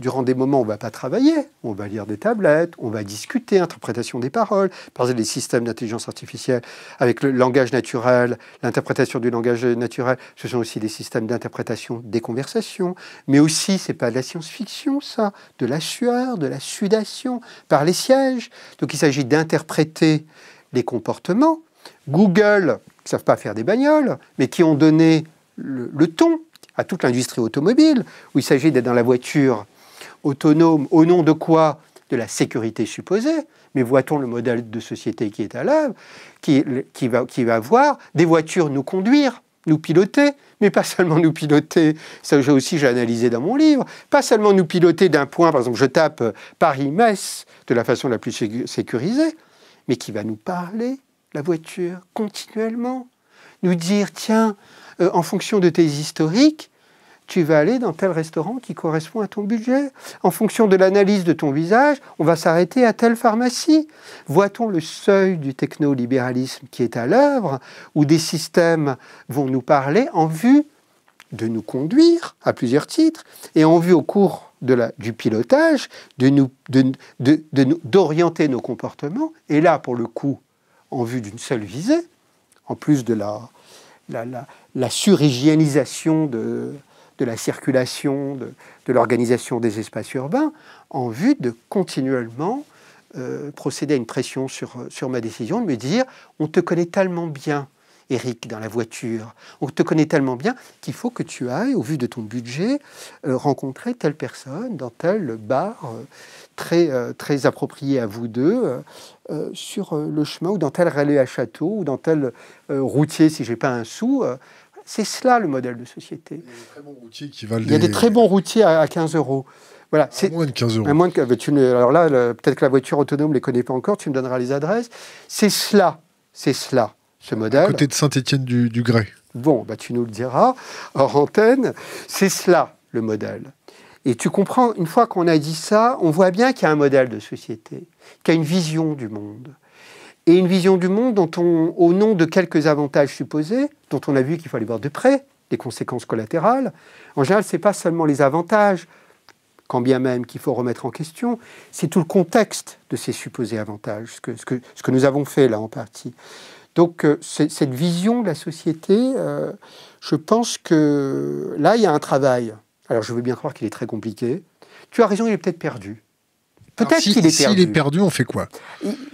durant des moments où on ne va pas travailler, on va lire des tablettes, on va discuter, interprétation des paroles, par exemple systèmes d'intelligence artificielle avec le langage naturel, l'interprétation du langage naturel, ce sont aussi des systèmes d'interprétation des conversations, mais aussi, c'est pas de la science-fiction ça, de la sueur, de la sudation, par les sièges. Donc il s'agit d'interpréter les comportements. Google, qui ne savent pas faire des bagnoles, mais qui ont donné le ton à toute l'industrie automobile, où il s'agit d'être dans la voiture autonome au nom de quoi De la sécurité supposée. Mais voit-on le modèle de société qui est à l'œuvre, qui, qui, va, qui va voir des voitures nous conduire, nous piloter, mais pas seulement nous piloter, ça j'ai aussi j'ai analysé dans mon livre, pas seulement nous piloter d'un point, par exemple je tape Paris-Metz de la façon la plus sécurisée, mais qui va nous parler, la voiture, continuellement, nous dire, tiens, euh, en fonction de tes historiques, tu vas aller dans tel restaurant qui correspond à ton budget. En fonction de l'analyse de ton visage, on va s'arrêter à telle pharmacie. Voit-on le seuil du technolibéralisme qui est à l'œuvre, où des systèmes vont nous parler en vue de nous conduire à plusieurs titres et en vue au cours du pilotage, d'orienter de nos comportements, et là, pour le coup, en vue d'une seule visée, en plus de la, la, la surhygiénisation de, de la circulation, de, l'organisation des espaces urbains, en vue de continuellement euh, procéder à une pression sur, sur ma décision, de me dire on te connaît tellement bien, Eric, dans la voiture, on te connaît tellement bien qu'il faut que tu ailles, au vu de ton budget, euh, rencontrer telle personne dans tel bar euh, très, très approprié à vous deux, sur le chemin, ou dans tel rallye à château, ou dans tel routier, si j'ai pas un sou. C'est cela le modèle de société. Il y a des très bons routiers, à, 15 euros. Voilà, à moins de 15 euros. alors là, peut-être que la voiture autonome ne les connaît pas encore, tu me donneras les adresses. C'est cela, c'est cela, ce modèle. À côté de Saint-Étienne du, du Bon, bah, tu nous le diras hors antenne. C'est cela, le modèle. Et tu comprends, une fois qu'on a dit ça, on voit bien qu'il y a un modèle de société, qu'il y a une vision du monde et une vision du monde dont on, au nom de quelques avantages supposés, dont on a vu qu'il fallait voir de près, les conséquences collatérales, en général, ce n'est pas seulement les avantages, quand bien même qu'il faut remettre en question, c'est tout le contexte de ces supposés avantages, ce que, ce que, ce que nous avons fait là en partie. Donc euh, cette vision de la société, euh, je pense que là, il y a un travail. Alors je veux bien croire qu'il est très compliqué. Tu as raison, il est peut-être perdu. S'il est perdu, on fait quoi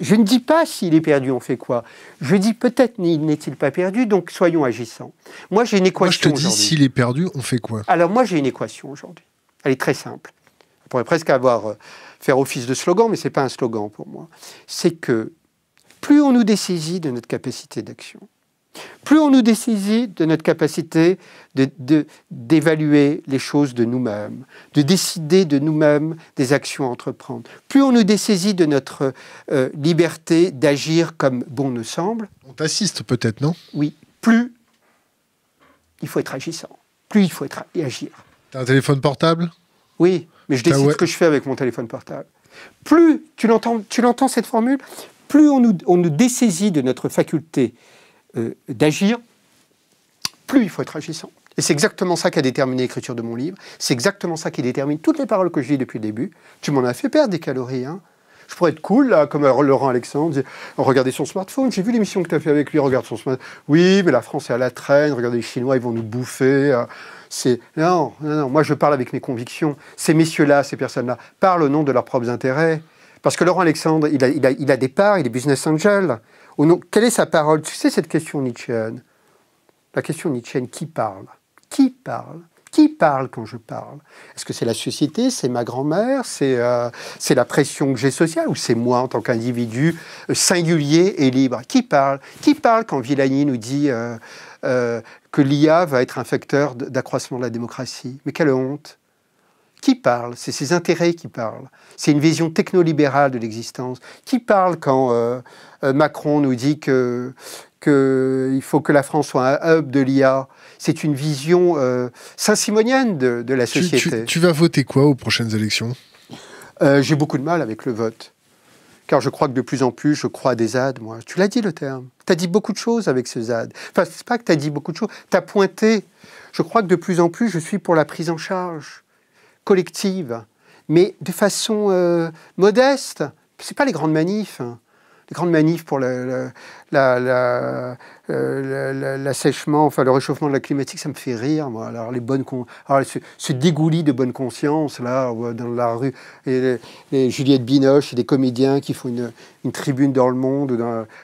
Je ne dis pas s'il est perdu, on fait quoi. Je dis peut-être n'est-il pas perdu, donc soyons agissants. Moi, j'ai une équation. Moi, je te dis s'il est perdu, on fait quoi Alors, moi, j'ai une équation aujourd'hui. Elle est très simple. On pourrait presque avoir, euh, faire office de slogan, mais ce n'est pas un slogan pour moi. C'est que plus on nous dessaisit de notre capacité d'action, plus on nous dessaisit de notre capacité d'évaluer les choses de nous-mêmes, de décider de nous-mêmes des actions à entreprendre, plus on nous dessaisit de notre euh, liberté d'agir comme bon nous semble. On t'assiste peut-être, non Oui. Plus il faut être agissant, plus il faut être agir. T'as un téléphone portable Oui, mais je décide ce que je fais avec mon téléphone portable. Plus tu l'entends, tu l'entends cette formule, plus on nous, on nous dessaisit de notre faculté euh, d'agir, plus il faut être agissant. Et c'est exactement ça qui a déterminé l'écriture de mon livre, c'est exactement ça qui détermine toutes les paroles que je dis depuis le début. Tu m'en as fait perdre des calories, hein je pourrais être cool, là, comme Laurent Alexandre, oh, regardez son smartphone, j'ai vu l'émission que tu as fait avec lui, regarde son smartphone. Oui, mais la France est à la traîne, regardez les Chinois, ils vont nous bouffer. Euh. C'est non, non, non, moi je parle avec mes convictions. Ces messieurs-là, ces personnes-là, parlent au nom de leurs propres intérêts. Parce que Laurent Alexandre, il a, il il a des parts, il est business angel quelle est sa parole Tu sais cette question nietzschéenne La question nietzschéenne, qui parle Qui parle qui parle quand je parle Est-ce que c'est la société, c'est ma grand-mère, c'est euh, la pression que j'ai sociale ou c'est moi en tant qu'individu euh, singulier et libre Qui parle Qui parle quand Villani nous dit euh, que l'IA va être un facteur d'accroissement de la démocratie Mais quelle honte qui parle C'est ses intérêts qui parlent. C'est une vision technolibérale de l'existence. Qui parle quand euh, euh, Macron nous dit que qu'il faut que la France soit un hub de l'IA. C'est une vision euh, saint-simonienne de, la société. Tu, vas voter quoi aux prochaines élections J'ai beaucoup de mal avec le vote. Car je crois que de plus en plus, je crois des ZAD, moi. Tu l'as dit le terme. Tu as dit beaucoup de choses avec ce ZAD. Enfin, c'est pas que tu as dit beaucoup de choses. Tu as pointé. Je crois que de plus en plus, je suis pour la prise en charge collective, mais de façon euh, modeste. Ce pas les grandes manifs. Hein. Les grandes manifs pour euh, l'assèchement, enfin le réchauffement de la climatique, ça me fait rire. Alors, les bonnes ce, ce, dégoulis de bonne conscience, là, dans la rue, et Juliette Binoche et des comédiens qui font une, tribune dans le monde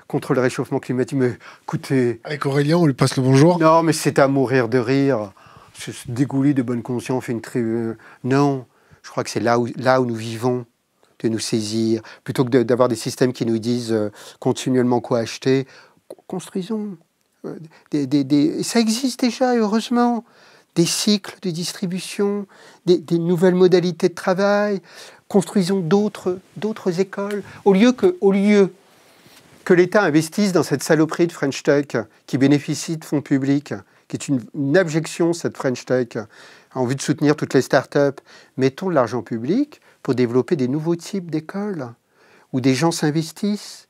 contre le réchauffement climatique. Mais écoutez. Avec Aurélien, on lui passe le bonjour. Non, mais c'est à mourir de rire se dégouler de bonne conscience, fait une tribu euh, non, je crois que c'est là où, là où nous vivons, de nous saisir, plutôt que d'avoir des systèmes qui nous disent euh, continuellement quoi acheter, construisons. Euh, des, Ça existe déjà, heureusement, des cycles de distribution, des, nouvelles modalités de travail, construisons d'autres écoles, au lieu que, au lieu que l'État investisse dans cette saloperie de French Tech qui bénéficie de fonds publics c'est une, abjection, cette French Tech, en vue de soutenir toutes les startups. Mettons de l'argent public pour développer des nouveaux types d'écoles, où des gens s'investissent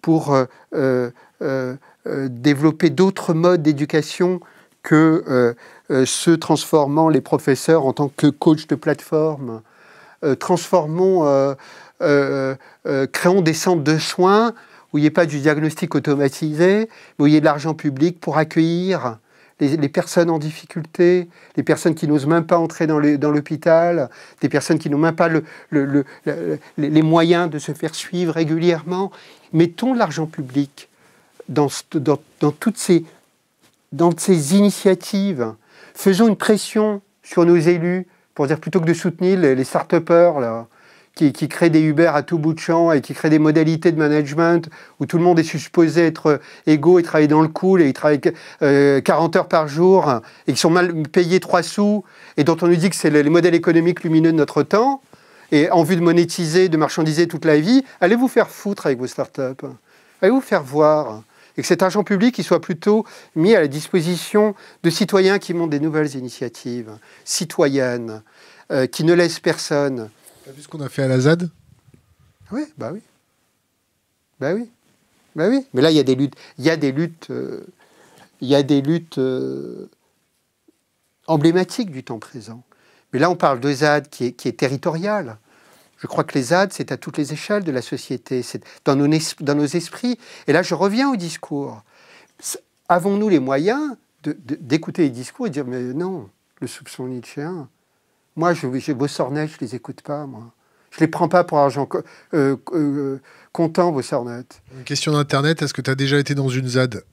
pour euh, euh, euh, développer d'autres modes d'éducation que ceux transformant les professeurs en tant que coach de plateforme. transformons, créons des centres de soins où il n'y ait pas du diagnostic automatisé, mais où il y ait de l'argent public pour accueillir les, personnes en difficulté, les personnes qui n'osent même pas entrer dans l'hôpital, des personnes qui n'ont même pas les moyens de se faire suivre régulièrement. Mettons l'argent public dans, toutes ces, dans ces initiatives. Faisons une pression sur nos élus pour dire plutôt que de soutenir les, les start-upers, qui, créent crée des Uber à tout bout de champ et qui crée des modalités de management où tout le monde est supposé être égaux et travailler dans le cool et ils travaillent 40 euh, heures par jour et qui sont mal payés 3 sous et dont on nous dit que c'est le modèle économique lumineux de notre temps et en vue de monétiser, de marchandiser toute la vie, allez vous faire foutre avec vos startups. Allez vous faire voir. Et que cet argent public, il soit plutôt mis à la disposition de citoyens qui montent des nouvelles initiatives, citoyennes, euh, qui ne laissent personne, T'as vu ce qu'on a fait à la ZAD Oui, bah oui. Bah oui. Bah oui. Mais là, il y a des luttes. Il y a des luttes. Euh, il y a des luttes euh, emblématiques du temps présent. Mais là, on parle de ZAD qui est, qui territorial. Je crois que les ZAD, c'est à toutes les échelles de la société, c'est dans nos, dans nos esprits. Et là, je reviens au discours. Avons-nous les moyens d'écouter les discours et de dire, mais non, le soupçon nietzschéen, moi, je, je, vos sornettes, je les écoute pas, moi. Je les prends pas pour argent Content, euh, euh, vos sornettes. question d'Internet, est-ce que tu as déjà été dans une ZAD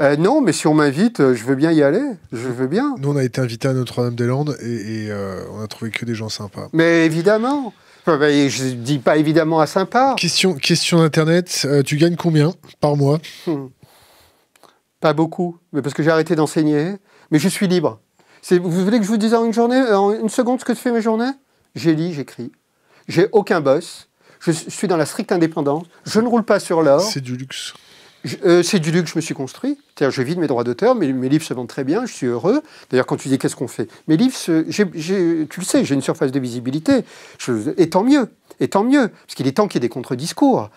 euh, non, mais si on m'invite, je veux bien y aller. Je veux bien. Nous, on a été invités à Notre-Dame-des-Landes et, on a trouvé que des gens sympas. Mais évidemment. Ben, je dis pas évidemment à sympa. Question, d'Internet, tu gagnes combien par mois hmm. Pas beaucoup, mais parce que j'ai arrêté d'enseigner. Mais je suis libre. Vous voulez que je vous dise en une journée, euh, en une seconde ce que je fais mes journées J'ai lu, j'écris. J'ai aucun boss. Je suis dans la stricte indépendance. Je ne roule pas sur l'or. C'est du luxe. Euh, c'est du luxe, je me suis construit. C'est-à-dire, je vide mes droits d'auteur, mes, mes, livres se vendent très bien, je suis heureux. D'ailleurs, quand tu dis qu'est-ce qu'on fait Mes livres, tu le sais, j'ai une surface de visibilité. Je, et tant mieux, et tant mieux, parce qu'il est temps qu'il y ait des contre-discours.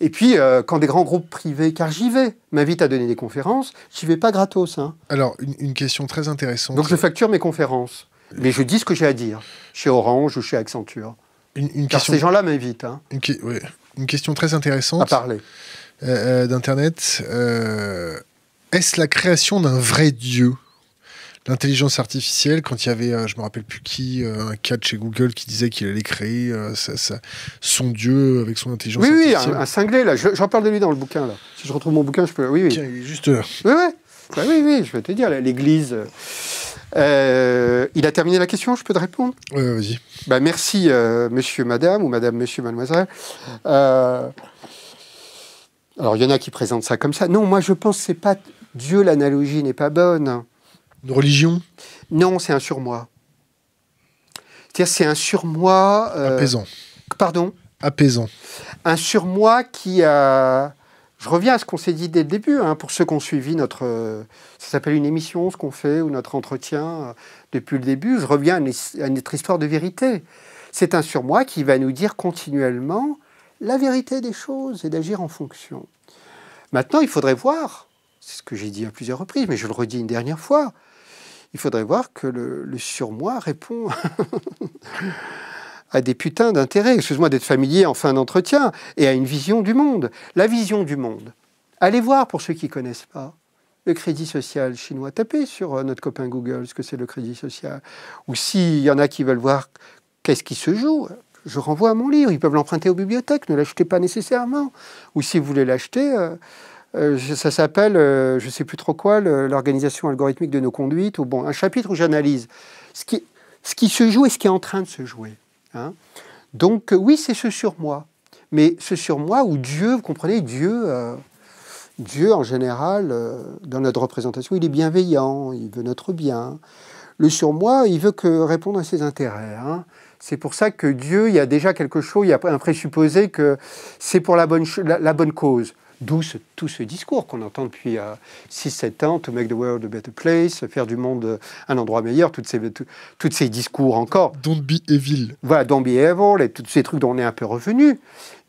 Et puis, euh, quand des grands groupes privés, car j'y vais, m'invitent à donner des conférences, j'y vais pas gratos. Hein. Alors, une, question très intéressante. Donc, je facture mes conférences, mais je dis ce que j'ai à dire, chez Orange ou chez Accenture. Une, une ces gens-là m'invitent. Hein. Une, question très intéressante. À parler. Euh, euh, D'Internet. Est-ce la création d'un vrai Dieu l'intelligence artificielle, quand il y avait, euh, je me rappelle plus qui, euh, un cas chez Google qui disait qu'il allait créer euh, son dieu avec son intelligence artificielle. Oui, un, un, cinglé, là. j'en parle de lui dans le bouquin, là. Si je retrouve mon bouquin, je peux. Oui, Tiens, il est juste là. Oui, bah, oui. oui, je vais te dire, l'église. il a terminé la question, je peux te répondre Oui, vas-y. Bah, merci, monsieur, madame, ou madame, monsieur, mademoiselle. alors, il y en a qui présentent ça comme ça. Non, moi, je pense que c'est pas... Dieu, l'analogie n'est pas bonne. Une religion Non, c'est un surmoi. cest à c'est un surmoi. Euh, apaisant. Pardon Apaisant. Un surmoi qui a. Je reviens à ce qu'on s'est dit dès le début, hein, pour ceux qui ont suivi notre. Euh, ça s'appelle une émission, ce qu'on fait, ou notre entretien euh, depuis le début. Je reviens à notre histoire de vérité. C'est un surmoi qui va nous dire continuellement la vérité des choses et d'agir en fonction. Maintenant, il faudrait voir, c'est ce que j'ai dit à plusieurs reprises, mais je le redis une dernière fois, il faudrait voir que le, surmoi répond à des putains d'intérêts, excuse-moi d'être familier en fin d'entretien, et à une vision du monde. La vision du monde. Allez voir pour ceux qui ne connaissent pas. Le crédit social chinois, tapez sur euh, notre copain Google ce que c'est le crédit social. Ou s'il y en a qui veulent voir qu'est-ce qui se joue, je renvoie à mon livre. Ils peuvent l'emprunter aux bibliothèques, ne l'achetez pas nécessairement. Ou si vous voulez l'acheter, euh, euh, ça s'appelle, euh, je ne sais plus trop quoi, l'organisation algorithmique de nos conduites, ou bon, un chapitre où j'analyse ce qui, se joue et ce qui est en train de se jouer. Hein. Donc euh, oui, c'est ce sur-moi. Mais ce sur-moi où Dieu, vous comprenez, Dieu, Dieu en général, dans notre représentation, il est bienveillant, il veut notre bien. Le sur-moi, il veut que répondre à ses intérêts. Hein. C'est pour ça que Dieu, il y a déjà quelque chose, il y a un présupposé que c'est pour la bonne cause. D'où tout ce discours qu'on entend depuis 6-7 euh, ans, to make the world a better place, faire du monde euh, un endroit meilleur, toutes ces, toutes ces discours encore. Don't be evil. Voilà, don't be evil, et tous ces trucs dont on est un peu revenu.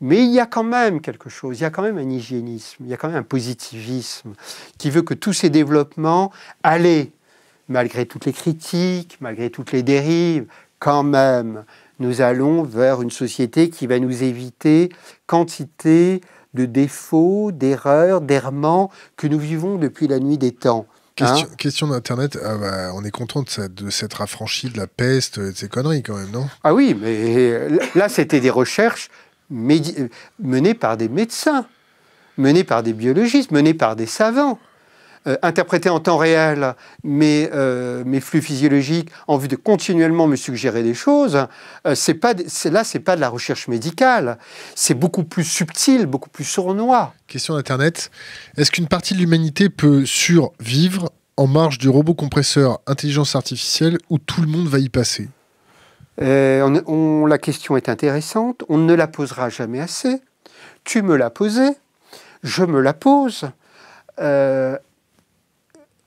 Mais il y a quand même quelque chose, il y a quand même un hygiénisme, il y a quand même un positivisme qui veut que tous ces développements allaient, malgré toutes les critiques, malgré toutes les dérives, quand même, nous allons vers une société qui va nous éviter quantité de défauts, d'erreurs, d'errements que nous vivons depuis la nuit des temps. Question, hein. d'Internet, ah bah, on est content de, s'être affranchi de la peste, de ces conneries quand même, non Ah oui, mais là, c'était des recherches menées par des médecins, menées par des biologistes, menées par des savants. Euh, interpréter en temps réel mes, euh, flux physiologiques en vue de continuellement me suggérer des choses, euh, c'est pas, là, c'est pas de la recherche médicale. C'est beaucoup plus subtil, beaucoup plus sournois. Question d'Internet. Est-ce qu'une partie de l'humanité peut survivre en marge du robot compresseur intelligence artificielle où tout le monde va y passer La question est intéressante. On ne la posera jamais assez. Tu me l'as posée. Je me la pose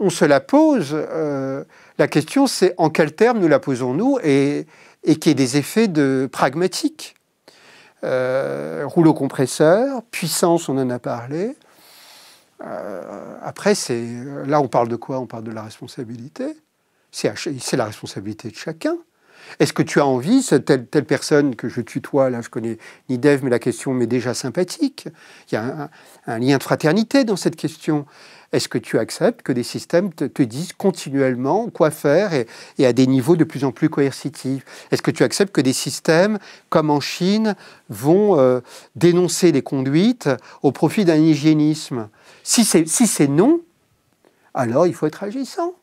on se la pose. Euh, la question, c'est en quels termes nous la posons-nous et, et qu'il y ait des effets de pragmatiques. Euh, rouleau compresseur, puissance, on en a parlé. Euh, après, c'est là, on parle de quoi On parle de la responsabilité. C'est la responsabilité de chacun. Est-ce que tu as envie, telle, telle, personne que je tutoie, là je connais ni Dev, mais la question m'est déjà sympathique. Il y a un, lien de fraternité dans cette question. Est-ce que tu acceptes que des systèmes te, disent continuellement quoi faire et, à des niveaux de plus en plus coercitifs Est-ce que tu acceptes que des systèmes, comme en Chine, vont euh, dénoncer les conduites au profit d'un hygiénisme Si c'est non, alors il faut être agissant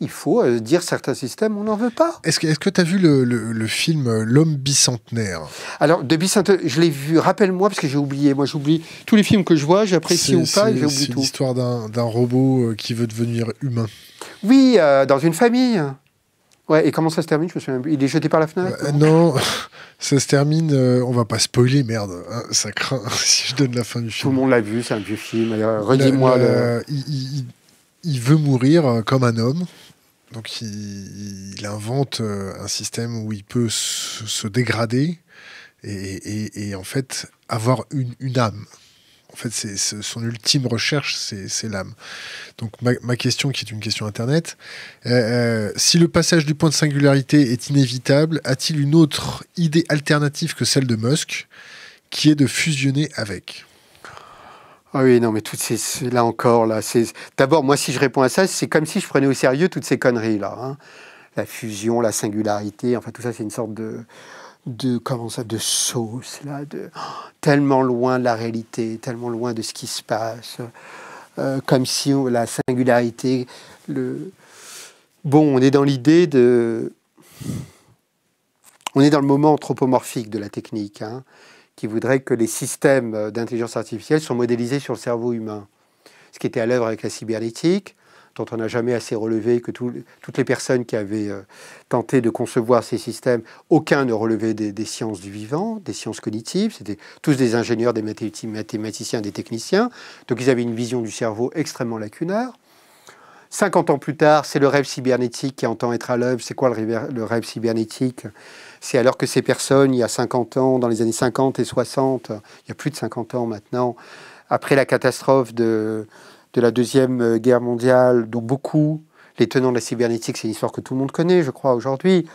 il faut euh, dire certains systèmes, on n'en veut pas. Est-ce que tu as vu le, le, film euh, L'homme bicentenaire Alors, de bicentenaire, je l'ai vu, rappelle-moi, parce que j'ai oublié. Moi, j'oublie tous les films que je vois, j'apprécie ou pas, j'oublie tout. C'est l'histoire d'un robot euh, qui veut devenir humain. Oui, dans une famille. Ouais, et comment ça se termine je me souviens, Il est jeté par la fenêtre Non, ça se termine. on va pas spoiler, merde. Hein, ça craint si je donne la fin du film. Tout le monde l'a vu, c'est un vieux film. Redis-moi. Il, il, veut mourir comme un homme. Donc il, invente euh, un système où il peut se, dégrader et, en fait avoir une, âme. En fait, c'est son ultime recherche, c'est l'âme. Donc ma, question, qui est une question Internet, euh, euh, si le passage du point de singularité est inévitable, a-t-il une autre idée alternative que celle de Musk, qui est de fusionner avec ah oui, non, mais toutes ces, là encore, là, d'abord moi si je réponds à ça, c'est comme si je prenais au sérieux toutes ces conneries là. Hein. La fusion, la singularité, enfin tout ça, c'est une sorte de comment de sauce de oh, tellement loin de la réalité, tellement loin de ce qui se passe, euh, comme si la singularité, le bon, on est dans l'idée de, on est dans le moment anthropomorphique de la technique. Hein qui voudrait que les systèmes euh, d'intelligence artificielle soient modélisés sur le cerveau humain. Ce qui était à l'œuvre avec la cybernétique, dont on n'a jamais assez relevé que toutes les personnes qui avaient euh, tenté de concevoir ces systèmes, aucun ne relevait des, sciences du vivant, des sciences cognitives, c'était tous des ingénieurs, des mathématiciens, des techniciens, donc ils avaient une vision du cerveau extrêmement lacunaire. 50 ans plus tard, c'est le rêve cybernétique qui entend être à l'œuvre. C'est quoi le rêve cybernétique c'est alors que ces personnes, il y a 50 ans, dans les années 50 et 60, il y a plus de 50 ans maintenant, après la catastrophe de, la Deuxième Guerre mondiale, dont beaucoup, les tenants de la cybernétique, c'est une histoire que tout le monde connaît, je crois, aujourd'hui,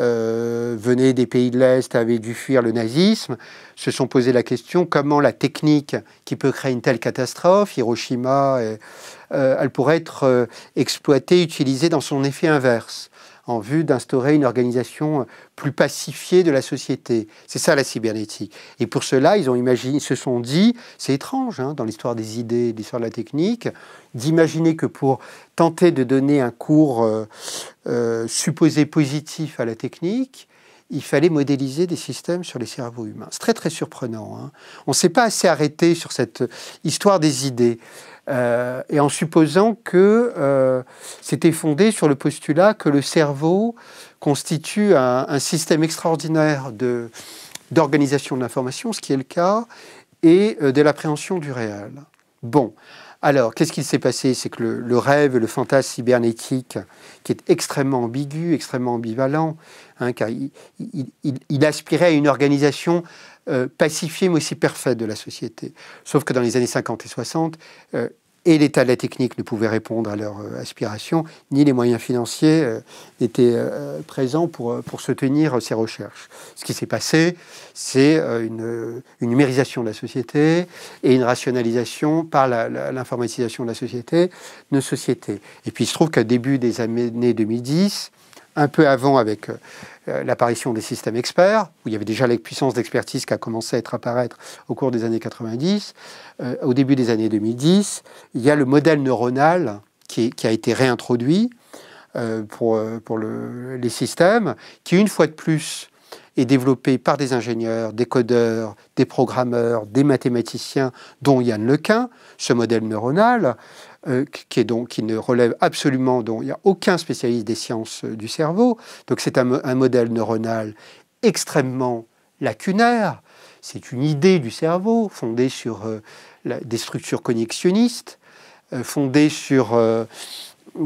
euh, venaient des pays de l'Est, avaient dû fuir le nazisme, se sont posé la question comment la technique qui peut créer une telle catastrophe, Hiroshima, euh, euh, elle pourrait être exploitée, utilisée dans son effet inverse en vue d'instaurer une organisation euh, plus pacifiée de la société. C'est ça la cybernétique. Et pour cela, ils, ont imaginé, se sont dit, c'est étrange hein, dans l'histoire des idées, l'histoire de la technique, d'imaginer que pour tenter de donner un cours euh, euh, supposé positif à la technique, il fallait modéliser des systèmes sur les cerveaux humains. C'est très très surprenant. Hein. On ne s'est pas assez arrêté sur cette histoire des idées. Euh, et en supposant que euh, c'était fondé sur le postulat que le cerveau constitue un, système extraordinaire de, d'organisation de l'information, ce qui est le cas, et euh, de l'appréhension du réel. Bon, alors, qu'est-ce qu'il s'est passé C'est que le, rêve, le fantasme cybernétique, qui est extrêmement ambigu, extrêmement ambivalent, hein, car il, aspirait à une organisation euh, pacifiée mais aussi parfaite de la société. Sauf que dans les années 50 et 60, euh, et l'état de la technique ne pouvait répondre à leurs euh, aspirations, ni les moyens financiers étaient présents pour, pour soutenir ces recherches. Ce qui s'est passé, c'est une, une, numérisation de la société et une rationalisation par l'informatisation de la société, de sociétés. Et puis il se trouve qu'à début des années 2010, un peu avant avec euh, euh, l'apparition des systèmes experts, où il y avait déjà la puissance d'expertise qui a commencé à être apparaître au cours des années 90. Euh, au début des années 2010, il y a le modèle neuronal qui, a été réintroduit pour, les systèmes, qui une fois de plus est développé par des ingénieurs, des codeurs, des programmeurs, des mathématiciens, dont Yann Lequin, ce modèle neuronal, euh, qui, est ne relève absolument, il n'y a aucun spécialiste des sciences euh, du cerveau. Donc c'est un, modèle neuronal extrêmement lacunaire. C'est une idée du cerveau fondée sur euh, des structures connexionnistes, fondée sur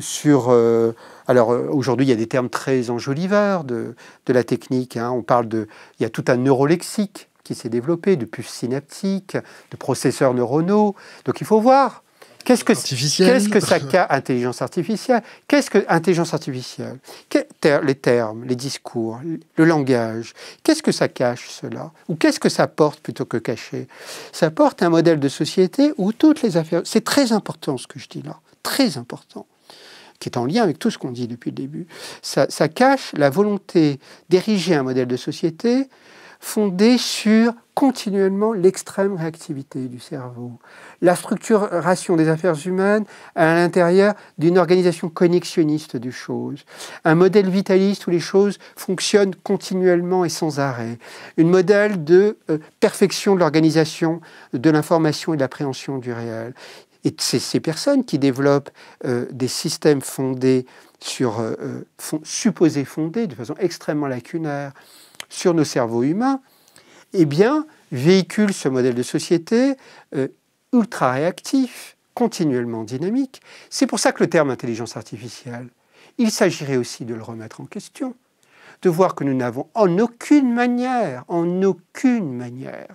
sur... Euh, alors euh, aujourd'hui, il y a des termes très enjoliveurs de, la technique. Hein. On parle de... Il y a tout un neurolexique qui s'est développé, de puces synaptiques, de processeurs neuronaux. Donc il faut voir. Qu'est-ce que, qu'est-ce que ça intelligence artificielle Qu'est-ce que intelligence artificielle Les termes, les discours, le langage. Qu'est-ce que ça cache cela Ou qu'est-ce que ça porte plutôt que cacher Ça porte un modèle de société où toutes les affaires. C'est très important ce que je dis là, très important qui est en lien avec tout ce qu'on dit depuis le début, ça, cache la volonté d'ériger un modèle de société fondé sur continuellement l'extrême réactivité du cerveau, la structuration des affaires humaines à l'intérieur d'une organisation connexionniste des choses, un modèle vitaliste où les choses fonctionnent continuellement et sans arrêt, un modèle de euh, perfection de l'organisation de l'information et de l'appréhension du réel. Et ces personnes qui développent euh, des systèmes fondés sur, euh, euh, supposés fondés de façon extrêmement lacunaire sur nos cerveaux humains, eh bien, véhiculent ce modèle de société ultra réactif, continuellement dynamique. C'est pour ça que le terme intelligence artificielle, il s'agirait aussi de le remettre en question de voir que nous n'avons en aucune manière, en aucune manière,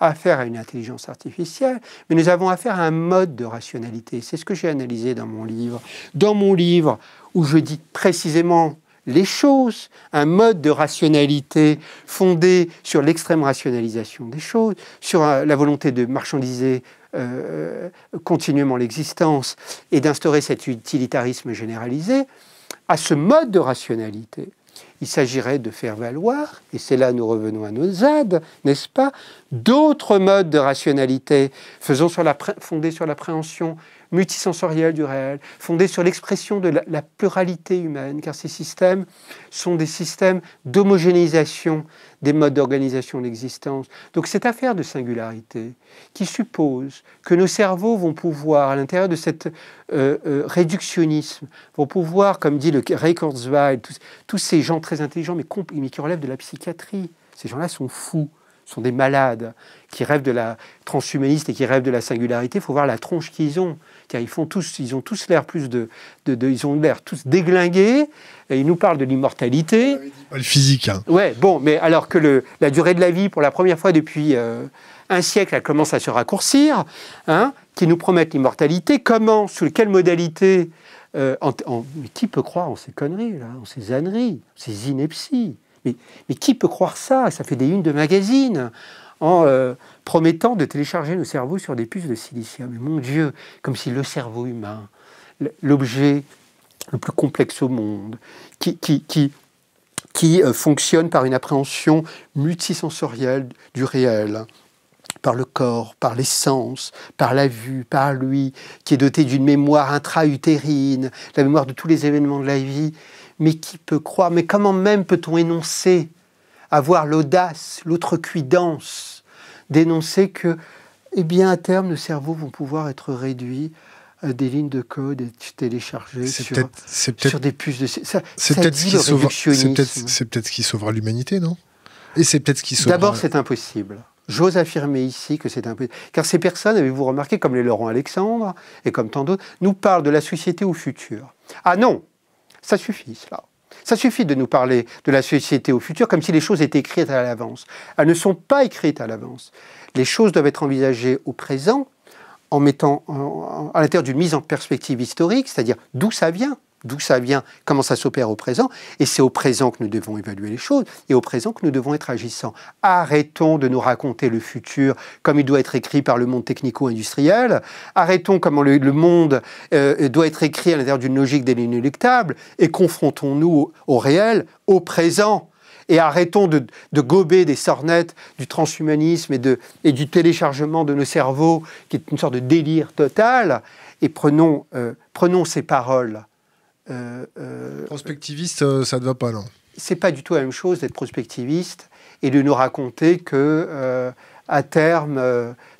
affaire à une intelligence artificielle, mais nous avons affaire à un mode de rationalité. C'est ce que j'ai analysé dans mon livre. Dans mon livre, où je dis précisément les choses, un mode de rationalité fondé sur l'extrême rationalisation des choses, sur euh, la volonté de marchandiser euh, continuellement l'existence et d'instaurer cet utilitarisme généralisé, à ce mode de rationalité, il s'agirait de faire valoir, et c'est là nous revenons à nos aides, n'est-ce pas, d'autres modes de rationalité fondés sur l'appréhension multisensorielle du réel, fondée sur l'expression de la, pluralité humaine, car ces systèmes sont des systèmes d'homogénéisation des modes d'organisation de l'existence. Donc cette affaire de singularité qui suppose que nos cerveaux vont pouvoir, à l'intérieur de cet euh, euh, réductionnisme, vont pouvoir, comme dit le Ray Kurzweil, tous, ces gens très intelligents, mais, mais qui relèvent de la psychiatrie, ces gens-là sont fous sont des malades qui rêvent de la transhumaniste et qui rêvent de la singularité. Il faut voir la tronche qu'ils ont. Ils, font tous, ils ont tous l'air plus de, Ils ont l'air tous déglingués. Et ils nous parlent de l'immortalité. le physique. Hein. Ouais, bon, mais alors que le, la durée de la vie, pour la première fois depuis euh, un siècle, elle commence à se raccourcir, hein, qui nous promettent l'immortalité. Comment, sous quelle modalité euh, en, Mais qui peut croire en ces conneries, là, en ces âneries, ces inepties mais, mais, qui peut croire ça Ça fait des unes de magazines. En, euh, promettant de télécharger nos cerveaux sur des puces de silicium. Mais mon Dieu, comme si le cerveau humain, l'objet le plus complexe au monde, qui, qui, qui, euh, fonctionne par une appréhension multisensorielle du réel, par le corps, par les sens, par la vue, par lui, qui est doté d'une mémoire intra-utérine, la mémoire de tous les événements de la vie, mais qui peut croire, mais comment même peut-on énoncer, avoir l'audace, l'outrecuidance dénoncer que, eh bien, à terme, nos cerveaux vont pouvoir être réduits à euh, des lignes de code et téléchargées sur, des puces de. C'est peut-être ce, qui sauvera l'humanité, non Et c'est peut-être qui D'abord, c'est impossible. J'ose affirmer ici que c'est impossible. Car ces personnes, avez-vous remarqué, comme les Laurent Alexandre et comme tant d'autres, nous parlent de la société au futur. Ah non, ça suffit, cela. Ça suffit de nous parler de la société au futur comme si les choses étaient écrites à l'avance. Elles ne sont pas écrites à l'avance. Les choses doivent être envisagées au présent en mettant à l'intérieur d'une mise en perspective historique, c'est-à-dire d'où ça vient, d'où ça vient, comment ça s'opère au présent, et c'est au présent que nous devons évaluer les choses, et au présent que nous devons être agissants. Arrêtons de nous raconter le futur comme il doit être écrit par le monde technico-industriel, arrêtons comment le, monde euh, doit être écrit à l'intérieur d'une logique des et confrontons-nous au, réel, au présent et arrêtons de, gober des sornettes du transhumanisme et, du téléchargement de nos cerveaux, qui est une sorte de délire total, et prenons euh, ces paroles euh, euh, prospectiviste, euh, ça ne va pas, non C'est pas du tout la même chose d'être prospectiviste et de nous raconter que à terme,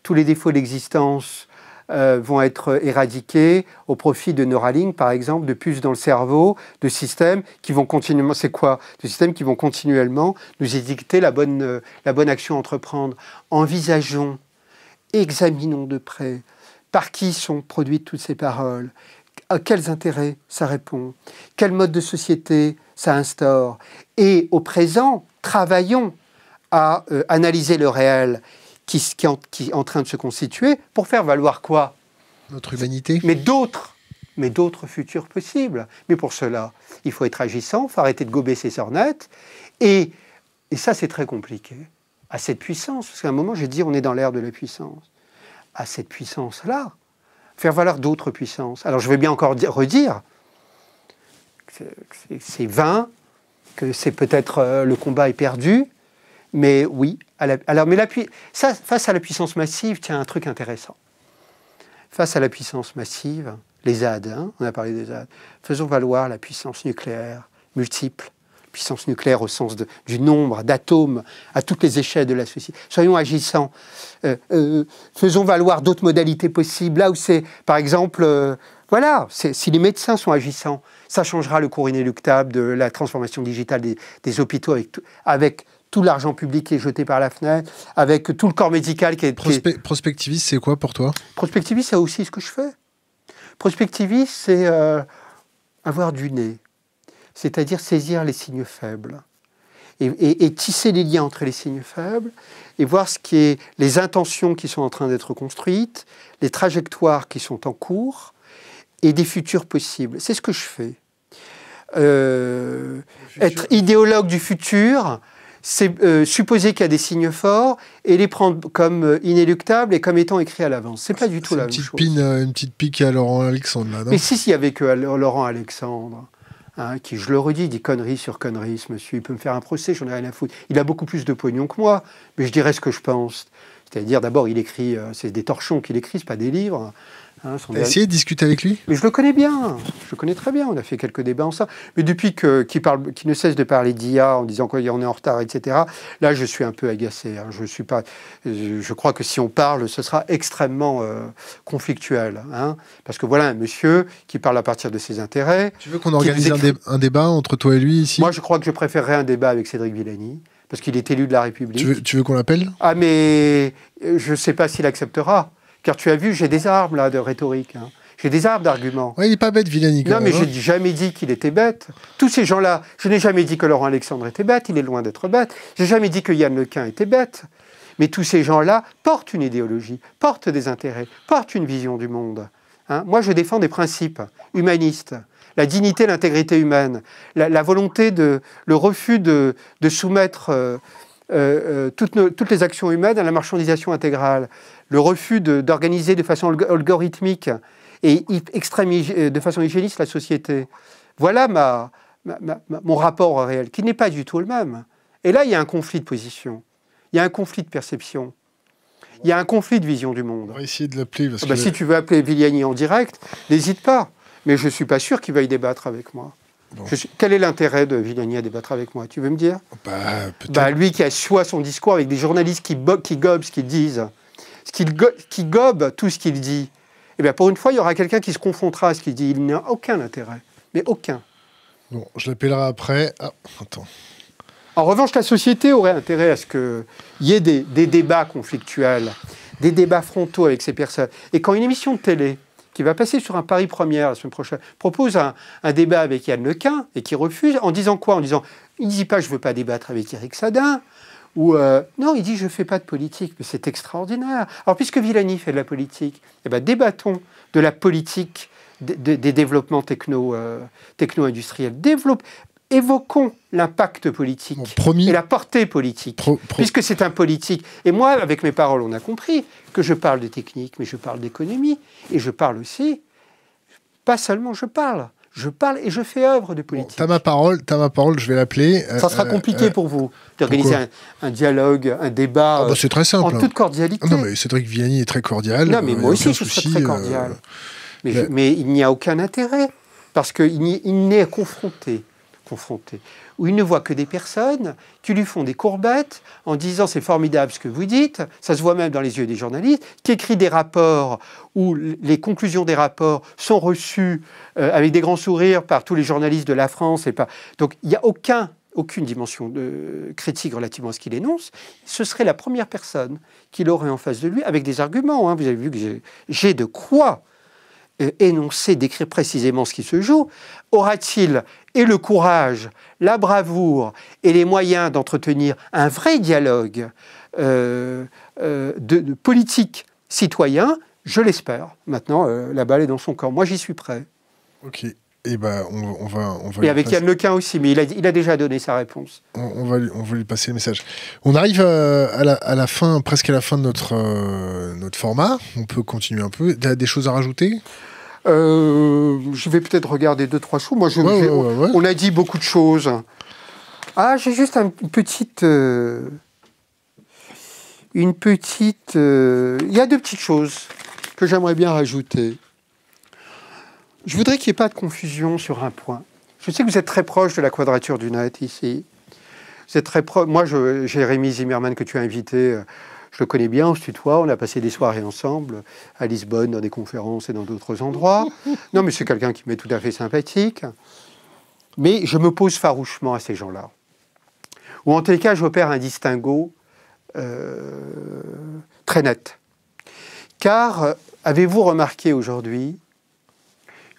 tous les défauts d'existence l'existence vont être éradiqués au profit de Neuralink, par exemple, de puces dans le cerveau, de systèmes qui vont continuellement, c'est quoi systèmes qui vont continuellement nous édicter la bonne, la bonne action à entreprendre. Envisageons, examinons de près par qui sont produites toutes ces paroles, à quels intérêts ça répond, quel mode de société ça instaure. Et au présent, travaillons à euh, analyser le réel qui, est en train de se constituer pour faire valoir quoi Notre humanité. Mais d'autres, mais d'autres futurs possibles. Mais pour cela, il faut être agissant, il faut arrêter de gober ses sornettes. Et, ça, c'est très compliqué. À cette puissance, parce qu'à un moment, j'ai dit, on est dans l'ère de la puissance. À cette puissance-là, faire valoir d'autres puissances. Alors je vais bien encore redire redire, c'est vain, que c'est peut-être euh, le combat est perdu, mais oui, alors mais ça, face à la puissance massive, tiens un truc intéressant. Face à la puissance massive, les ZAD, hein, on a parlé des ZAD, faisons valoir la puissance nucléaire multiple puissance nucléaire au sens du nombre d'atomes à toutes les échelles de la société. Soyons agissants. Euh, euh, faisons valoir d'autres modalités possibles. Là où c'est, par exemple, euh, voilà, si les médecins sont agissants, ça changera le cours inéluctable de la transformation digitale des, hôpitaux avec, tout l'argent public qui est jeté par la fenêtre, avec tout le corps médical qui est... Prospectiviste, c'est quoi pour toi Prospectiviste, c'est aussi ce que je fais. Prospectiviste, c'est avoir du nez c'est-à-dire saisir les signes faibles et, tisser les liens entre les signes faibles et voir ce qui est les intentions qui sont en train d'être construites, les trajectoires qui sont en cours et des futurs possibles. C'est ce que je fais. Euh, être idéologue du futur, c'est euh, supposer qu'il y a des signes forts et les prendre comme euh, inéluctables et comme étant écrits à l'avance. C'est pas du tout la même chose. une petite pique à Laurent Alexandre là. Non Mais si, s'il y avait que Laurent Alexandre. Hein, qui, je le redis, dit conneries sur conneries, monsieur, il peut me faire un procès, j'en ai rien à foutre. Il a beaucoup plus de pognon que moi, mais je dirais ce que je pense. C'est-à-dire, d'abord, il écrit, euh, c'est des torchons qu'il écrit, ce pas des livres. Hein, essayé de discuter avec lui Mais je le connais bien, je le connais très bien, on a fait quelques débats en ça. Mais depuis qu'il qui parle, ne cesse de parler d'IA en disant qu'on est en retard, etc., là je suis un peu agacé. Hein. Je, suis pas... je crois que si on parle, ce sera extrêmement euh, conflictuel. Hein. Parce que voilà un monsieur qui parle à partir de ses intérêts. Tu veux qu'on organise un, débat entre toi et lui ici Moi je crois que je préférerais un débat avec Cédric Villani parce qu'il est élu de la République. Tu veux, tu veux qu'on l'appelle Ah, mais je ne sais pas s'il acceptera. Car tu as vu, j'ai des armes là de rhétorique. Hein. J'ai des arbres d'arguments. Oui, il n'est pas bête, Villanique. Non, mais hein. je n'ai jamais dit qu'il était bête. Tous ces gens-là, je n'ai jamais dit que Laurent Alexandre était bête, il est loin d'être bête. J'ai jamais dit que Yann Lequin était bête. Mais tous ces gens-là portent une idéologie, portent des intérêts, portent une vision du monde. Hein. Moi, je défends des principes humanistes. La dignité, l'intégrité humaine, la, volonté de, le refus de, soumettre euh, euh, euh, toutes, les actions humaines à la marchandisation intégrale, le refus d'organiser de, façon algorithmique et euh, de façon hygiéniste la société. Voilà mon rapport au réel, qui n'est pas du tout le même. Et là, il y a un conflit de position, il y a un conflit de perception. Il y a un conflit de vision du monde. On ah bah, Si tu veux appeler Villani en direct, n'hésite pas. Mais je ne suis pas sûr qu'il va y débattre avec moi quel est l'intérêt de Villani à débattre avec moi Tu veux me dire bah, bah, Lui qui a soit son discours avec des journalistes qui, qui gobent ce qu'ils disent, qui, gobent tout ce qu'il dit, et eh bien pour une fois, il y aura quelqu'un qui se confrontera à ce qu'il dit. Il n'y a aucun intérêt, mais aucun. Bon, je l'appellerai après. Ah, en revanche, la société aurait intérêt à ce qu'il y ait des, des débats conflictuels, des débats frontaux avec ces personnes. Et quand une émission de télé qui va passer sur un Paris Première la semaine prochaine, propose un, débat avec Yann Lequin et qui refuse en disant quoi En disant, il ne dit pas je ne veux pas débattre avec Eric Sadin. Ou euh, non, il dit je ne fais pas de politique, mais c'est extraordinaire. Alors puisque Villani fait de la politique, eh ben, débattons de la politique des, développements techno, euh, techno industriels Développe, évoquons l'impact politique et la portée politique, puisque c'est un politique. Et moi, avec mes paroles, on a compris que je parle de technique, mais je parle d'économie, et je parle aussi, pas seulement je parle, je parle et je fais œuvre de politique. Bon, t'as ma parole, ma parole, je vais l'appeler. ça sera euh, compliqué euh, pour vous d'organiser un, dialogue, un débat. Ah bah, c'est très euh, En toute cordialité. Ah non mais Cédric Villani est très cordial. Non mais moi aussi je suis très cordial. Mais, mais, il n'y a aucun intérêt parce qu'il n'est confronté confronté, où il ne voit que des personnes qui lui font des courbettes en disant c'est formidable ce que vous dites, ça se voit même dans les yeux des journalistes, qui écrit des rapports où les conclusions des rapports sont reçues euh, avec des grands sourires par tous les journalistes de la France. Et pas... Donc il n'y a aucun, aucune dimension de critique relativement à ce qu'il énonce. Ce serait la première personne qu'il aurait en face de lui avec des arguments. Hein. Vous avez vu que j'ai de quoi euh, énoncer, décrire précisément ce qui se joue, aura-t-il et le courage, la bravoure et les moyens d'entretenir un vrai dialogue euh, euh, de, politique citoyen Je l'espère. Maintenant, la balle est dans son corps. Moi, j'y suis prêt. Ok. Et eh ben, on, va, on va Et avec Yann Lequin aussi, mais il a, il a déjà donné sa réponse. On, va, on va lui passer le message. On arrive euh, à, la, à la, fin, presque à la fin de notre, euh, notre format. On peut continuer un peu. Tu as des choses à rajouter euh, Je vais peut-être regarder deux, trois choses. Moi, je, On a dit beaucoup de choses. Ah, j'ai juste une petite. une petite. Il y a deux petites choses que j'aimerais bien rajouter. Je voudrais qu'il n'y ait pas de confusion sur un point. Je sais que vous êtes très proche de la quadrature du net ici. Vous êtes très proche. Moi, je, Jérémy Zimmerman, que tu as invité, euh, je le connais bien, on se tutoie, on a passé des soirées ensemble à Lisbonne, dans des conférences et dans d'autres endroits. Non, mais c'est quelqu'un qui m'est tout à fait sympathique. Mais je me pose farouchement à ces gens-là. Ou en tous cas, j'opère un distinguo euh, très net. Car euh, avez-vous remarqué aujourd'hui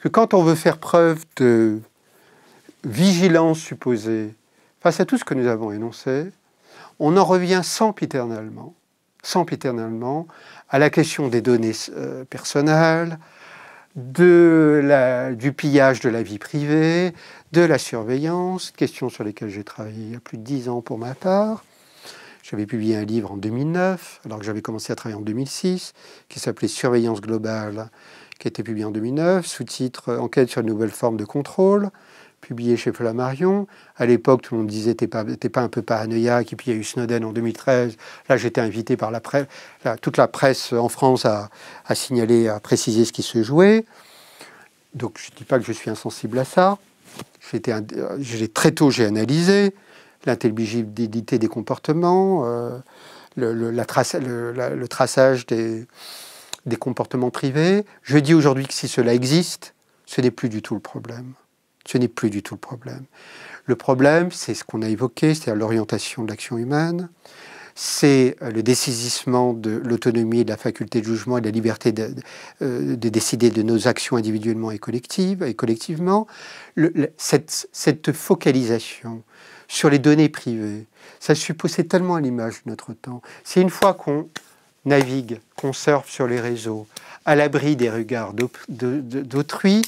que quand on veut faire preuve de vigilance supposée face à tout ce que nous avons énoncé, on en revient sempiternellement, sempiternellement à la question des données euh, personnelles, de la, du pillage de la vie privée, de la surveillance, questions sur lesquelles j'ai travaillé il y a plus de dix ans pour ma part. J'avais publié un livre en 2009, alors que j'avais commencé à travailler en 2006, qui s'appelait Surveillance globale qui a été publié en 2009, sous-titre euh, Enquête sur une nouvelle forme de contrôle, publié chez Flammarion. À l'époque, tout le monde disait T'es pas, pas un peu paranoïaque, et puis il y a eu Snowden en 2013. Là, j'étais invité par la presse, toute la presse euh, en France à, signalé signaler, à préciser ce qui se jouait. Donc, je ne dis pas que je suis insensible à ça. j'ai, euh, très tôt, j'ai analysé l'intelligibilité des comportements, le, traçage des, des comportements privés. Je dis aujourd'hui que si cela existe, ce n'est plus du tout le problème. Ce n'est plus du tout le problème. Le problème, c'est ce qu'on a évoqué, c'est-à-dire l'orientation de l'action humaine, c'est euh, le décisissement de l'autonomie, de la faculté de jugement et de la liberté de, euh, décider de nos actions individuellement et, collectives, et collectivement. cette, focalisation sur les données privées, ça suppose, tellement à l'image de notre temps. C'est une fois qu'on navigue, conserve sur les réseaux, à l'abri des regards d'autrui,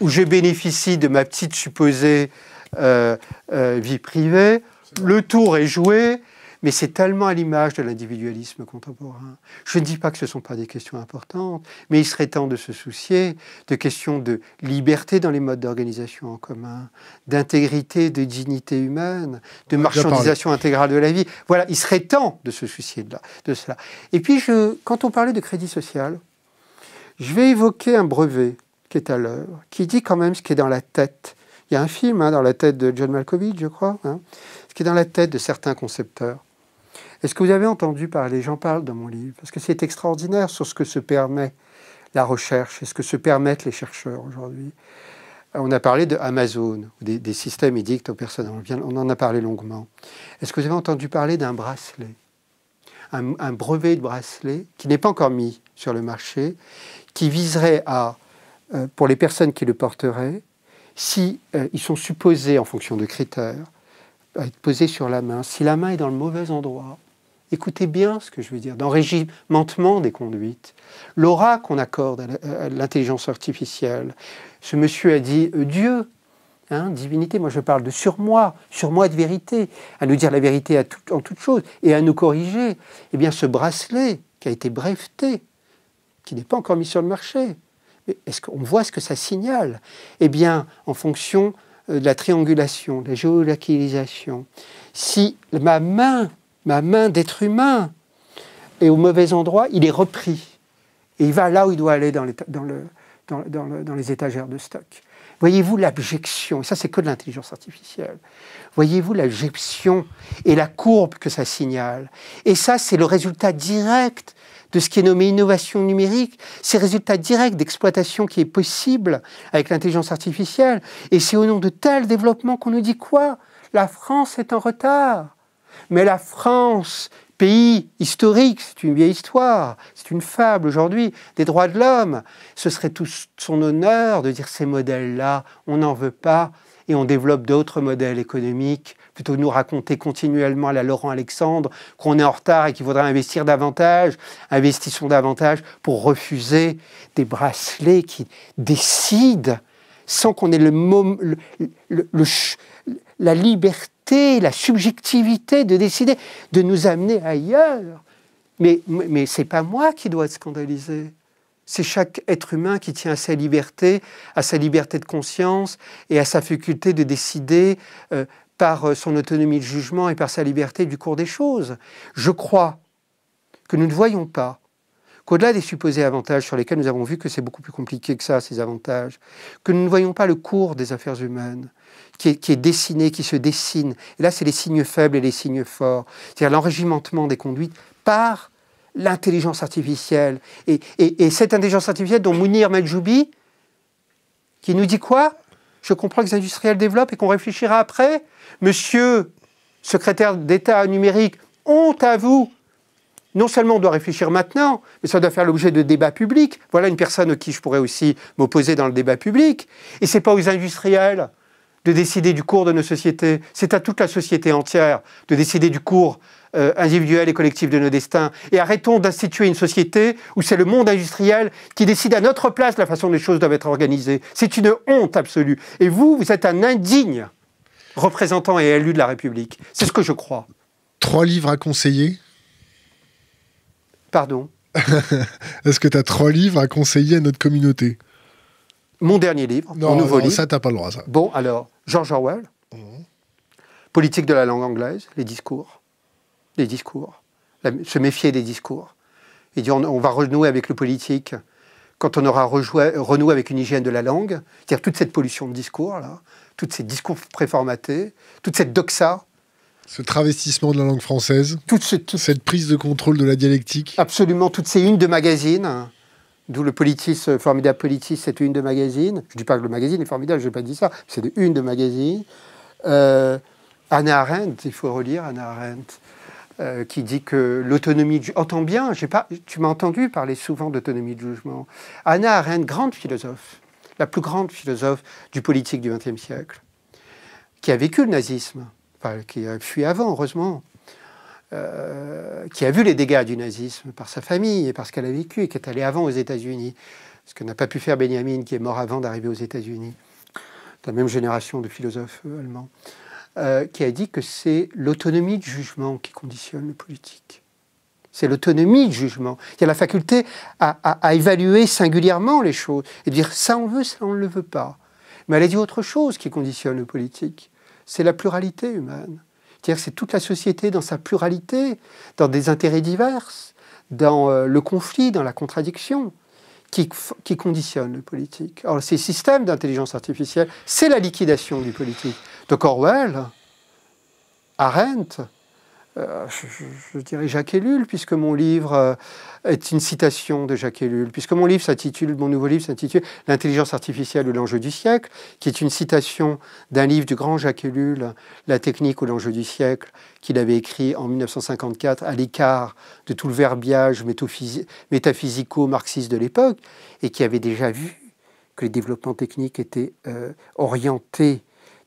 où je bénéficie de ma petite supposée euh, euh, vie privée, le tour est joué, mais c'est tellement à l'image de l'individualisme contemporain. Je ne dis pas que ce ne sont pas des questions importantes, mais il serait temps de se soucier de questions de liberté dans les modes d'organisation en commun, d'intégrité, de dignité humaine, de marchandisation intégrale de la vie. Voilà, il serait temps de se soucier de, là, de cela. Et puis, je, quand on parlait de crédit social, je vais évoquer un brevet qui est à l'œuvre, qui dit quand même ce qui est dans la tête. Il y a un film hein, dans la tête de John Malkovich, je crois, hein, ce qui est dans la tête de certains concepteurs. Est-ce que vous avez entendu parler, j'en parle dans mon livre, parce que c'est extraordinaire sur ce que se permet la recherche et ce que se permettent les chercheurs aujourd'hui. On a parlé de Amazon, des, systèmes édicts aux personnes, on en a parlé longuement. Est-ce que vous avez entendu parler d'un bracelet un, brevet de bracelet qui n'est pas encore mis sur le marché, qui viserait à, euh, pour les personnes qui le porteraient, s'ils euh, sont supposés, en fonction de critères, à être posés sur la main, si la main est dans le mauvais endroit, Écoutez bien ce que je veux dire, d'enrégimentement des conduites. L'aura qu'on accorde à l'intelligence artificielle. Ce monsieur a dit euh, Dieu, hein, divinité, moi je parle de surmoi, surmoi de vérité, à nous dire la vérité en toute chose et à nous corriger. Eh bien ce bracelet qui a été breveté, qui n'est pas encore mis sur le marché, est-ce qu'on voit ce que ça signale Eh bien, en fonction euh, de la triangulation, de la géolocalisation, si ma main ma main d'être humain est au mauvais endroit, il est repris. Et il va là où il doit aller dans les, étagères de stock. Voyez-vous l'abjection, et ça c'est que de l'intelligence artificielle, voyez-vous l'abjection et la courbe que ça signale. Et ça c'est le résultat direct de ce qui est nommé innovation numérique, C'est le résultat direct d'exploitation qui est possible avec l'intelligence artificielle. Et c'est au nom de tel développement qu'on nous dit quoi La France est en retard. Mais la France, pays historique, c'est une vieille histoire, c'est une fable aujourd'hui, des droits de l'homme, ce serait tout son honneur de dire ces modèles-là, on n'en veut pas et on développe d'autres modèles économiques plutôt que nous raconter continuellement à la Laurent Alexandre qu'on est en retard et qu'il faudrait investir davantage, investissons davantage pour refuser des bracelets qui décident sans qu'on ait le, le, la liberté, la subjectivité de décider, de nous amener ailleurs. Mais, mais ce n'est pas moi qui dois être scandalisé. C'est chaque être humain qui tient à sa liberté, à sa liberté de conscience et à sa faculté de décider euh, par euh, son autonomie de jugement et par sa liberté du cours des choses. Je crois que nous ne voyons pas qu'au-delà des supposés avantages sur lesquels nous avons vu que c'est beaucoup plus compliqué que ça, ces avantages, que nous ne voyons pas le cours des affaires humaines, qui est, dessiné, qui se dessine. Et là, c'est les signes faibles et les signes forts. C'est-à-dire l'enrégimentement des conduites par l'intelligence artificielle. Et, cette intelligence artificielle dont Mounir Majoubi, qui nous dit quoi Je comprends que les industriels développent et qu'on réfléchira après. Monsieur, secrétaire d'État numérique, honte à vous non seulement on doit réfléchir maintenant, mais ça doit faire l'objet de débats publics. Voilà une personne à qui je pourrais aussi m'opposer dans le débat public. Et ce n'est pas aux industriels de décider du cours de nos sociétés, c'est à toute la société entière de décider du cours euh, individuel et collectif de nos destins. Et arrêtons d'instituer une société où c'est le monde industriel qui décide à notre place la façon dont les choses doivent être organisées. C'est une honte absolue. Et vous, vous êtes un indigne représentant et élu de la République. C'est ce que je crois. Trois livres à conseiller Pardon Est-ce que tu as trois livres à conseiller à notre communauté Mon dernier livre, non, mon nouveau non, livre. ça, t'as pas le droit, ça. Bon, alors, George Orwell, mhm. politique de la langue anglaise, les discours, les discours, se méfier des discours. Et dit on, va renouer avec le politique quand on aura renoué avec une hygiène de la langue, c'est-à-dire toute cette pollution de discours, là, toutes ces discours préformatés, toute cette doxa. Ce travestissement de la langue française, toute cette prise de contrôle de la dialectique. Absolument, toutes ces unes de magazines D'où le Politis, euh, formidable Politis, c'est une de magazine. Je ne dis pas que le magazine est formidable, je n'ai pas dit ça. C'est une de magazine. Euh, Anna Arendt, il faut relire Anna Arendt, euh, qui dit que l'autonomie... Entends bien, pas, tu m'as entendu parler souvent d'autonomie de jugement. Anna Arendt, grande philosophe, la plus grande philosophe du politique du XXe siècle, qui a vécu le nazisme, qui a fui avant, heureusement, euh, qui a vu les dégâts du nazisme par sa famille et parce qu'elle a vécu et qui est allée avant aux États-Unis, ce que n'a pas pu faire Benjamin, qui est mort avant d'arriver aux États-Unis, de la même génération de philosophes euh, allemands, euh, qui a dit que c'est l'autonomie de jugement qui conditionne le politique. C'est l'autonomie de jugement. Il y a la faculté à, à évaluer singulièrement les choses et dire ça on veut, ça on ne le veut pas. Mais elle a dit autre chose qui conditionne le politique. C'est la pluralité humaine cest toute la société dans sa pluralité, dans des intérêts divers, dans euh, le conflit, dans la contradiction, qui, qui conditionne le politique. Alors ces systèmes d'intelligence artificielle, c'est la liquidation du politique. Donc Orwell, Arendt, euh, je, dirais Jacques Ellul, puisque mon livre euh, est une citation de Jacques Ellul, puisque mon livre s'intitule, mon nouveau livre s'intitule L'intelligence artificielle ou l'enjeu du siècle, qui est une citation d'un livre du grand Jacques Ellul, La technique ou l'enjeu du siècle, qu'il avait écrit en 1954 à l'écart de tout le verbiage métaphysico-marxiste de l'époque, et qui avait déjà vu que les développements techniques étaient euh, orientés,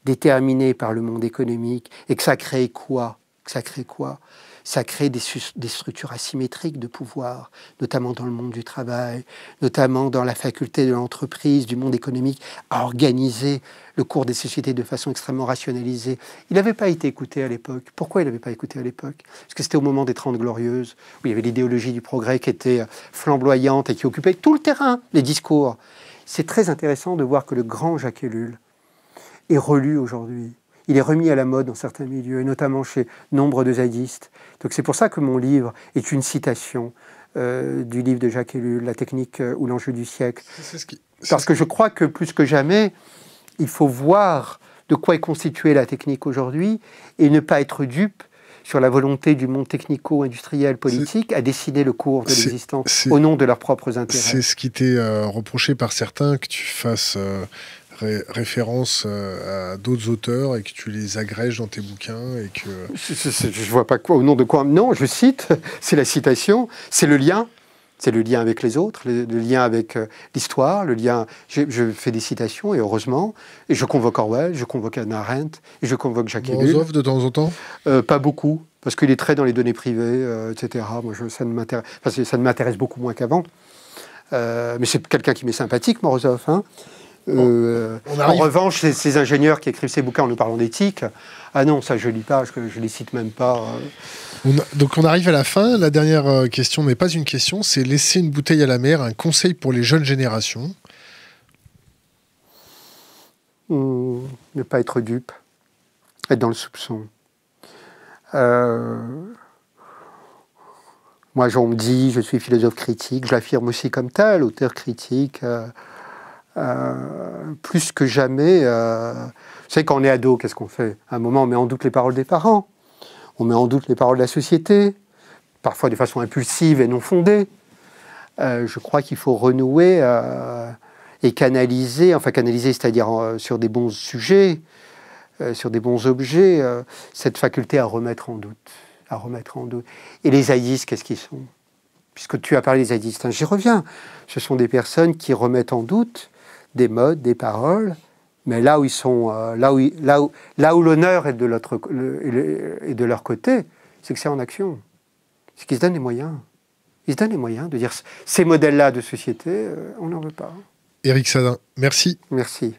déterminés par le monde économique, et que ça créait quoi ça crée quoi Ça crée des, structures asymétriques de pouvoir, notamment dans le monde du travail, notamment dans la faculté de l'entreprise, du monde économique, à organiser le cours des sociétés de façon extrêmement rationalisée. Il n'avait pas été écouté à l'époque. Pourquoi il n'avait pas écouté à l'époque Parce que c'était au moment des Trente Glorieuses, où il y avait l'idéologie du progrès qui était euh, flamboyante et qui occupait tout le terrain, les discours. C'est très intéressant de voir que le grand Jacques Ellul est relu aujourd'hui il est remis à la mode dans certains milieux, et notamment chez nombre de zadistes. Donc c'est pour ça que mon livre est une citation euh, du livre de Jacques Ellul, La technique euh, ou l'enjeu du siècle. Parce que je crois que plus que jamais, il faut voir de quoi est constituée la technique aujourd'hui et ne pas être dupe sur la volonté du monde technico-industriel politique à décider le cours de l'existence au nom de leurs propres intérêts. C'est ce qui t'est euh, reproché par certains que tu fasses référence euh, à d'autres auteurs et que tu les agrèges dans tes bouquins et que... Je ne vois pas quoi, au nom de quoi... Non, je cite, c'est la citation, c'est le lien. C'est le lien avec les autres, le, lien avec euh, l'histoire, le lien. Je, fais des citations et heureusement, et je convoque Orwell, je convoque Anna Arendt, et je convoque Jacques Morozov de temps en temps euh, Pas beaucoup, parce qu'il est très dans les données privées, etc. Moi, je, ça ne m'intéresse, ça ne m'intéresse beaucoup moins qu'avant. mais c'est quelqu'un qui m'est sympathique, Morozov. Hein euh, en revanche, ces, ingénieurs qui écrivent ces bouquins en nous parlant d'éthique, ah non, ça je lis pas, je, je les cite même pas. Euh. donc on arrive à la fin. La dernière euh, question mais pas une question, c'est laisser une bouteille à la mer, un conseil pour les jeunes générations. Mmh, ne pas être dupe, être dans le soupçon. moi, j'en me dis, je suis philosophe critique, je l'affirme aussi comme tel, auteur critique. Euh, plus que jamais, euh, vous savez, quand on est ado, qu'est-ce qu'on fait À un moment, on met en doute les paroles des parents, on met en doute les paroles de la société, parfois de façon impulsive et non fondée. Euh, je crois qu'il faut renouer euh, et canaliser, enfin canaliser, c'est-à-dire sur des bons sujets, sur des bons objets, cette faculté à remettre en doute, à remettre en doute. Et les haïs, qu'est-ce qu'ils sont Puisque tu as parlé des aïs, hein, j'y reviens. Ce sont des personnes qui remettent en doute des modes, des paroles, mais là où ils sont, euh, là là où, l'honneur est de de leur côté, c'est que c'est en action, c'est qu'ils se donnent les moyens. Ils se donnent les moyens de dire ces modèles-là de société, euh, on n'en veut pas. Éric Sadin, merci. Merci.